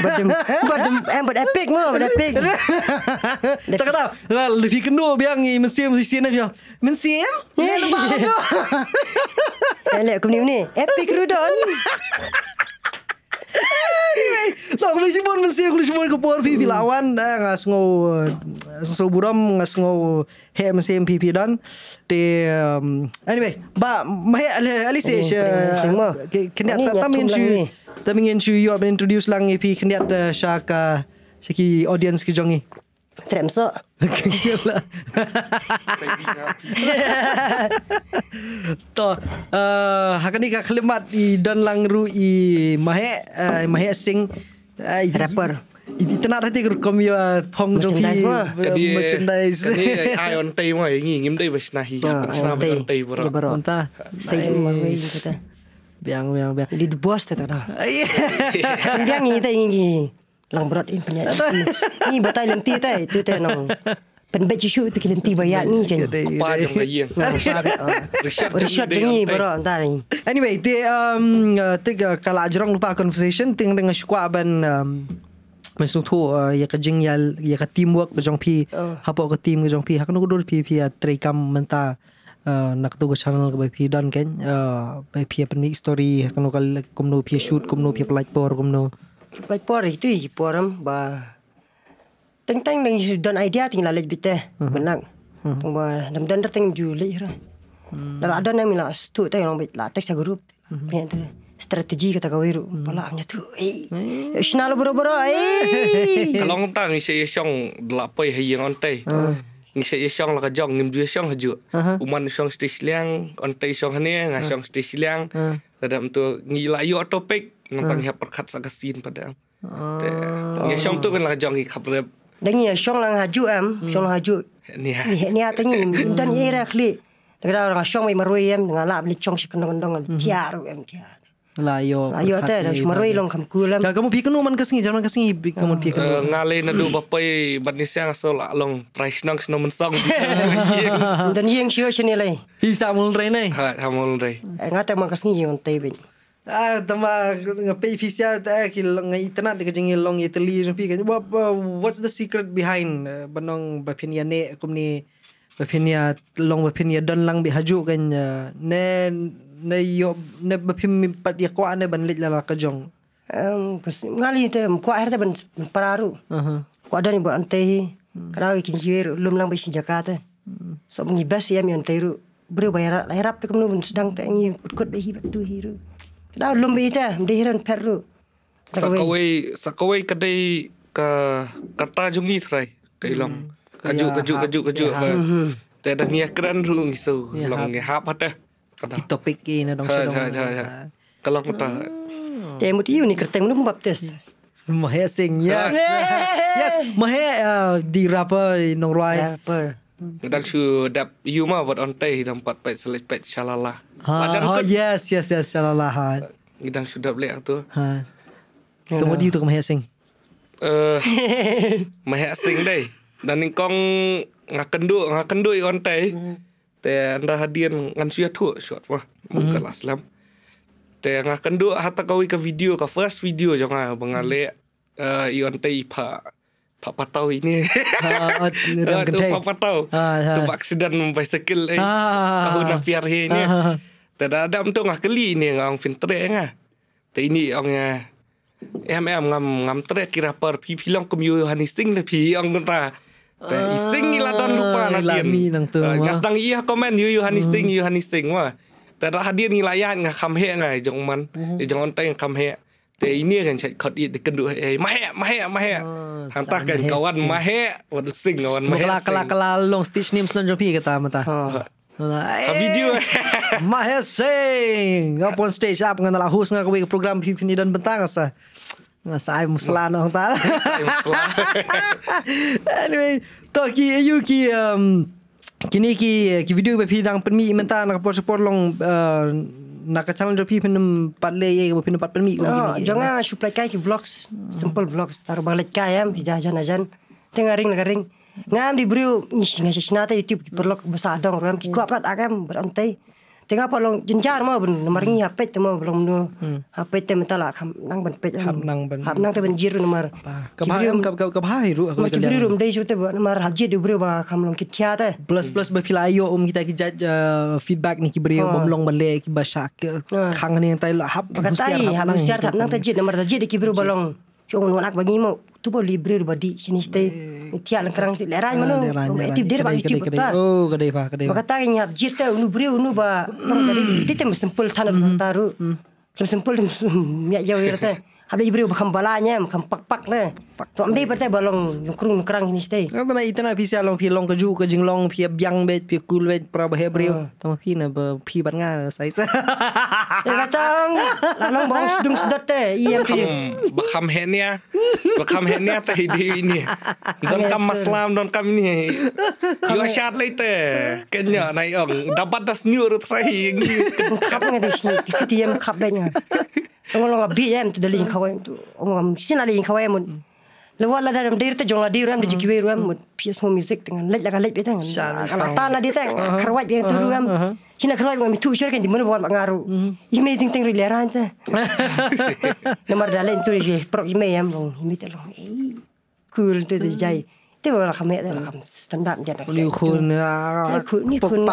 บัดมบัดมแอมบัดเอพิกมั้งบัดเอพิกแต่ก็ตามแล้วหราอพี่กันดู่เบี้ยงี้มันเสียมเสียนะพี่มันเสียมนี่ลูกบ้านก็แล้วคุณนี่เอพิกรู้ดอน anyway, lo kulisi pun mesti kulisi pun ke Porvi mm. lawan dah ngas ngau so buram ngas ngau he mesti MPP dan the um, anyway, ba mai ali ali se se kena tamin shu tamin shu you have introduce lang EP kena ta eh, shaka audience ke jongi. Främsok. Kekelah. to. Uh, ni kak lemat i don langru i mahe uh, eh, sing eh, rapper. Ini tenar hati kau kom ya pong jopi merchandise. Kadi on tay mo ini ngim day bersih nahi. Senang ah, betul tay berapa. Berapa? Entah. Saya mau ini kita. Biang biang biang. Di bos tetana. Iya. Biang ini tay ini lang berat in punya ini, batai lenti tai tu tai no pen bet itu tu kilenti baya ni kan apa yang lagi ya reshot ni bro tai anyway the um uh, tik kala ajrong lupa conversation ting dengan shukwa ban um, Mesti tu ya ke jing ya ke teamwork ke jong oh. hapo ke team ke jong pi hakno dur pi pi uh, trekam menta nak tu ke channel ke pi don kan. pi pi story hakno kal kumno pi shoot kumno pi plaik por kumno Pai por itu i puar ba. Mhm. Mhm. Teng teng nang isu don idea tinggal lej bete benang. Tung ba dam dan terteng juli ira. Dah hmm. ada nang mila tu teng orang bet la tek sa grup. Punya tu strategi kata kau iru. Mhm. Pala amnya tu. Eh, sinal boro boro. Eh. Kalau ngutang isi isong delapai hiyang ontai. Ah. Ni saya syang lah kajang, ngim dua syang haju. Uman syang stage liang, ontai syang hanya, ngah syang stage liang. Tadam ah. tu ngilai yo topik, nampak hmm. ah. ya, ya, hmm. ni perkat saka scene pada. Oh. tu kan lah jong ikap rep. Dan ya syong lang haju em, syong lang haju. Ni ha. kli. Tengah orang syong mai meroy tengah lap ni cong si kendong-kendong, hmm. tiaru em tiar. Layo. Layo ate, long kamku lem. kamu pikir nuan kesini, jangan Kamu pikir nuan. nado bapai bernis so long price nang snow mensong. Dan yang sih sini lay. Bisa nai. Ha, mulai. Eh, Ngata mau kesini yang tayben. Ah, tama nga pay fisya ta ki nga internet ka jingi long Italy jin kan. what what's the secret behind uh, eh, banong bapinya ne kum bapinya long bapinya don lang bihaju kanya, kan ya. ne ne yo ne bapim pat ya kwa ne banlit la ka jong um kus ngali te kwa erta ban pararu aha uh-huh. kwa dani bo antehi kada ki kiri lum lang bi sin jakata hmm. so ngi bas ya mi antehi ru bru bayara la herap sedang te ngi kut bi hi Dah belum berita, dia hiran perlu. Sakawai, sakawai kedai ke kata jungi serai, ke ilang. Hmm. Kaju, kaju, kaju, kaju. Hmm, hmm. Tapi ada niat keran tu, so ilang ni hap hati. Kita topik ini dong ha, sedong. Ya, ya, ya. Kalau kita. Tapi mesti ini kereta mana pun baptis. Mahesing, yes. Yes, mahe uh, di rapper, nongrai. Rapper. Kita sudah dap yuma buat ontai dan empat pet selepet shalala ha, Macam ha, Yes yes yes Salah ha. Kita yang sudah beli tu Ha Kamu di Tukang Mahiasing Eh Mahiasing deh Dan ni kong Nggak kendu Nggak kendu ikan hmm. teh Teh anda hadian Ngan suya tu Syuat wah Muka hmm. lah selam Tapi nggak kendu kau ke video Ke first video Jangan ah, Bengali Ikan teh ipa Pak Patau ini. Ha, ah, Pak Patau. Ha, uh, ha. Uh. Tu eh. Ha, uh, Kau nak ini. แต่ดาดำตัวงักลีเนี่ยองฟินเตรงอะแต่อันนี้องเงาเอ็มเอ็มงามงามเตรกิราเปอร์พี่พี่ลองกุมยูฮันิสิงเลยพี่องกันตาแต่อิสิงนี่ละดันลูกฟ้านักเรียนมีหนังสืองั้นตั้งยี่ห้อคอมเมนต์ยูยูฮันิสิงยูฮันิสิงว่ะแต่ละฮันเดียนี่ลายานงาคำเฮงไงจงมันจงอันเต็งคำเฮแต่อีเนี่กันใช่ขอดีกันดูเฮ้ยมาเฮะมาเฮะมาเฮะทันตากันกวันมาเฮะวันสิงกวันมาเฮะกลากลากลาลงสติชนิมส์นั่นจะพี่ก็ตามมาตา Ha video eh, Mahesing Kau pun stage up Ngan lah host Ngan kau program Ini dan bentang Asa Masa saya muslah Nong tak Anyway Toki Ayu eh, ki um, Kini ki Ki video Bapak dang penmi Menta Nak support support Long uh, Nak challenge Bapak Pinem le, Ye Bapak Pinem Patpenmi oh, Jangan Supply kai ki vlogs Simple vlogs Taruh balik kai ya, Jajan-jajan Tengah ring ring Tengah ring Ngam di bru ni singa si sinata itu perlu masa dong ram ki kuap rat akan berantai. Tengah apa long jenjar mah ben nomor ni HP te mah belum no. Hmm. Hape te mentala kam nang ben pe. Hap nang ben. Hap nang te ben jiru nomor. Ke bahai ke ke ke bahai ru aku. Ki bru rum dei ju te nomor hap di bru ba kam long ki kya te. Plus plus ba filayo um kita ki jaj eh, feedback ni ki bru ha. bom long bale ki ba syak. Ha. Kang ni tai lah hap. Pakatai hap nang syar hap nang te jiru nomor te jiru ki bru balong. Cung nak bagi mu tu pun liberal body sini ste tiak lengkerang lah tu lerai ah, mana aktif dia pakai cuba kedai oh kedai pa kedai kata ini ingat jita unu beri unu ba tadi dia tembus sempul tanah taru tembus sempul ya ya ya Habis beri bukan balanya, bukan pak-pak le. Tu ambil pertai balong yang nukrang kerang ini stay. Kau tak itu nak pisah long pilong keju kejing long pia biang bed pia kul bed prabah beri. Tama pi na pi bangga saya. Datang, lalang bau sedung sedot teh. Iya pi. Bukan hanya, bukan hanya teh di ini. Don kam maslam don kam ini. Kalau syarat le teh, kenya naik ong dapat das new rutrai ini. Kapan ada sini? Tiada kapan ya. Orang orang BM tu yang kawai tu. Orang sih nak yang kawai eh, mud. Lewat lah dalam diri lah, tu jangan diri ram dia kiri ram mud. Pias mau music dengan let lagi let betang. Kalau tanah dia tang kerawat yang tu ram. Sih nak kerawat mami tu sih kan di mana buat pengaruh. Ime uh-huh. ting ting rileran lah, tu. Nomor dalam tu je Pro ime ya mung. Ime terlalu. Cool tu terjai det var der kom her, der kom standard der. Kunne jo kunne kunne kunne kunne kunne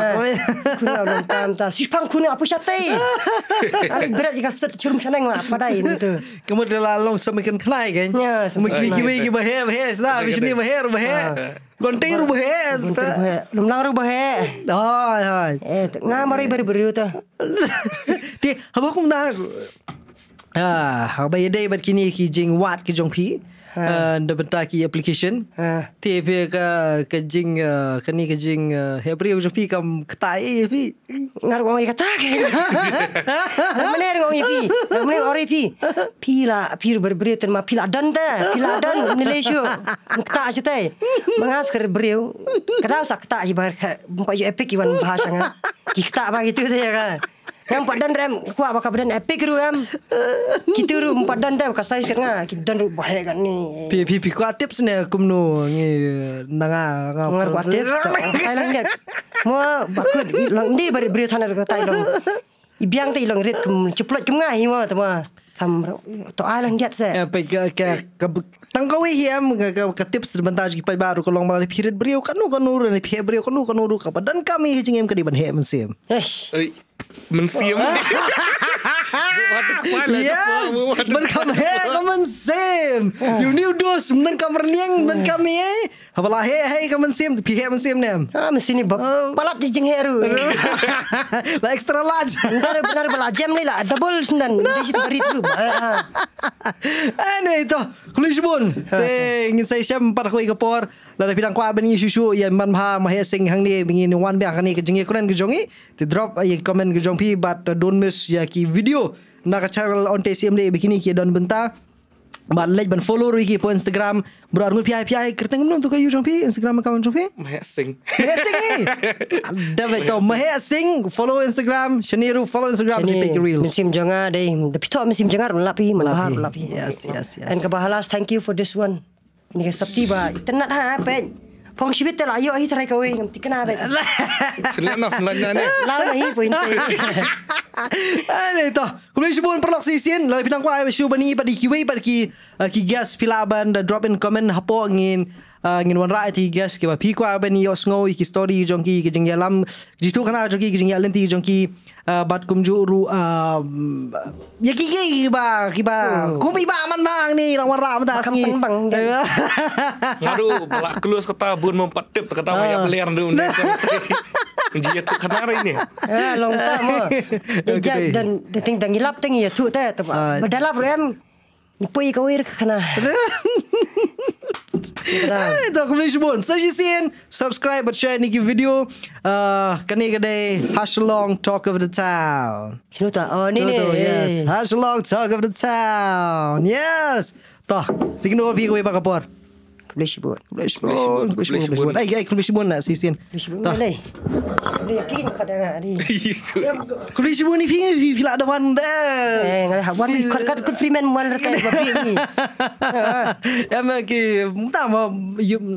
kunne kunne kunne apa syate. Ali berat jika set curum seneng lah pada ini tu. Kamu dah lalong semakin kenai kan? Ya, semakin kini kini bahaya bahaya. Nah, di sini bahaya bahaya. Ah. Gunting rubah eh, lumlang rubah eh. Dah, eh, ngamari beri beri tu. Ti, apa kau nak? Ah, apa ide berkini kijing wat kijong pi? Ha. Uh, ah, the application. Ha. Tiap ah, ah, dia ke kejing uh, ke ni kejing uh, ya pria ujung kam ketai ya pi. Ngaruh orang kata. Kan? Mana ada orang ya pi. Mana orang pi. Pi lah. Pi lah, berbriu terima. Pi lah dan dah. Pi lah dan. Malaysia. Ketak je tay. Mengas ke berbriu. Kenapa usah ketak je. Bumpa je epic iwan bahasa. Kita apa gitu tay ya kan. Yang padan dan rem kuat bakal badan epic guru em. Kita ru empat dan dah bakal saya sekarang. Kita dan ru bahaya kan ni. Pi pi pi kuat tips ni aku nu ni nanga nanga. Mengar kuat tips. Kailang dia. Mau bakul. Ini beri beri tanah kat Thailand ibyang tay long red kum chuplot kum ngai ma tama kam to alang jat se ya pe ka ka tang ko wi hiam ka ka ka tip se bantaj ki pai baru ko long mala pirit brio kanu kanu ne pe brio kanu kanu ru ka dan kami hijing em ka di ban he mensiem eh ai mensiem Kepala, yes, berkamhe kamen sim. You new dos men kamerling men kami. Apa lah hey hey kamen sim, pi hey sim nem. Ah mesti ni balap di jeng heru. Lah extra large. Benar benar balap jam ni lah double sendan. Di situ beri dulu. Anyway itu kulis bun. Ingin saya siap empat kui kepor. Lada bilang kuah bening susu Ia man bah mahesing hang ni ingin one biar kani kejengi kuren kejongi. Di drop ayat komen kejongi but don't miss ya ki video nak channel on taste yang lebih begini kira don bentar. Ba like ban follow ruki pun Instagram. Bro ngul pi pi kerteng mun tu kayu jompi Instagram account jompi. Mahasing. Mahasing ni. Ada ba to mahasing follow Instagram, Shaniru follow Instagram si pick reels. Musim jenga dei, de pito musim jenga run lapi malah lapi. Yes, yes, yes. And kebahalas thank you for this one. Ini kesap tiba. Tenat ha, Pak. พองชีวิตแต่ละอายุไอ้ทรายกวีงติกนาเลยแล้วมาฟังนะเนี่ยเล่าไอ้ปุ่นตีนี่ต่อคุณไม่ชิบุนประหลักซีซินเลยพี่น้องว่าไอ้ชิบุนีปฏิกิวีปฏิกิกิแกสพิลาบันเดอะดรอปอินคอมเมนต์ฮัปโปงิน Ah, ngin wan rai ti gas ke ba pi kwa ben yo sngo i ki story jong ki jing ya ji tu khana jong ki jing ya lenti ah, bat kum ju ru ah, mm, ya ki ki ba ki ba oh. ku ba aman bang ni Wan rai ma ta sing ngaru balak klus kata bun mempetep kata ya player ndu ndu Kunci ya tu kena hari ni. Eh, longkang mo. Dijak dan, dan tinggi lap tinggi ya tu teh. Berdalap rem. Me põe a cair, cana. Ah, então, como diz bom, seja assim, subscribe para share aqui o vídeo. Caniga uh, day, hash along, talk of the town. Chiruta, oh, nini. Chiruta, yes. Hash along, talk of the town. Yes. Tá, siga no ouvido aí para acabar boleh sibun boleh sibun boleh sibun boleh sibun baik baik boleh sibun nak sisin boleh sibun boleh boleh yakin kadang hari boleh sibun ni pingin pilih ada wanda eh ngalih hawa ni kau kau kau freeman wan rekan ya maki tak mau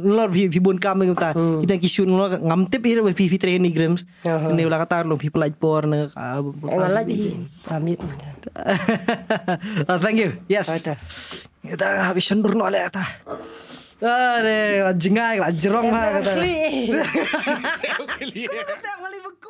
lor sibun kami kita kita kisu lor ngamtip ini boleh pilih training grams ni uh-huh. ulang kata lor pilih pelajar nak ngalih pamit thank you yes kita habiskan berdua lah ya ta. Aduh, ah, lah, jengah, lah, jerong lah Saya kuliah. Kau tu saya ngalih